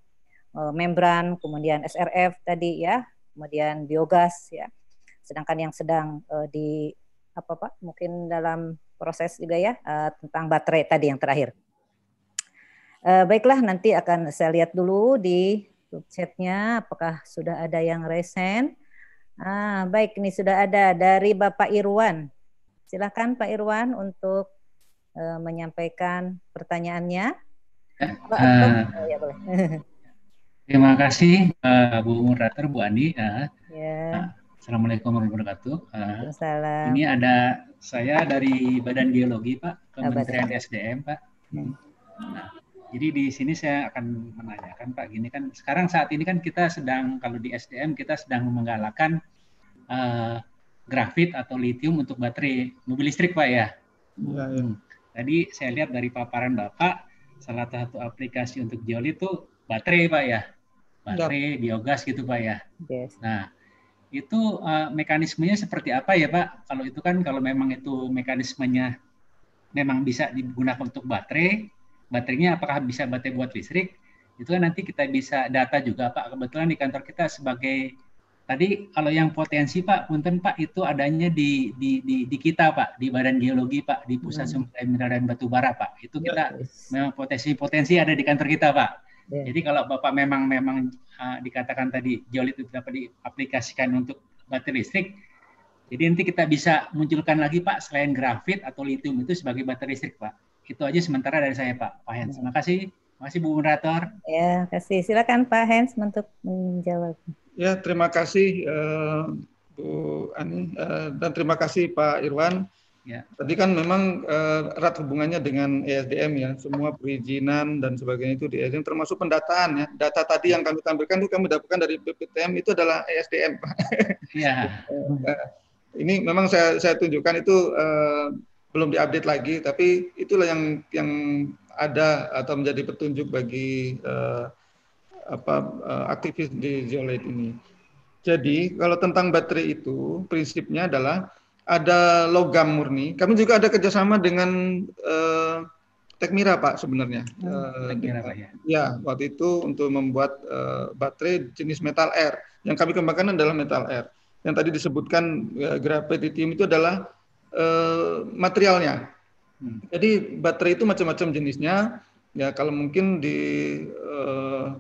uh, membran, kemudian SRF tadi ya, kemudian biogas ya. Sedangkan yang sedang uh, di apa Pak? Mungkin dalam proses juga ya uh, tentang baterai tadi yang terakhir. Uh, baiklah, nanti akan saya lihat dulu di chatnya apakah sudah ada yang resen. Ah, baik, ini sudah ada dari Bapak Irwan. Silakan Pak Irwan untuk uh, menyampaikan pertanyaannya. uh, terima kasih uh, Bu Murater, Bu Andi. Uh, ya. yeah. Ya. uh, Assalamualaikum warahmatullahi wabarakatuh. Uh, ah, Assalamualaikum. Ini ada saya dari Badan Geologi Pak, Kementerian ah, Abad. SDM Pak. Hmm. Nah, jadi di sini saya akan menanyakan Pak, gini kan sekarang saat ini kan kita sedang kalau di SDM kita sedang menggalakkan uh, grafit atau litium untuk baterai mobil listrik Pak ya. ya, Ya. Tadi saya lihat dari paparan Bapak salah satu aplikasi untuk geoli itu baterai Pak ya. Baterai ya. biogas gitu Pak ya. Yes. Nah, itu uh, mekanismenya seperti apa ya Pak? Kalau itu kan kalau memang itu mekanismenya memang bisa digunakan untuk baterai baterainya apakah bisa baterai buat listrik itu kan nanti kita bisa data juga Pak kebetulan di kantor kita sebagai tadi kalau yang potensi Pak punten Pak itu adanya di di di, di kita Pak di Badan Geologi Pak di Pusat hmm. Sumber Mineral dan Bara, Pak itu ya, kita yes. memang potensi-potensi ada di kantor kita Pak yeah. jadi kalau Bapak memang memang uh, dikatakan tadi geolit itu dapat diaplikasikan untuk baterai listrik jadi nanti kita bisa munculkan lagi Pak selain grafit atau litium itu sebagai baterai listrik Pak itu aja sementara dari saya Pak, Pak Hens. Terima iya. kasih. Terima kasih Bu Moderator. Ya, kasih. Silakan Pak Hens untuk menjawab. Ya, terima kasih uh, Bu Ani uh, dan terima kasih Pak Irwan. Ya. Tadi kan memang uh, erat hubungannya dengan ESDM ya, semua perizinan dan sebagainya itu di ESDM termasuk pendataan ya. Data tadi yang kami tampilkan itu kami dapatkan dari BPTM itu adalah ESDM. Pak. Ya. ini memang saya saya tunjukkan itu uh, belum diupdate lagi tapi itulah yang yang ada atau menjadi petunjuk bagi uh, apa uh, aktivis di zeolite ini. Jadi kalau tentang baterai itu prinsipnya adalah ada logam murni. Kami juga ada kerjasama dengan uh, Tekmira Pak sebenarnya. Hmm, Tekmira Pak ya. Ya waktu itu untuk membuat uh, baterai jenis metal air. Yang kami kembangkan adalah metal air. Yang tadi disebutkan uh, graphite itu adalah Eh, materialnya. Hmm. Jadi baterai itu macam-macam jenisnya. Ya kalau mungkin di uh,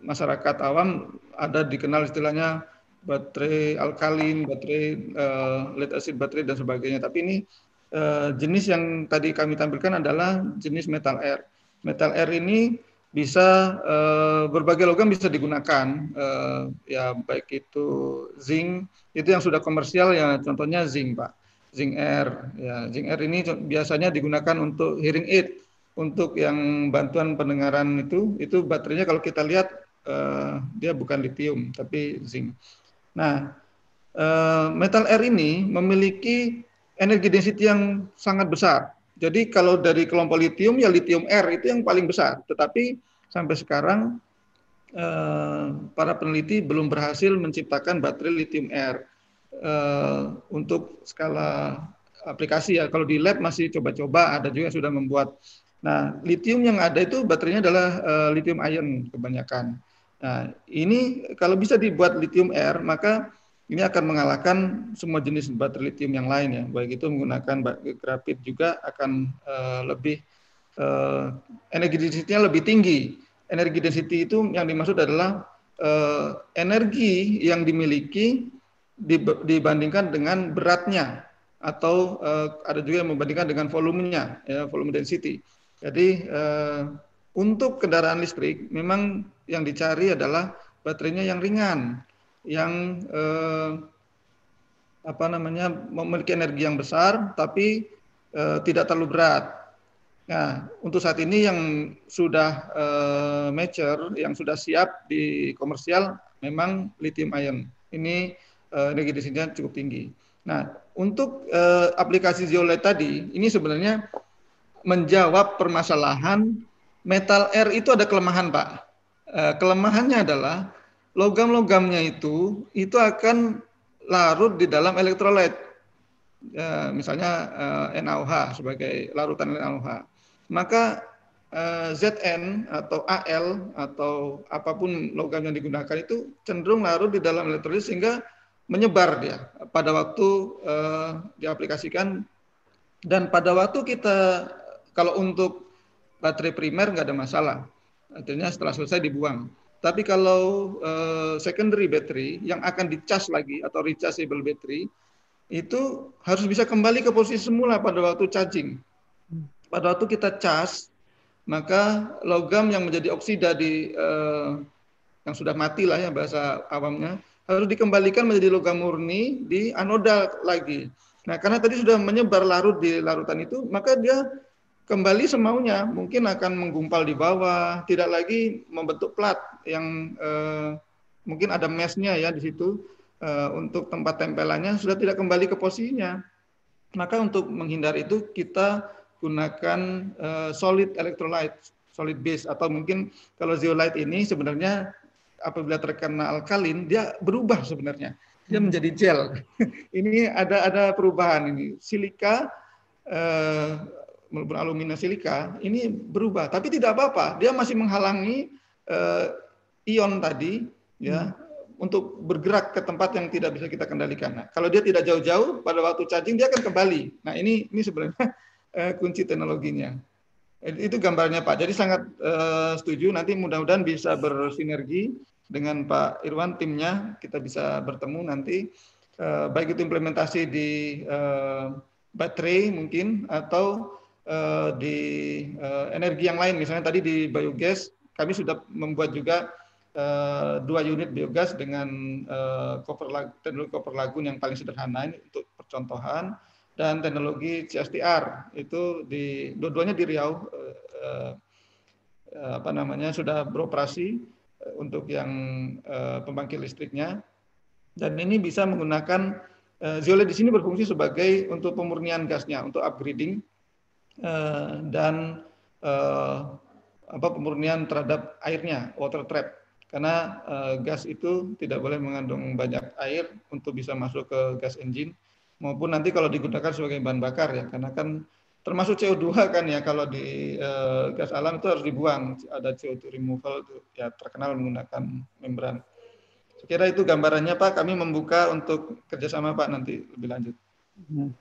masyarakat awam ada dikenal istilahnya baterai alkalin, baterai uh, lead acid baterai dan sebagainya. Tapi ini uh, jenis yang tadi kami tampilkan adalah jenis metal air. Metal air ini bisa uh, berbagai logam bisa digunakan uh, ya baik itu zinc itu yang sudah komersial ya contohnya zinc pak zinc air. Ya, zinc air ini biasanya digunakan untuk hearing aid, untuk yang bantuan pendengaran itu, itu baterainya kalau kita lihat uh, dia bukan lithium tapi zinc. Nah, uh, metal air ini memiliki energi density yang sangat besar. Jadi kalau dari kelompok lithium ya lithium air itu yang paling besar. Tetapi sampai sekarang uh, para peneliti belum berhasil menciptakan baterai lithium air uh, untuk skala aplikasi ya. Kalau di lab masih coba-coba, ada juga yang sudah membuat. Nah, lithium yang ada itu baterainya adalah uh, lithium ion kebanyakan. Nah, ini kalau bisa dibuat lithium air, maka ini akan mengalahkan semua jenis baterai lithium yang lain ya. Baik itu menggunakan grafit juga akan uh, lebih uh, energi densitinya lebih tinggi. Energi density itu yang dimaksud adalah uh, energi yang dimiliki dibandingkan dengan beratnya atau uh, ada juga yang membandingkan dengan volumenya, ya, volume density. Jadi uh, untuk kendaraan listrik memang yang dicari adalah baterainya yang ringan, yang uh, apa namanya memiliki energi yang besar tapi uh, tidak terlalu berat. Nah, untuk saat ini yang sudah uh, mature, yang sudah siap di komersial memang lithium ion. Ini Eh, energi listriknya cukup tinggi. Nah, untuk uh, aplikasi zeolite tadi, ini sebenarnya menjawab permasalahan metal air itu ada kelemahan, Pak. Uh, kelemahannya adalah logam-logamnya itu itu akan larut di dalam elektrolit. Uh, misalnya NaOH sebagai larutan NaOH. Maka ZN atau AL atau apapun logam yang digunakan itu cenderung larut di dalam elektrolit sehingga menyebar dia pada waktu uh, diaplikasikan dan pada waktu kita kalau untuk baterai primer nggak ada masalah artinya setelah selesai dibuang tapi kalau uh, secondary battery yang akan dicas lagi atau rechargeable battery itu harus bisa kembali ke posisi semula pada waktu charging pada waktu kita cas maka logam yang menjadi oksida di uh, yang sudah mati lah ya bahasa awamnya harus dikembalikan menjadi logam murni di anoda lagi. Nah, karena tadi sudah menyebar larut di larutan itu, maka dia kembali semaunya, mungkin akan menggumpal di bawah, tidak lagi membentuk plat yang eh, mungkin ada mesnya ya di situ eh, untuk tempat tempelannya sudah tidak kembali ke posisinya. Maka untuk menghindar itu kita gunakan eh, solid electrolyte, solid base atau mungkin kalau zeolite ini sebenarnya apabila terkena alkalin dia berubah sebenarnya. Dia menjadi gel. ini ada ada perubahan ini. Silika eh, alumina, silika ini berubah, tapi tidak apa-apa. Dia masih menghalangi eh, ion tadi ya hmm. untuk bergerak ke tempat yang tidak bisa kita kendalikan. Nah, kalau dia tidak jauh-jauh pada waktu charging dia akan kembali. Nah, ini ini sebenarnya eh, kunci teknologinya. Itu gambarnya Pak. Jadi sangat uh, setuju. Nanti mudah-mudahan bisa bersinergi dengan Pak Irwan timnya kita bisa bertemu nanti uh, baik itu implementasi di uh, baterai mungkin atau uh, di uh, energi yang lain misalnya tadi di biogas kami sudah membuat juga uh, dua unit biogas dengan uh, koper lagu, teknologi koper lagun yang paling sederhana ini untuk percontohan dan teknologi CSTR itu di dua-duanya di Riau uh, uh, apa namanya sudah beroperasi Eh, untuk yang eh, pembangkit listriknya. Dan ini bisa menggunakan eh, Zeolite di sini berfungsi sebagai untuk pemurnian gasnya, untuk upgrading dan apa pemurnian terhadap airnya, water trap. Karena gas itu tidak boleh mengandung banyak air untuk bisa masuk ke gas engine maupun nanti kalau digunakan sebagai bahan bakar ya, karena kan termasuk CO2 kan ya kalau di eh, gas alam itu harus dibuang ada CO2 removal itu ya terkenal menggunakan membran. Sekira itu gambarannya Pak, kami membuka untuk kerjasama Pak nanti lebih lanjut. Hmm.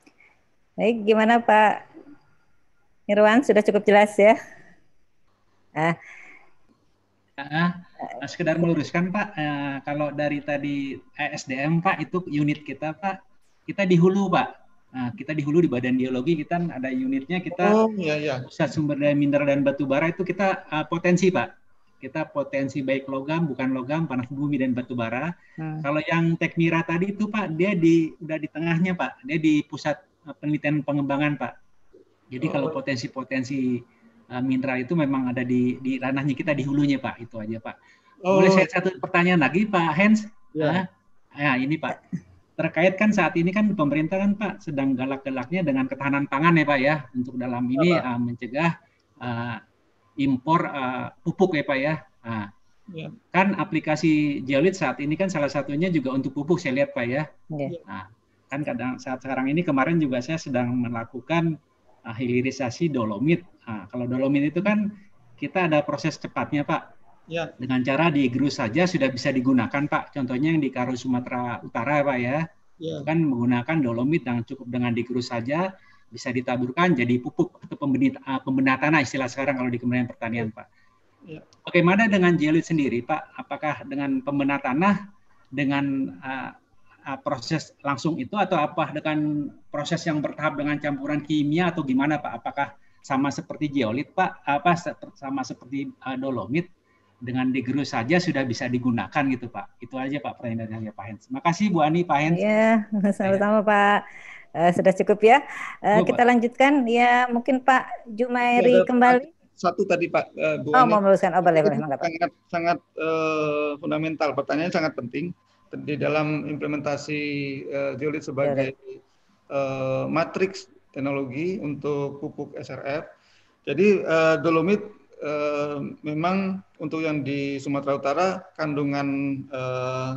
Baik, gimana Pak Irwan sudah cukup jelas ya? Ah. Nah, sekedar meluruskan Pak, eh, kalau dari tadi ESDM Pak itu unit kita Pak, kita di hulu Pak Nah, kita di hulu di Badan Geologi kita ada unitnya kita oh, iya, iya. pusat sumber daya mineral dan batu bara itu kita uh, potensi pak. Kita potensi baik logam, bukan logam, panas bumi dan batu bara. Hmm. Kalau yang tekmira tadi itu pak dia di udah di tengahnya pak, dia di pusat eh, penelitian pengembangan pak. Jadi oh. kalau oh. potensi-potensi uh, mineral itu memang ada di di ranahnya kita di hulunya pak, itu aja pak. Oh. Boleh saya satu pertanyaan lagi pak Hans? Iya. Ya. Yeah. Nah, ini pak terkait kan saat ini kan pemerintah kan Pak sedang galak-galaknya dengan ketahanan pangan ya Pak ya untuk dalam ini uh, mencegah uh, impor uh, pupuk ya Pak ya. Uh, ya. Kan aplikasi Geolit saat ini kan salah satunya juga untuk pupuk saya lihat Pak ya. ya. Uh, kan kadang saat sekarang ini kemarin juga saya sedang melakukan uh, hilirisasi dolomit. Uh, kalau dolomit itu kan kita ada proses cepatnya Pak Ya. Dengan cara digerus saja sudah bisa digunakan, Pak. Contohnya yang di Karo Sumatera Utara, Pak ya. ya. kan menggunakan dolomit yang cukup dengan digerus saja bisa ditaburkan jadi pupuk atau pembenah tanah istilah sekarang kalau di Kementerian Pertanian, Pak. Ya. Oke, mana dengan jelit sendiri, Pak? Apakah dengan pembenah tanah dengan uh, uh, proses langsung itu atau apa dengan proses yang bertahap dengan campuran kimia atau gimana, Pak? Apakah sama seperti geolit, Pak? Apa sama seperti uh, dolomit? dengan digerus saja sudah bisa digunakan gitu Pak. Itu aja Pak pertanyaannya Pak Hens. Makasih Bu Ani Pak Hens. Iya, sama-sama Pak. Uh, sudah cukup ya. Uh, eh, Bu, kita Pak. lanjutkan ya mungkin Pak Jumairi ya, kembali. Satu tadi Pak uh, Bu Oh, Ani. mau meluruskan oh, boleh, boleh, Pak. Sangat sangat uh, fundamental pertanyaannya sangat penting di dalam implementasi uh, Geolit sebagai Uh, matriks teknologi untuk pupuk SRF. Jadi uh, dolomit Eh, memang untuk yang di Sumatera Utara kandungan eh,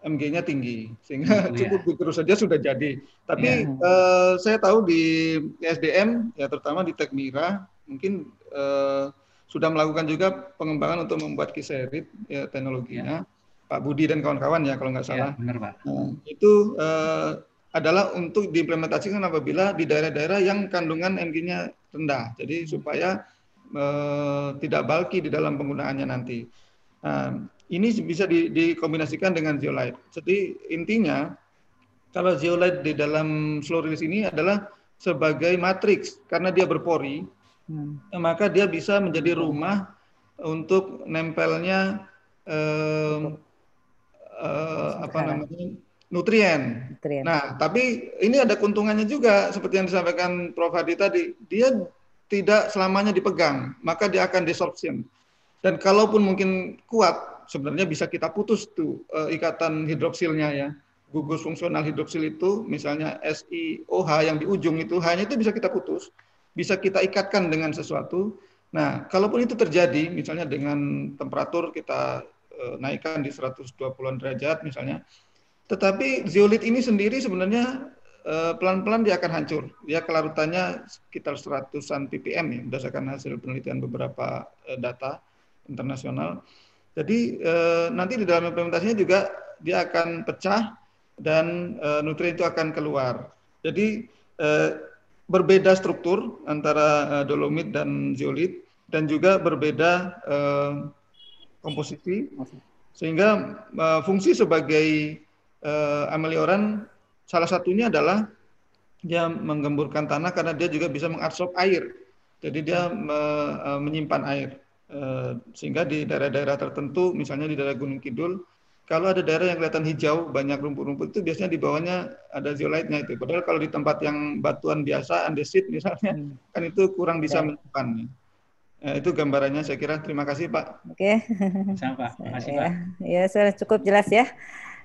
MG-nya tinggi sehingga oh, cukup yeah. terus saja sudah jadi. Tapi yeah. Iya. saya tahu di SDM ya terutama di Tekmira mungkin eh, sudah melakukan juga pengembangan untuk membuat kiserit ya, teknologinya. yeah. Pak Budi dan kawan-kawan ya kalau nggak iya, salah. Yeah, benar Pak. Nah, itu adalah untuk diimplementasikan apabila di daerah-daerah yang kandungan MG-nya rendah. Jadi supaya Eh, tidak bulky di dalam penggunaannya nanti. Nah, ini bisa di, dikombinasikan dengan zeolite. Jadi intinya kalau zeolite di dalam slow release ini adalah sebagai matriks karena dia berpori, hmm. maka dia bisa menjadi rumah untuk nempelnya eh, eh, apa namanya nutrien. nutrien. Nah, tapi ini ada keuntungannya juga seperti yang disampaikan Prof Hadi tadi. Dia tidak selamanya dipegang, maka dia akan desorption. Dan kalaupun mungkin kuat, sebenarnya bisa kita putus tuh eh, ikatan hidroksilnya ya. Gugus fungsional hidroksil itu misalnya SiOH yang di ujung itu hanya itu bisa kita putus, bisa kita ikatkan dengan sesuatu. Nah, kalaupun itu terjadi misalnya dengan temperatur kita eh, naikkan di 120-an derajat misalnya, tetapi zeolit ini sendiri sebenarnya Eh, pelan-pelan dia akan hancur. Dia kelarutannya sekitar seratusan ppm ya berdasarkan hasil penelitian beberapa eh, data internasional. Jadi eh, nanti di dalam implementasinya juga dia akan pecah dan nutrien itu akan keluar. Jadi berbeda struktur antara dolomit dan zeolit dan juga berbeda komposisi sehingga fungsi sebagai amelioran Salah satunya adalah dia menggemburkan tanah karena dia juga bisa mengabsorb air. Jadi dia me, e, menyimpan air. E, sehingga di daerah-daerah tertentu, misalnya di daerah Gunung Kidul, kalau ada daerah yang kelihatan hijau, banyak rumput-rumput itu biasanya di bawahnya ada zeolite-nya itu. Padahal kalau di tempat yang batuan biasa, andesit misalnya, hmm. kan itu kurang bisa ya. menyimpan. Ya, itu gambarannya saya kira. Terima kasih Pak. Oke. Okay. Sama Pak. Terima kasih Pak. Ya, ya sudah cukup jelas ya.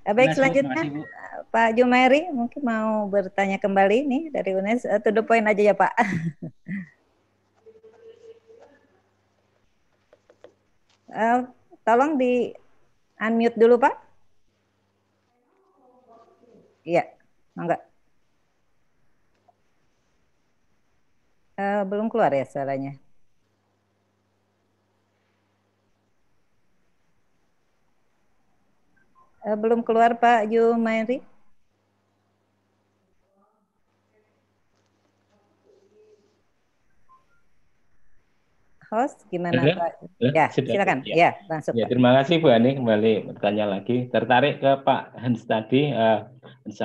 Baik, selanjutnya. Pak Jumairi mungkin mau bertanya kembali nih dari UNES. Eh, to the point aja ya Pak. uh, tolong di unmute dulu Pak. Iya, enggak. Uh, eh, belum keluar ya suaranya. belum keluar Pak Jumairi. host gimana Sudah? Sudah? Ya, Sudah. silakan. Ya. ya, langsung. Ya, terima kasih Bu Ani kembali bertanya lagi. Tertarik ke Pak Hans tadi uh, Hans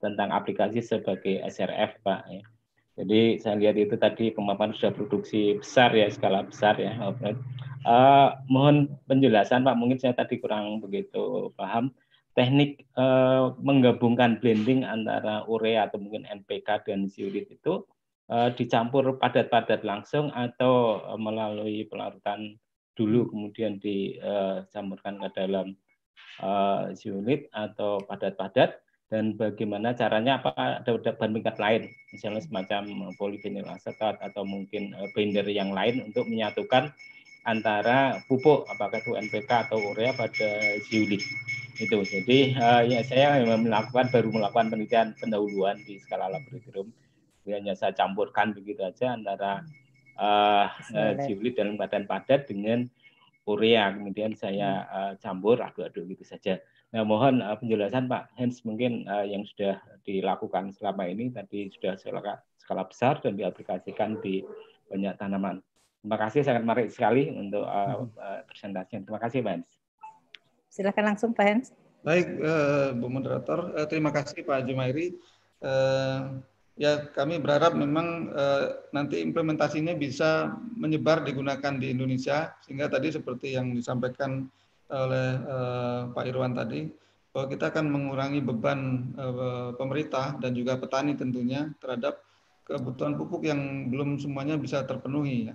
tentang aplikasi sebagai SRF Pak ya. Jadi saya lihat itu tadi pemapan sudah produksi besar ya skala besar ya. Uh, mohon penjelasan Pak, mungkin saya tadi kurang begitu paham teknik uh, menggabungkan blending antara urea atau mungkin NPK dan siurit itu Eh, dicampur padat-padat langsung atau eh, melalui pelarutan dulu kemudian dicampurkan ke dalam siulit eh, atau padat-padat dan bagaimana caranya apa ada bahan pengikat lain misalnya semacam polivinil asetat atau mungkin binder yang lain untuk menyatukan antara pupuk apakah itu NPK atau urea pada siulit itu jadi ya saya memang melakukan baru melakukan penelitian pendahuluan di skala laboratorium Ya, hanya saya campurkan begitu aja antara uh, uh, jiwlit dalam badan padat dengan urea kemudian saya uh, campur aduk-aduk gitu saja. Nah mohon uh, penjelasan Pak Hans mungkin uh, yang sudah dilakukan selama ini tadi sudah skala, skala besar dan diaplikasikan di banyak tanaman. Terima kasih sangat menarik sekali untuk uh, uh, presentasinya. Terima kasih Pak Hans. Silakan langsung Pak Hans. Baik, eh, Bu Moderator, eh, terima kasih Pak Jumairi. Eh, ya kami berharap memang eh, nanti implementasinya bisa menyebar digunakan di Indonesia sehingga tadi seperti yang disampaikan eh, oleh eh, Pak Irwan tadi bahwa kita akan mengurangi beban eh, pemerintah dan juga petani tentunya terhadap kebutuhan pupuk yang belum semuanya bisa terpenuhi ya.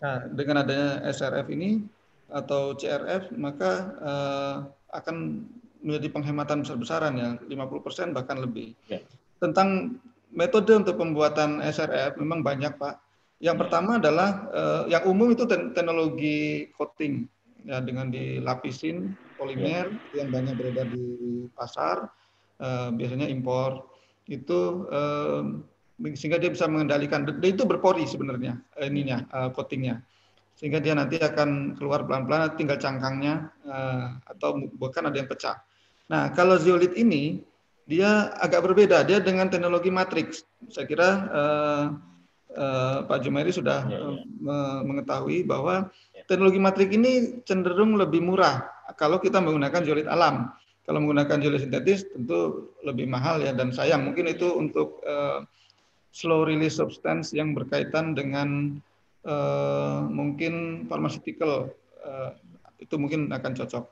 Nah, dengan adanya SRF ini atau CRF maka eh, akan menjadi penghematan besar-besaran ya 50% bahkan lebih. Ya. Tentang metode untuk pembuatan SRF memang banyak Pak. Yang pertama adalah uh, yang umum itu teknologi coating ya dengan dilapisin polimer ya. yang banyak beredar di pasar uh, biasanya impor itu uh, sehingga dia bisa mengendalikan dia itu berpori sebenarnya ininya ya coatingnya sehingga dia nanti akan keluar pelan-pelan tinggal cangkangnya uh, atau bahkan ada yang pecah. Nah kalau zeolit ini dia agak berbeda. Dia dengan teknologi matrix. Saya kira uh, uh, Pak Jumeri sudah ya, ya. mengetahui bahwa teknologi matrix ini cenderung lebih murah kalau kita menggunakan jolit alam. Kalau menggunakan jolit sintetis tentu lebih mahal ya dan sayang. Mungkin itu untuk uh, slow release substance yang berkaitan dengan uh, mungkin pharmaceutical uh, itu mungkin akan cocok.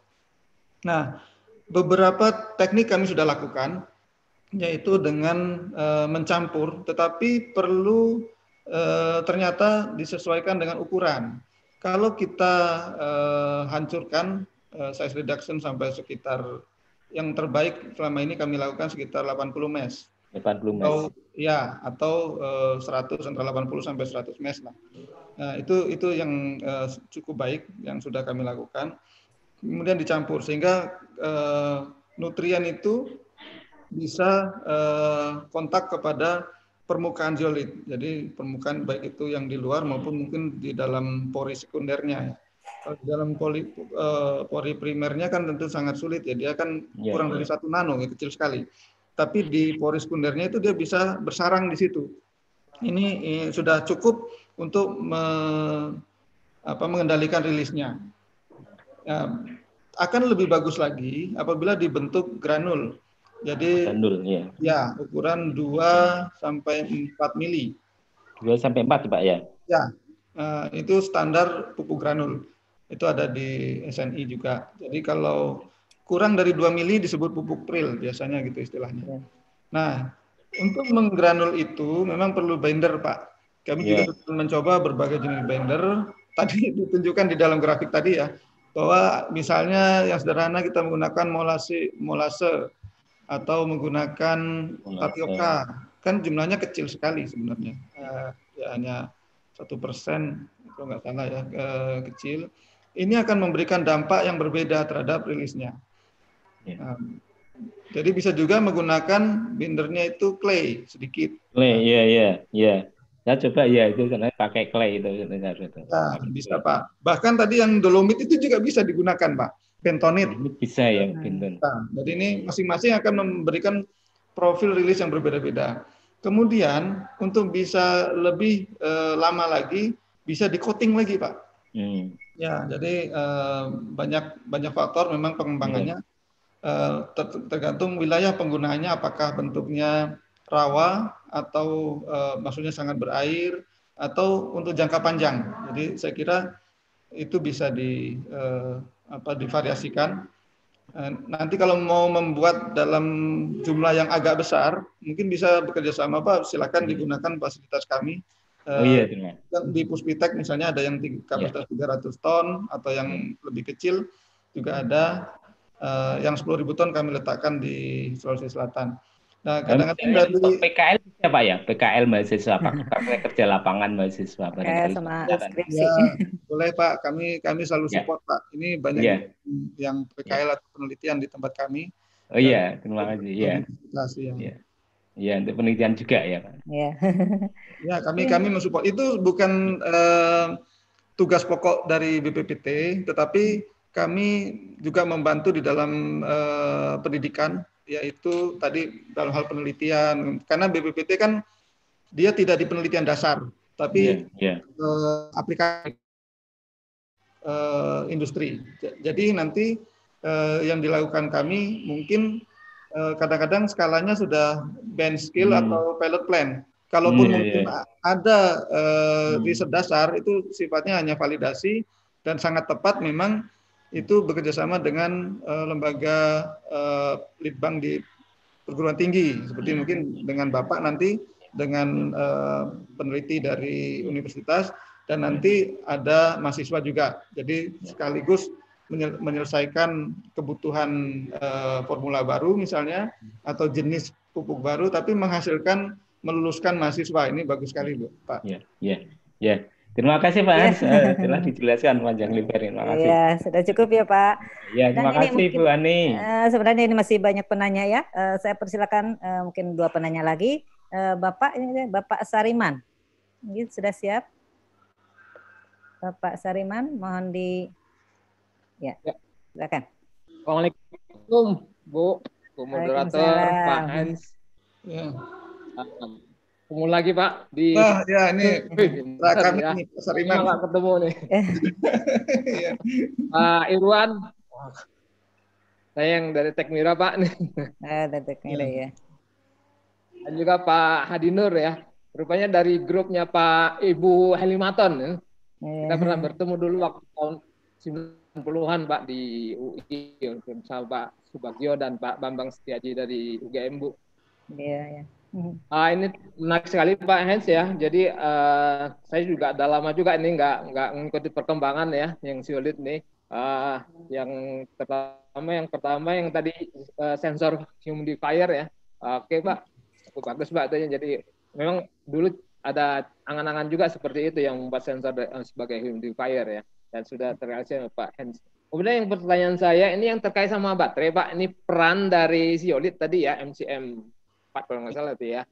Nah, beberapa teknik kami sudah lakukan yaitu dengan e, mencampur tetapi perlu e, ternyata disesuaikan dengan ukuran. Kalau kita e, hancurkan e, size reduction sampai sekitar yang terbaik selama ini kami lakukan sekitar 80 mesh. 80 mesh. Atau, ya, atau e, 100 antara 80 sampai 100 mesh lah. Nah, itu itu yang e, cukup baik yang sudah kami lakukan kemudian dicampur sehingga eh, nutrien itu bisa eh, kontak kepada permukaan zeolit. Jadi permukaan baik itu yang di luar maupun mungkin di dalam pori sekundernya. Ya. Kalau di dalam pori, eh, pori primernya kan tentu sangat sulit ya, dia kan yeah, kurang yeah. dari satu nano, ya, kecil sekali. Tapi di pori sekundernya itu dia bisa bersarang di situ. Ini eh, sudah cukup untuk me, apa, mengendalikan rilisnya akan lebih bagus lagi apabila dibentuk granul. Jadi granul ya. Ya, ukuran 2 sampai 4 mili. 2 sampai 4 Pak ya. Ya. Eh, itu standar pupuk granul. Itu ada di SNI juga. Jadi kalau kurang dari 2 mili disebut pupuk pril biasanya gitu istilahnya. Ya. Nah, untuk menggranul itu memang perlu binder, Pak. Kami yeah. juga mencoba berbagai jenis binder. Tadi ditunjukkan di dalam grafik tadi ya bahwa misalnya yang sederhana kita menggunakan molase, molase atau menggunakan tapioka kan jumlahnya kecil sekali sebenarnya eh, ya hanya satu persen kalau nggak salah ya eh, kecil ini akan memberikan dampak yang berbeda terhadap rilisnya yeah. Ya. jadi bisa juga menggunakan bindernya itu clay sedikit clay ya ya ya saya coba ya itu sebenarnya pakai clay itu Nah, bisa Pak. Bahkan tadi yang dolomit itu juga bisa digunakan Pak. pentonit bisa ya pentonit. Nah, nah, jadi ini masing-masing akan memberikan profil rilis yang berbeda-beda. Kemudian untuk bisa lebih eh, lama lagi bisa di coating lagi Pak. Hmm. Ya, jadi eh, banyak banyak faktor memang pengembangannya hmm. uh, ter, tergantung wilayah penggunaannya apakah bentuknya rawa atau e, maksudnya sangat berair atau untuk jangka panjang. Jadi saya kira itu bisa di e, apa divariasikan. E, nanti kalau mau membuat dalam jumlah yang agak besar, mungkin bisa bekerja sama Pak. Silakan digunakan fasilitas kami. Oh iya, terima. Di Puspitek misalnya ada yang iya. kapasitas yeah. 300 ton atau yang lebih kecil juga ada yang 10.000 ton kami letakkan di Sulawesi Selatan. Nah, kadang-kadang dari PKL siapa ya, PKL mahasiswa Pak, Karena kerja lapangan mahasiswa. Eh sama skripsi. Ya, boleh Pak, kami kami selalu ya. support ya. Pak. Ini banyak ya. yang PKL ya. atau penelitian di tempat kami. Oh iya, terima kasih. Iya. Iya. Iya, untuk penelitian juga ya Pak. Iya. ya, kami kami mensupport. Itu bukan eh, tugas pokok dari BPPT, tetapi kami juga membantu di dalam eh, pendidikan yaitu tadi dalam hal penelitian karena BPPT kan dia tidak di penelitian dasar tapi yeah, yeah. Uh, aplikasi uh, industri. Jadi nanti uh, yang dilakukan kami mungkin eh, kadang-kadang skalanya sudah bench skill hmm. atau pilot plan. Kalaupun yeah, mungkin yeah. ada uh, hmm. riset dasar itu sifatnya hanya validasi dan sangat tepat memang itu bekerjasama dengan uh, lembaga uh, eh, litbang di perguruan tinggi seperti mungkin dengan bapak nanti dengan uh, peneliti dari universitas dan nanti ada mahasiswa juga jadi sekaligus menyelesaikan kebutuhan uh, formula baru misalnya atau jenis pupuk baru tapi menghasilkan meluluskan mahasiswa ini bagus sekali bu pak ya yeah, ya yeah, yeah. Terima kasih Pak Hans telah dijelaskan panjang lebar. Terima kasih. Ya, sudah cukup ya Pak. Ya, terima kasih mungkin, Bu Ani. Uh, sebenarnya ini masih banyak penanya ya. Uh, saya persilakan uh, mungkin dua penanya lagi. Uh, Bapak ini Bapak Sariman. Mungkin sudah siap? Bapak Sariman, mohon di Ya. ya. Silakan. Assalamualaikum, Bu. Bu moderator, Pak Hans. Ya. Ah, ketemu lagi Pak di Nah, ya ini nah, eh, kami ya. Pasar ketemu nih. Eh. Iya. Pak Irwan. Saya yang dari Tekmira Pak nih. Ah, eh dari Tekmira iya. ya. Dan juga Pak Hadinur ya. Rupanya dari grupnya Pak Ibu Helimaton. Ya. Kita eh. pernah bertemu dulu waktu tahun 90-an Pak di UI bersama Pak Subagio dan Pak Bambang Setiaji dari UGM Bu. Iya, ya. ya. Uh, ini menarik sekali Pak Hans ya. Jadi uh, saya juga ada lama juga ini nggak nggak mengikuti perkembangan ya yang sulit nih. Uh, yang pertama yang pertama yang tadi uh, sensor humidifier ya. Oke okay, Pak, cukup bagus Pak. Tanya. Jadi memang dulu ada angan-angan juga seperti itu yang membuat sensor eh, sebagai humidifier ya. Dan sudah terrealisasi Pak Hans. Kemudian yang pertanyaan saya ini yang terkait sama baterai Pak. Ini peran dari Siolit tadi ya MCM kalau nggak salah itu ya.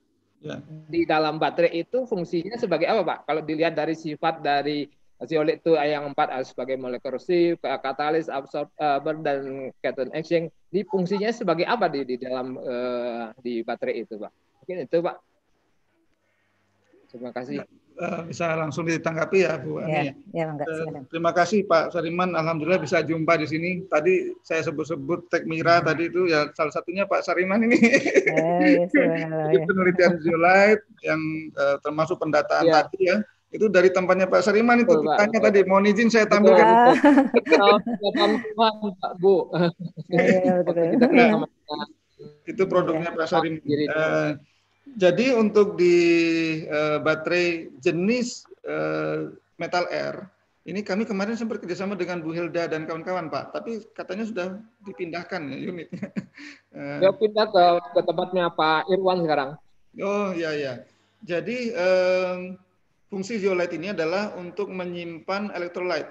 ya. Di dalam baterai itu fungsinya sebagai apa Pak? Kalau dilihat dari sifat dari zeolit itu yang empat ah, sebagai molekul sif, katalis, absorber eh, dan cation exchange. Di fungsinya sebagai apa di, di dalam uh, di baterai itu, Pak? Mungkin itu, Pak. Terima kasih. Eh, bisa langsung ditanggapi ya Bu Ani. Ya, ya, ya eh, terima kasih Pak Sariman, alhamdulillah bisa jumpa di sini. Tadi saya sebut-sebut Mira hmm. tadi itu ya salah satunya Pak Sariman ini. Eh, yes, ya, ya. penelitian zeolite yang uh, termasuk pendataan ya. tadi ya itu dari tempatnya Pak Sariman itu Betul, tanya tadi mohon izin saya tampilkan Pak Bu iya, nah, itu produknya Pak Sariman jadi untuk di uh, baterai jenis uh, metal air ini kami kemarin sempat kerjasama dengan Bu Hilda dan kawan-kawan Pak, tapi katanya sudah dipindahkan ya unitnya. Sudah eh, pindah ke, ke tempatnya Pak Irwan sekarang. Oh iya iya. Jadi um, fungsi zeolite ini adalah untuk menyimpan elektrolit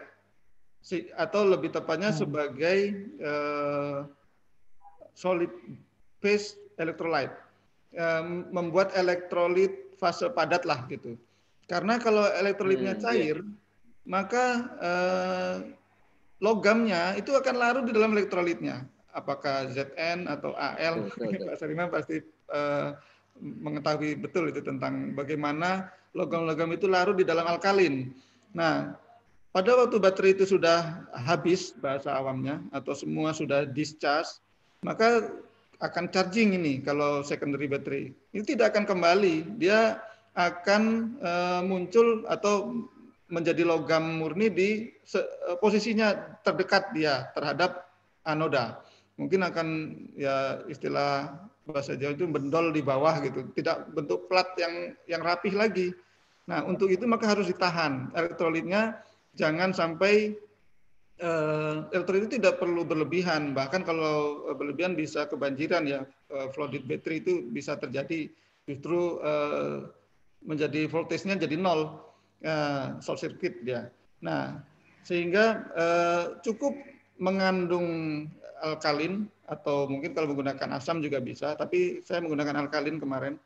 atau lebih tepatnya hmm. sebagai uh, solid phase elektrolit membuat elektrolit fase padat lah gitu. Karena kalau elektrolitnya hmm, iya. cair, iya. maka eh, logamnya itu akan larut di dalam elektrolitnya. Apakah ZN atau AL? Betul, betul. Pak Sarima pasti eh, mengetahui betul itu tentang bagaimana logam-logam itu larut di dalam alkalin. Nah, pada waktu baterai itu sudah habis bahasa awamnya atau semua sudah discharge, maka akan charging ini kalau secondary battery. Ini tidak akan kembali, dia akan eh, muncul atau menjadi logam murni di eh, posisinya terdekat dia terhadap anoda. Mungkin akan ya istilah bahasa Jawa itu bendol di bawah gitu, tidak bentuk plat yang yang rapih lagi. Nah, untuk itu maka harus ditahan elektrolitnya jangan sampai uh, eh, air itu tidak perlu berlebihan. Bahkan kalau eh, berlebihan bisa kebanjiran ya. Uh, flooded battery itu bisa terjadi justru uh, menjadi voltage-nya jadi nol uh, short circuit ya. Nah, sehingga uh, cukup mengandung alkalin atau mungkin kalau menggunakan asam juga bisa, tapi saya menggunakan alkalin kemarin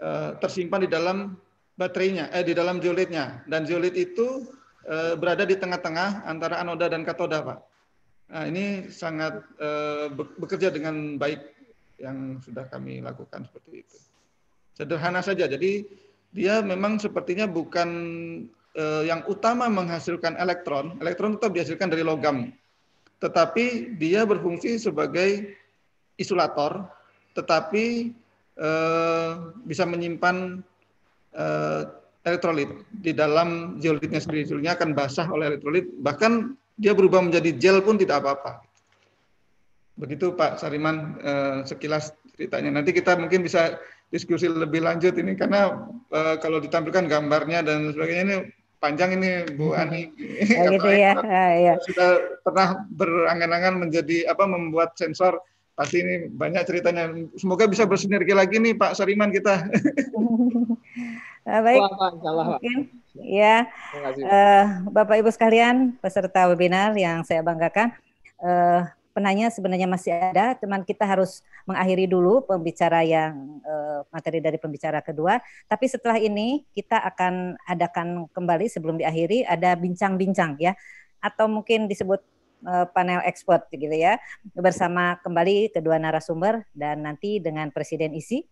uh, tersimpan di dalam baterainya, eh di dalam zeolitnya. Dan zeolit itu Eh, berada di tengah-tengah antara anoda dan katoda, Pak. Nah, ini sangat eh, bekerja dengan baik yang sudah kami lakukan seperti itu. Sederhana saja. Jadi dia memang sepertinya bukan eh, yang utama menghasilkan elektron. Elektron tetap dihasilkan dari logam. Tetapi dia berfungsi sebagai isolator, tetapi bisa menyimpan elektrolit di dalam zeolitnya sendiri zeolitnya akan basah oleh elektrolit bahkan dia berubah menjadi gel pun tidak apa-apa begitu Pak Sariman eh, sekilas ceritanya nanti kita mungkin bisa diskusi lebih lanjut ini karena eh, kalau ditampilkan gambarnya dan sebagainya ini panjang ini Bu hmm. Ani ya, gitu ya. ya. sudah pernah berangan-angan menjadi apa membuat sensor pasti ini banyak ceritanya semoga bisa bersinergi lagi nih Pak Sariman kita Nah, baik. Allah, Mungkin. Ya, uh, Bapak Ibu sekalian, peserta webinar yang saya banggakan, uh, penanya sebenarnya masih ada, teman kita harus mengakhiri dulu pembicara yang uh, materi dari pembicara kedua. Tapi setelah ini kita akan adakan kembali sebelum diakhiri ada bincang-bincang ya, atau mungkin disebut panel expert gitu ya, bersama kembali kedua narasumber dan nanti dengan Presiden ISI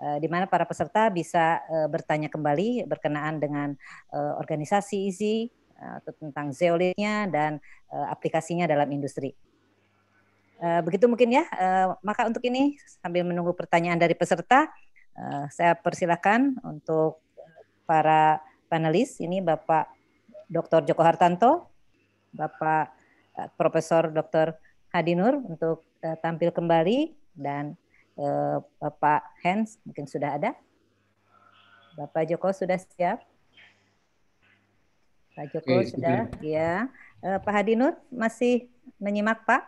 Eh, di mana para peserta bisa eh, bertanya kembali berkenaan dengan eh, organisasi ISI atau tentang zeolitnya dan aplikasinya dalam industri. Begitu mungkin ya. Maka untuk ini sambil menunggu pertanyaan dari peserta, saya persilahkan untuk para panelis. Ini Bapak Dr. Joko Hartanto, Bapak Profesor Dr. Hadinur untuk tampil kembali dan Eh, Bapak Hans mungkin sudah ada. Bapak Joko sudah siap? Pak Joko Oke, sudah, itu. ya. Pak Hadinur masih menyimak Pak?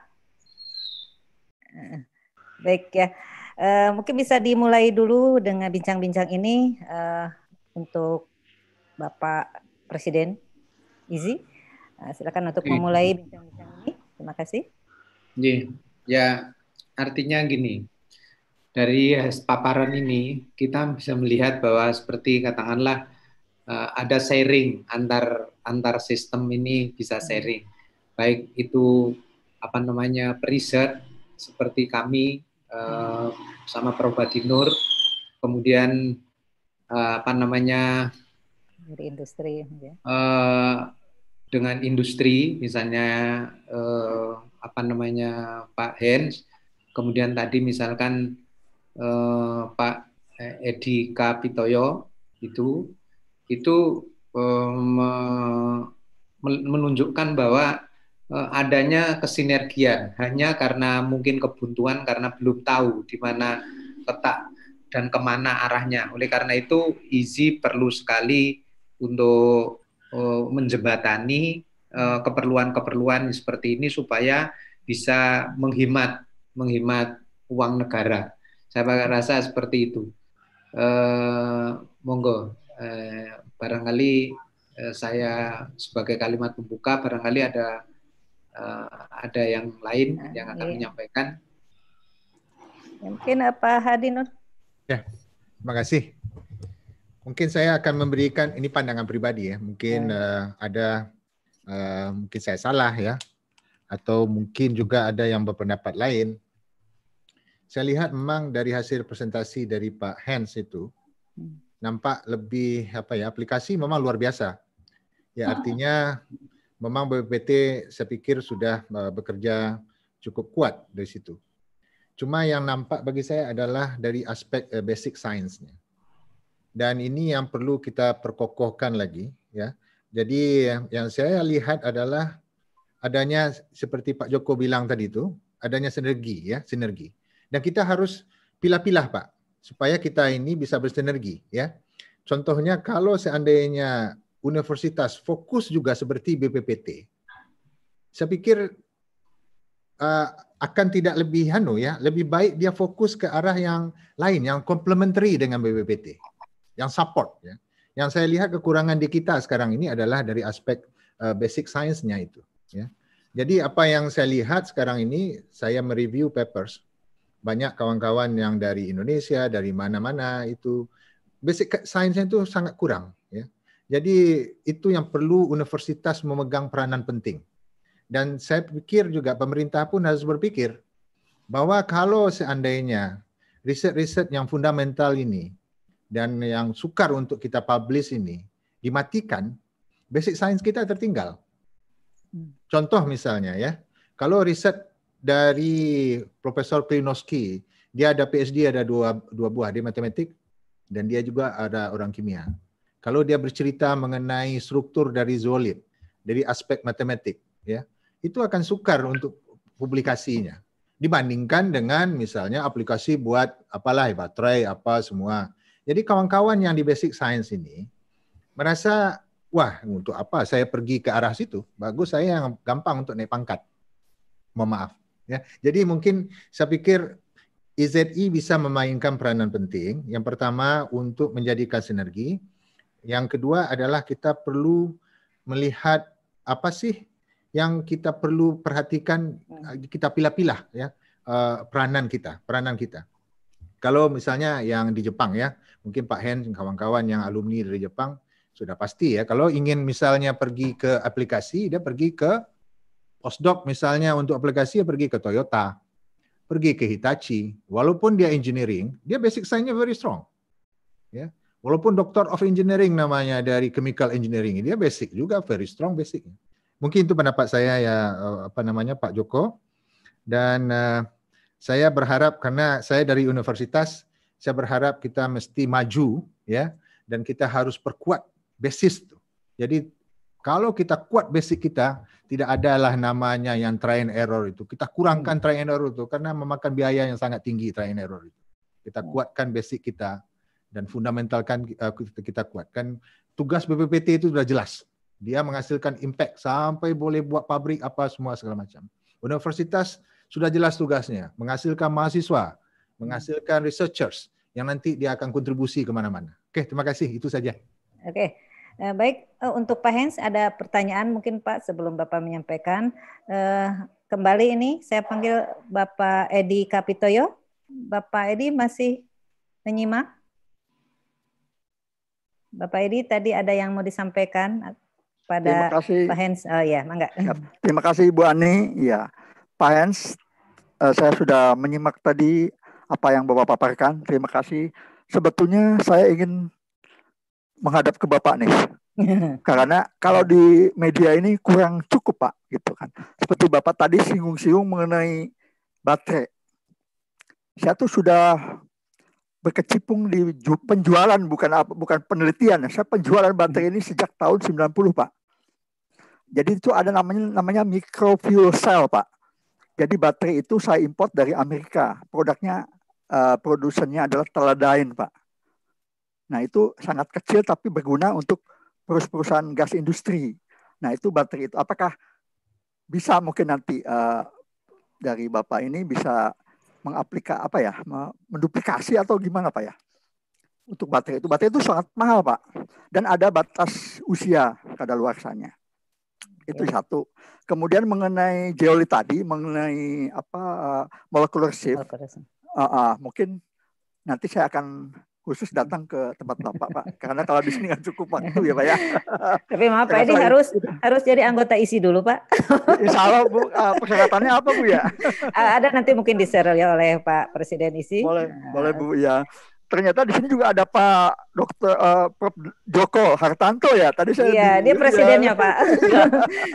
baik ya. Eh, mungkin bisa dimulai dulu dengan bincang-bincang ini untuk Bapak Presiden Izi. silakan untuk memulai bincang-bincang ini. Terima kasih. Ya, ya artinya gini, dari eh, paparan ini kita bisa melihat bahwa seperti katakanlah uh, ada sharing antar antar sistem ini bisa hmm. sharing baik itu apa namanya periset seperti kami uh, sama Probadi kemudian uh, apa namanya dari industri uh, dengan industri misalnya uh, apa namanya Pak Hens kemudian tadi misalkan eh, Pak Edi Kapitoyo itu itu eh, me, menunjukkan bahwa eh, adanya kesinergian hanya karena mungkin kebuntuan karena belum tahu di mana letak dan kemana arahnya. Oleh karena itu, Izi perlu sekali untuk eh, menjembatani eh, keperluan-keperluan seperti ini supaya bisa menghemat menghemat uang negara. Saya rasa seperti itu. Uh, monggo, uh, barangkali uh, saya sebagai kalimat pembuka, barangkali ada uh, ada yang lain nah, yang akan iya. menyampaikan. Ya, mungkin apa, Hadi Nur? Ya, terima kasih. Mungkin saya akan memberikan ini pandangan pribadi ya. Mungkin ya. Uh, ada uh, mungkin saya salah ya, atau mungkin juga ada yang berpendapat lain saya lihat memang dari hasil presentasi dari Pak Hans itu hmm. nampak lebih apa ya aplikasi memang luar biasa. Ya ah. artinya memang BPPT saya pikir sudah eh, bekerja cukup kuat dari situ. Cuma yang nampak bagi saya adalah dari aspek eh, basic science-nya. Dan ini yang perlu kita perkokohkan lagi ya. Jadi ya, yang saya lihat adalah adanya seperti Pak Joko bilang tadi itu, adanya sinergi ya, sinergi dan kita harus pilah-pilah Pak, supaya kita ini bisa bersinergi ya. Contohnya kalau seandainya universitas fokus juga seperti BPPT, saya pikir uh, akan tidak lebih hanu ya, lebih baik dia fokus ke arah yang lain, yang complementary dengan BPPT, yang support ya. Yang saya lihat kekurangan di kita sekarang ini adalah dari aspek uh, basic science-nya itu ya. Jadi apa yang saya lihat sekarang ini saya mereview papers banyak kawan-kawan yang dari Indonesia, dari mana-mana itu basic science itu sangat kurang ya. Jadi itu yang perlu universitas memegang peranan penting. Dan saya pikir juga pemerintah pun harus berpikir bahwa kalau seandainya riset-riset yang fundamental ini dan yang sukar untuk kita publish ini dimatikan, basic science kita tertinggal. Hmm. Contoh misalnya ya, kalau riset dari Profesor Prinoski. Dia ada PhD ada dua dua buah, dia matematik dan dia juga ada orang kimia. Kalau dia bercerita mengenai struktur dari zolit dari aspek matematik, ya itu akan sukar untuk publikasinya dibandingkan dengan misalnya aplikasi buat apalah baterai apa semua. Jadi kawan-kawan yang di basic science ini merasa wah untuk apa saya pergi ke arah situ? Bagus saya yang gampang untuk naik pangkat. Mohon maaf. Ya, jadi mungkin saya pikir IZI e e bisa memainkan peranan penting. Yang pertama untuk menjadikan sinergi. Yang kedua adalah kita perlu melihat apa sih yang kita perlu perhatikan, hmm. kita pilah-pilah ya eh, peranan kita, peranan kita. Kalau misalnya yang di Jepang ya, mungkin Pak Hen kawan-kawan yang alumni dari Jepang sudah pasti ya. Kalau ingin misalnya pergi ke aplikasi, dia pergi ke postdoc misalnya untuk aplikasi ya pergi ke Toyota, pergi ke Hitachi. Walaupun dia engineering, dia basic science-nya very strong. Ya. Walaupun Doctor of Engineering namanya dari chemical engineering, dia basic juga very strong basic. Mungkin itu pendapat saya ya eh, apa namanya Pak Joko. Dan uh, saya berharap karena saya dari universitas, saya berharap kita mesti maju ya dan kita harus perkuat basis itu. Jadi kalau kita kuat basic kita, tidak adalah namanya yang try and error itu. Kita kurangkan hmm. try and error itu karena memakan biaya yang sangat tinggi try and error itu. Kita hmm. kuatkan basic kita dan fundamentalkan eh, kita kuatkan. Tugas BPPT itu sudah jelas. Dia menghasilkan impact sampai boleh buat pabrik apa semua segala macam. Universitas sudah jelas tugasnya, menghasilkan mahasiswa, menghasilkan researchers yang nanti dia akan kontribusi kemana-mana. Oke, terima kasih. Itu saja. Oke, Eh, baik, eh, untuk Pak Hens ada pertanyaan mungkin Pak sebelum Bapak menyampaikan. Eh, kembali ini saya panggil Bapak Edi Kapitoyo. Bapak Edi masih menyimak? Bapak Edi tadi ada yang mau disampaikan pada Pak Hens. Oh iya, ya, mangga. Terima kasih Bu Ani. Ya, Pak Hens, eh, saya sudah menyimak tadi apa yang Bapak paparkan. Terima kasih. Sebetulnya saya ingin menghadap ke Bapak nih. Karena kalau di media ini kurang cukup Pak gitu kan. Seperti Bapak tadi singgung-singgung mengenai baterai. Saya tuh sudah berkecimpung di penjualan bukan apa bukan penelitian. Ya. Saya penjualan baterai ini sejak tahun 90 Pak. Jadi itu ada namanya namanya micro fuel cell Pak. Jadi baterai itu saya import dari Amerika. Produknya uh, produsennya adalah Teledyne Pak. Nah itu sangat kecil tapi berguna untuk perusahaan gas industri. Nah itu baterai itu apakah bisa mungkin nanti uh, dari bapak ini bisa mengaplika apa ya menduplikasi atau gimana pak ya untuk baterai itu baterai itu sangat mahal pak dan ada batas usia kada sana. itu ya. satu. Kemudian mengenai geoli tadi, mengenai apa uh, eh, molecular shift, uh, uh, mungkin nanti saya akan khusus datang ke tempat bapak pak karena kalau di sini nggak cukup waktu ya pak ya tapi maaf pak ini harus gitu. harus jadi anggota isi dulu pak insya Allah bu ah, persyaratannya apa bu ya ah, ada nanti mungkin di ya oleh pak presiden isi boleh ah. boleh bu ya ternyata di sini juga ada Pak Dokter uh, Prof Joko Hartanto ya tadi saya iya dia presidennya ya. Pak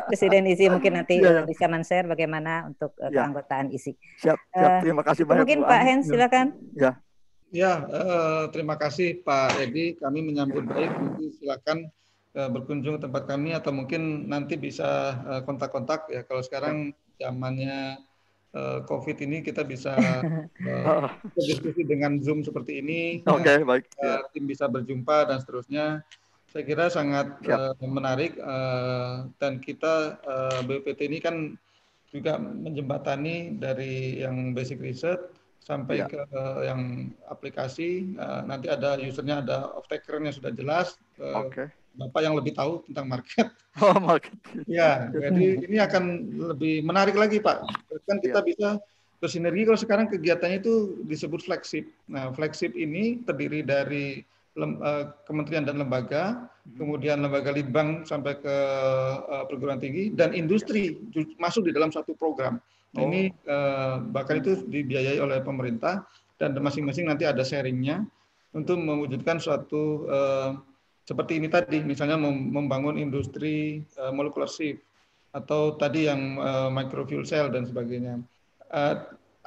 presiden isi mungkin nanti ya, bisa men-share bagaimana untuk ya. keanggotaan isi siap, siap. Eh, terima kasih uh, banyak mungkin Pak Hens ya. silakan ya Ya, eh, terima kasih Pak Edi. Kami menyambut baik. Nanti silakan eh, berkunjung ke tempat kami atau mungkin nanti bisa eh, kontak-kontak ya. Kalau sekarang zamannya COVID ini kita bisa oh. berdiskusi dengan Zoom seperti ini. Oke, okay, baik. Ya. tim bisa berjumpa dan seterusnya saya kira sangat uh, menarik dan kita uh, BPT ini kan juga menjembatani dari yang basic research sampai ya. ke yang aplikasi eh, nanti ada usernya ada off yang sudah jelas uh, okay. bapak yang lebih tahu tentang market oh market ya jadi ini akan lebih menarik lagi pak kan kita ya. bisa bersinergi kalau sekarang kegiatannya itu disebut flagship nah flagship ini terdiri dari lem, uh, kementerian dan lembaga hmm. kemudian lembaga litbang sampai ke uh, perguruan tinggi dan industri masuk di dalam satu program ini uh, bakal itu dibiayai oleh pemerintah dan masing-masing nanti ada sharingnya untuk mewujudkan suatu uh, seperti ini tadi, misalnya membangun industri uh, eh, molecular sieve atau tadi yang micro microfuel cell dan sebagainya. Uh,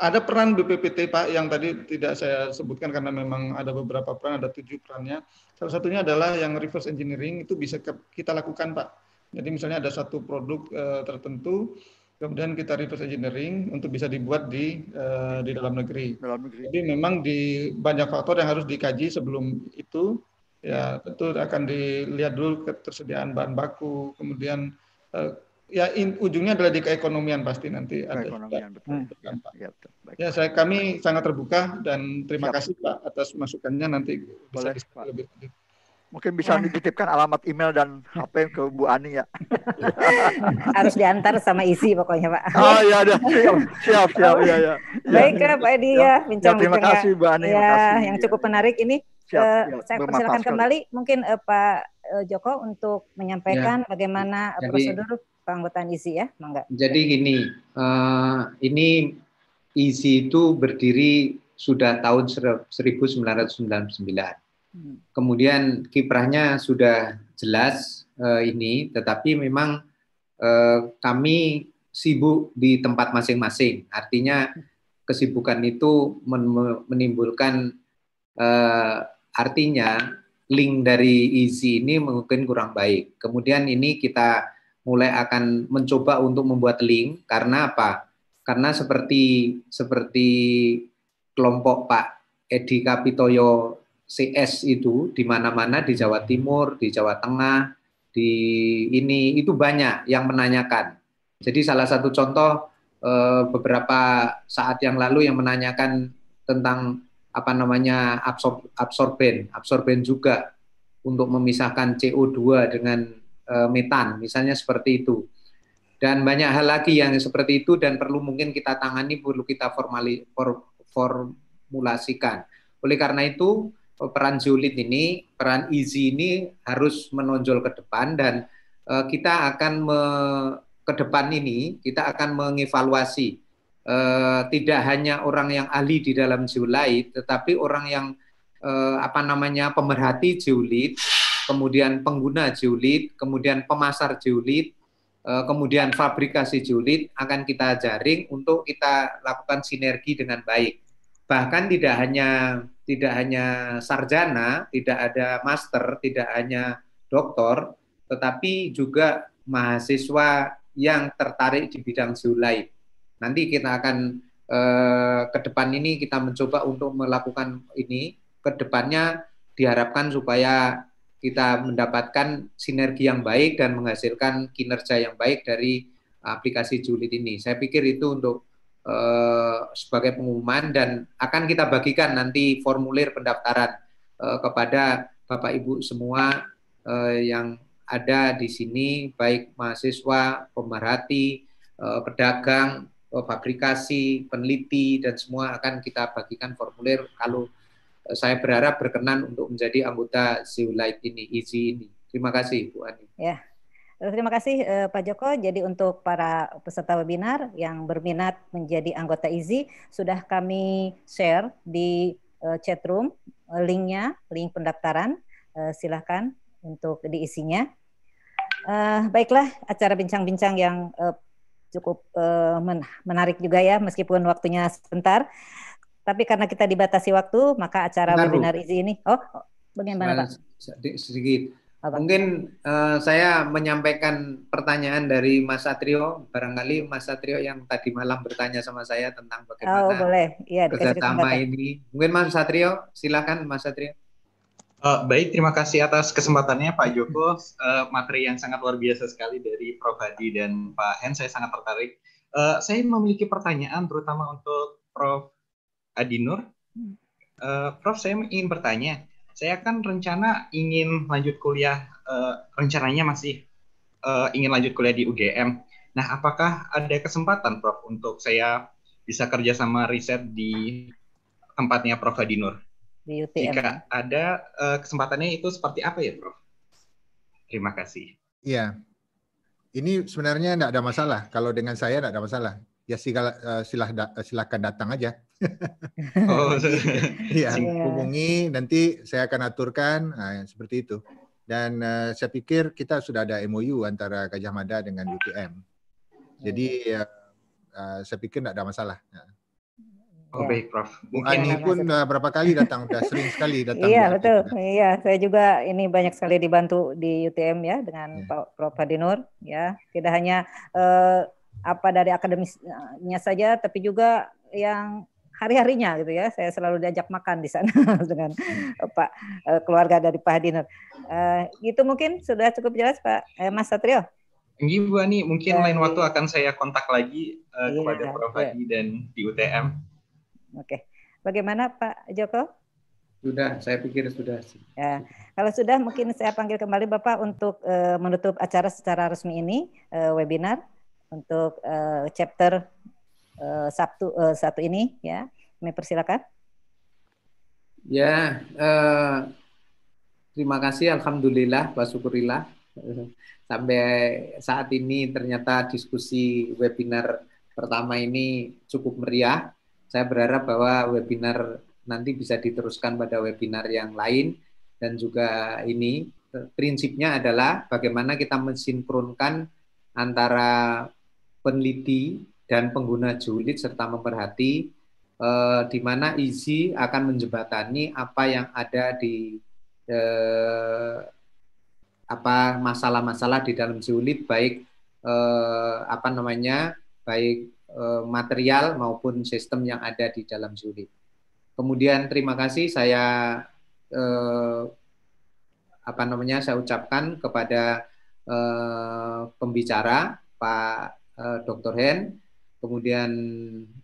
ada peran BPPT Pak yang tadi tidak saya sebutkan karena memang ada beberapa peran, ada tujuh perannya. Salah satunya adalah yang reverse engineering itu bisa kita lakukan Pak. Jadi misalnya ada satu produk uh, tertentu kemudian kita reverse engineering untuk bisa dibuat di uh, di dalam negeri. Dalam negeri. Jadi memang di banyak faktor yang harus dikaji sebelum itu ya tentu akan dilihat dulu ketersediaan bahan baku, kemudian uh, ya in, ujungnya adalah di keekonomian pasti nanti ada keekonomian, betul. Ya, betul. ya saya kami sangat terbuka dan terima Siap. kasih Pak atas masukannya nanti bisa Boleh, Pak. lebih lanjut. Mungkin bisa ya. dititipkan alamat email dan HP ke Bu Ani ya. Harus diantar sama isi pokoknya Pak. Oh iya, ya. siap, siap, siap. Oh. Ya, ya. Pak Edi ya, bincang ya, Terima ya. kasih Bu Ani. Ya, kasih. yang cukup menarik ini. Siap, uh, siap. Saya persilakan kembali mungkin uh, Pak uh, Joko untuk menyampaikan ya. bagaimana Jadi, prosedur keanggotaan isi ya, Mangga. Jadi gini, uh, ini isi itu berdiri sudah tahun 1999 Kemudian kiprahnya sudah jelas uh, ini, tetapi memang uh, kami sibuk di tempat masing-masing. Artinya kesibukan itu menimbulkan uh, artinya link dari isi ini mungkin kurang baik. Kemudian ini kita mulai akan mencoba untuk membuat link karena apa? Karena seperti seperti kelompok Pak Edi Kapitoyo CS itu di mana-mana di Jawa Timur, di Jawa Tengah, di ini itu banyak yang menanyakan. Jadi salah satu contoh eh, beberapa saat yang lalu yang menanyakan tentang apa namanya absorb, absorben, absorben juga untuk memisahkan CO2 dengan eh, metan, misalnya seperti itu. Dan banyak hal lagi yang seperti itu dan perlu mungkin kita tangani, perlu kita formali, for, formulasikan. Oleh karena itu, Eh, peran sulit ini, peran Izi ini harus menonjol ke depan dan uh, kita akan me, ke depan ini kita akan mengevaluasi uh, tidak hanya orang yang ahli di dalam Zulait, tetapi orang yang uh, apa namanya pemerhati julid, kemudian pengguna julid, kemudian pemasar julid, uh, kemudian fabrikasi julid, akan kita jaring untuk kita lakukan sinergi dengan baik. Bahkan tidak hanya tidak hanya sarjana, tidak ada master, tidak hanya doktor, tetapi juga mahasiswa yang tertarik di bidang zulai. Nanti kita akan eh, ke depan ini kita mencoba untuk melakukan ini. Ke depannya diharapkan supaya kita mendapatkan sinergi yang baik dan menghasilkan kinerja yang baik dari aplikasi Julit ini. Saya pikir itu untuk Eh, sebagai pengumuman dan akan kita bagikan nanti formulir pendaftaran uh, kepada Bapak Ibu semua uh, yang ada di sini baik mahasiswa, pemerhati, uh, pedagang, fabrikasi, peneliti dan semua akan kita bagikan formulir kalau saya berharap berkenan untuk menjadi anggota Ziulite ini, IZI ini. Terima kasih Bu Ani. Yeah. Eh, terima kasih eh, Pak Joko. Jadi untuk para peserta webinar yang berminat menjadi anggota Easy sudah kami share di eh, chat room eh, linknya, link pendaftaran. Eh, silahkan untuk diisinya. Eh, baiklah acara bincang-bincang yang eh, cukup eh, menarik juga ya meskipun waktunya sebentar. Tapi karena kita dibatasi waktu maka acara Benar, webinar Easy ini. Oh, oh bagaimana Pak? Sedikit apa? Mungkin uh, saya menyampaikan pertanyaan dari Mas Satrio, barangkali Mas Satrio yang tadi malam bertanya sama saya tentang bagaimana oh, boleh. Ya, kerjasama ini. Mungkin Mas Satrio, silakan Mas Satrio. Uh, baik, terima kasih atas kesempatannya Pak Joko. Uh, materi yang sangat luar biasa sekali dari Prof. Hadi dan Pak Hen, saya sangat tertarik. Uh, saya memiliki pertanyaan terutama untuk Prof. Adinur. Uh, hmm. Prof, saya ingin bertanya saya kan rencana ingin lanjut kuliah, uh, rencananya masih uh, ingin lanjut kuliah di UGM. Nah, apakah ada kesempatan, Prof, untuk saya bisa kerja sama riset di tempatnya Prof. Hadinur Di UTM. Jika ada uh, kesempatannya itu seperti apa ya, Prof? Terima kasih. Iya. Ini sebenarnya tidak ada masalah. Kalau dengan saya tidak ada masalah. Ya silah, silah, silahkan datang aja oh, ya, hubungi nanti saya akan aturkan nah, seperti itu. Dan uh, saya pikir kita sudah ada MOU antara Gajah Mada dengan UTM. Jadi uh, uh, saya pikir tidak ada masalah. Ya. Oh baik Prof. ini ya, Ani pun uh, berapa kali datang, sudah sering sekali datang. Iya betul, iya saya juga ini banyak sekali dibantu di UTM ya dengan ya. Pak Prof Hadinur ya. Tidak hanya uh, apa dari akademisnya saja, tapi juga yang hari-harinya gitu ya. Saya selalu diajak makan di sana dengan hmm. eh, Pak eh, keluarga dari Pak Hadiner. Uh, eh, gitu mungkin sudah cukup jelas Pak eh, Mas Satrio. Ini Bu Ani, mungkin ya. lain waktu akan saya kontak lagi uh, ya, kepada Prof Hadi ya. dan di UTM. Oke. Bagaimana Pak Joko? Sudah, saya pikir sudah. Ya. Kalau sudah, mungkin saya panggil kembali Bapak untuk uh, menutup acara secara resmi ini, uh, webinar untuk uh, chapter uh, Sabtu uh, satu ini ya. Kami persilakan. Ya, uh, terima kasih alhamdulillah wa sampai saat ini ternyata diskusi webinar pertama ini cukup meriah. Saya berharap bahwa webinar nanti bisa diteruskan pada webinar yang lain dan juga ini prinsipnya adalah bagaimana kita mensinkronkan antara peneliti dan pengguna julid serta memperhati uh, di mana isi akan menjembatani apa yang ada di uh, apa masalah-masalah di dalam julid baik uh, apa namanya baik uh, material maupun sistem yang ada di dalam julid. Kemudian terima kasih saya uh, apa namanya saya ucapkan kepada uh, pembicara Pak uh, Dr. Hen kemudian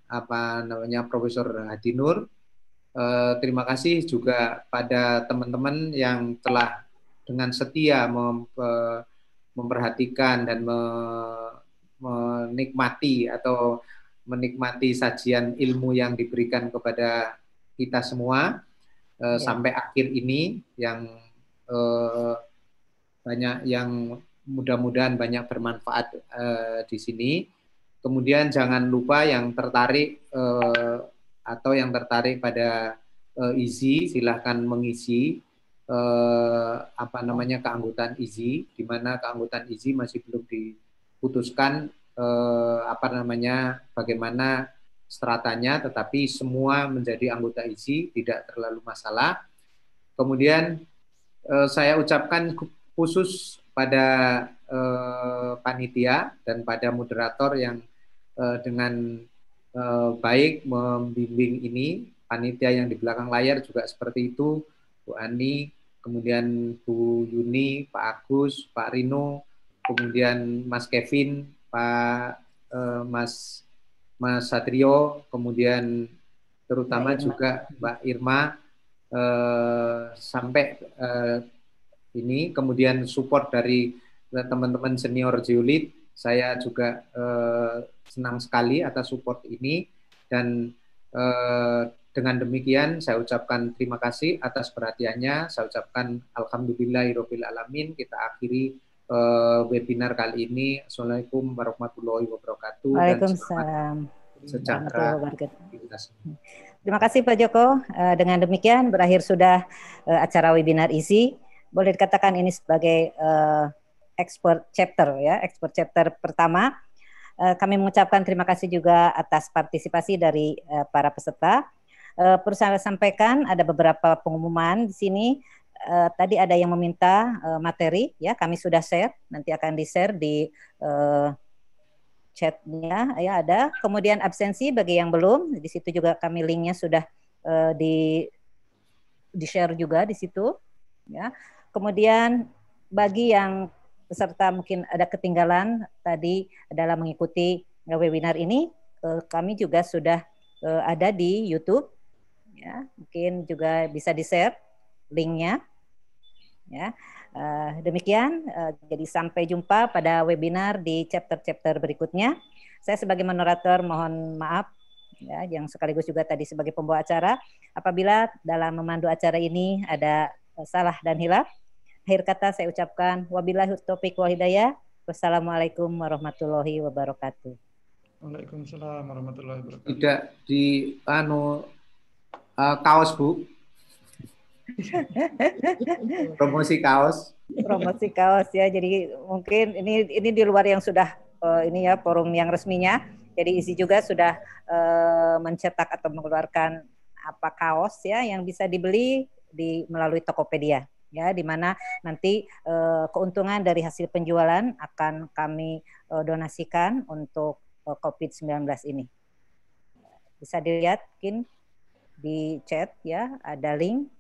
apa namanya Profesor Hadi Nur. Eh, terima kasih juga pada teman-teman yang telah dengan setia mem, eh, memperhatikan dan me, menikmati atau menikmati sajian ilmu yang diberikan kepada kita semua eh, ya. sampai akhir ini yang banyak yang mudah-mudahan banyak bermanfaat di sini. Kemudian jangan lupa yang tertarik eh, atau yang tertarik pada eh, IZI silahkan mengisi eh, apa namanya keanggotaan IZI di mana keanggotaan IZI masih belum diputuskan eh, apa namanya bagaimana stratanya tetapi semua menjadi anggota IZI tidak terlalu masalah. Kemudian eh, saya ucapkan khusus pada eh, panitia dan pada moderator yang uh, dengan uh, baik membimbing ini. Panitia yang di belakang layar juga seperti itu, Bu Ani, kemudian Bu Yuni, Pak Agus, Pak Rino, kemudian Mas Kevin, Pak uh, Mas Mas Satrio, kemudian terutama Mbak juga Mbak Irma uh, sampai uh, ini, kemudian support dari teman-teman senior Jiulit saya juga eh, senang sekali atas support ini dan eh, dengan demikian saya ucapkan terima kasih atas perhatiannya. Saya ucapkan alhamdulillahirabbil alamin. Kita akhiri eh, webinar kali ini. Assalamualaikum warahmatullahi wabarakatuh. Waalaikumsalam. Terima kasih Pak Joko. Eh, dengan demikian berakhir sudah eh, acara webinar isi. Boleh dikatakan ini sebagai eh, expert chapter ya, expert chapter pertama. Eh, kami mengucapkan terima kasih juga atas partisipasi dari eh, para peserta. Eh, perlu saya sampaikan ada beberapa pengumuman di sini. Tadi ada yang meminta materi, ya kami sudah share, nanti akan di share di chatnya ya ada. Kemudian absensi bagi yang belum, di situ juga kami linknya sudah di di share juga di situ. Ya, kemudian bagi yang peserta mungkin ada ketinggalan tadi dalam mengikuti eh, webinar ini, eh, kami juga sudah eh, ada di YouTube. Ya, mungkin juga bisa di-share linknya. Ya, demikian. Jadi sampai jumpa pada webinar di chapter-chapter berikutnya. Saya sebagai moderator mohon maaf ya, yang sekaligus juga tadi sebagai pembawa acara. Apabila dalam memandu acara ini ada salah dan hilaf, Akhir kata saya ucapkan wabillahi taufik wal hidayah. Wassalamualaikum warahmatullahi wabarakatuh. Waalaikumsalam warahmatullahi wabarakatuh. Tidak di anu uh, kaos, Bu. Promosi kaos. Promosi kaos ya. Jadi mungkin ini ini di luar yang sudah uh, ini ya forum yang resminya. Jadi isi juga sudah uh, mencetak atau mengeluarkan apa kaos ya yang bisa dibeli di melalui Tokopedia ya di mana nanti uh, keuntungan dari hasil penjualan akan kami uh, donasikan untuk uh, eh, COVID-19 ini. Bisa dilihat mungkin di chat ya ada link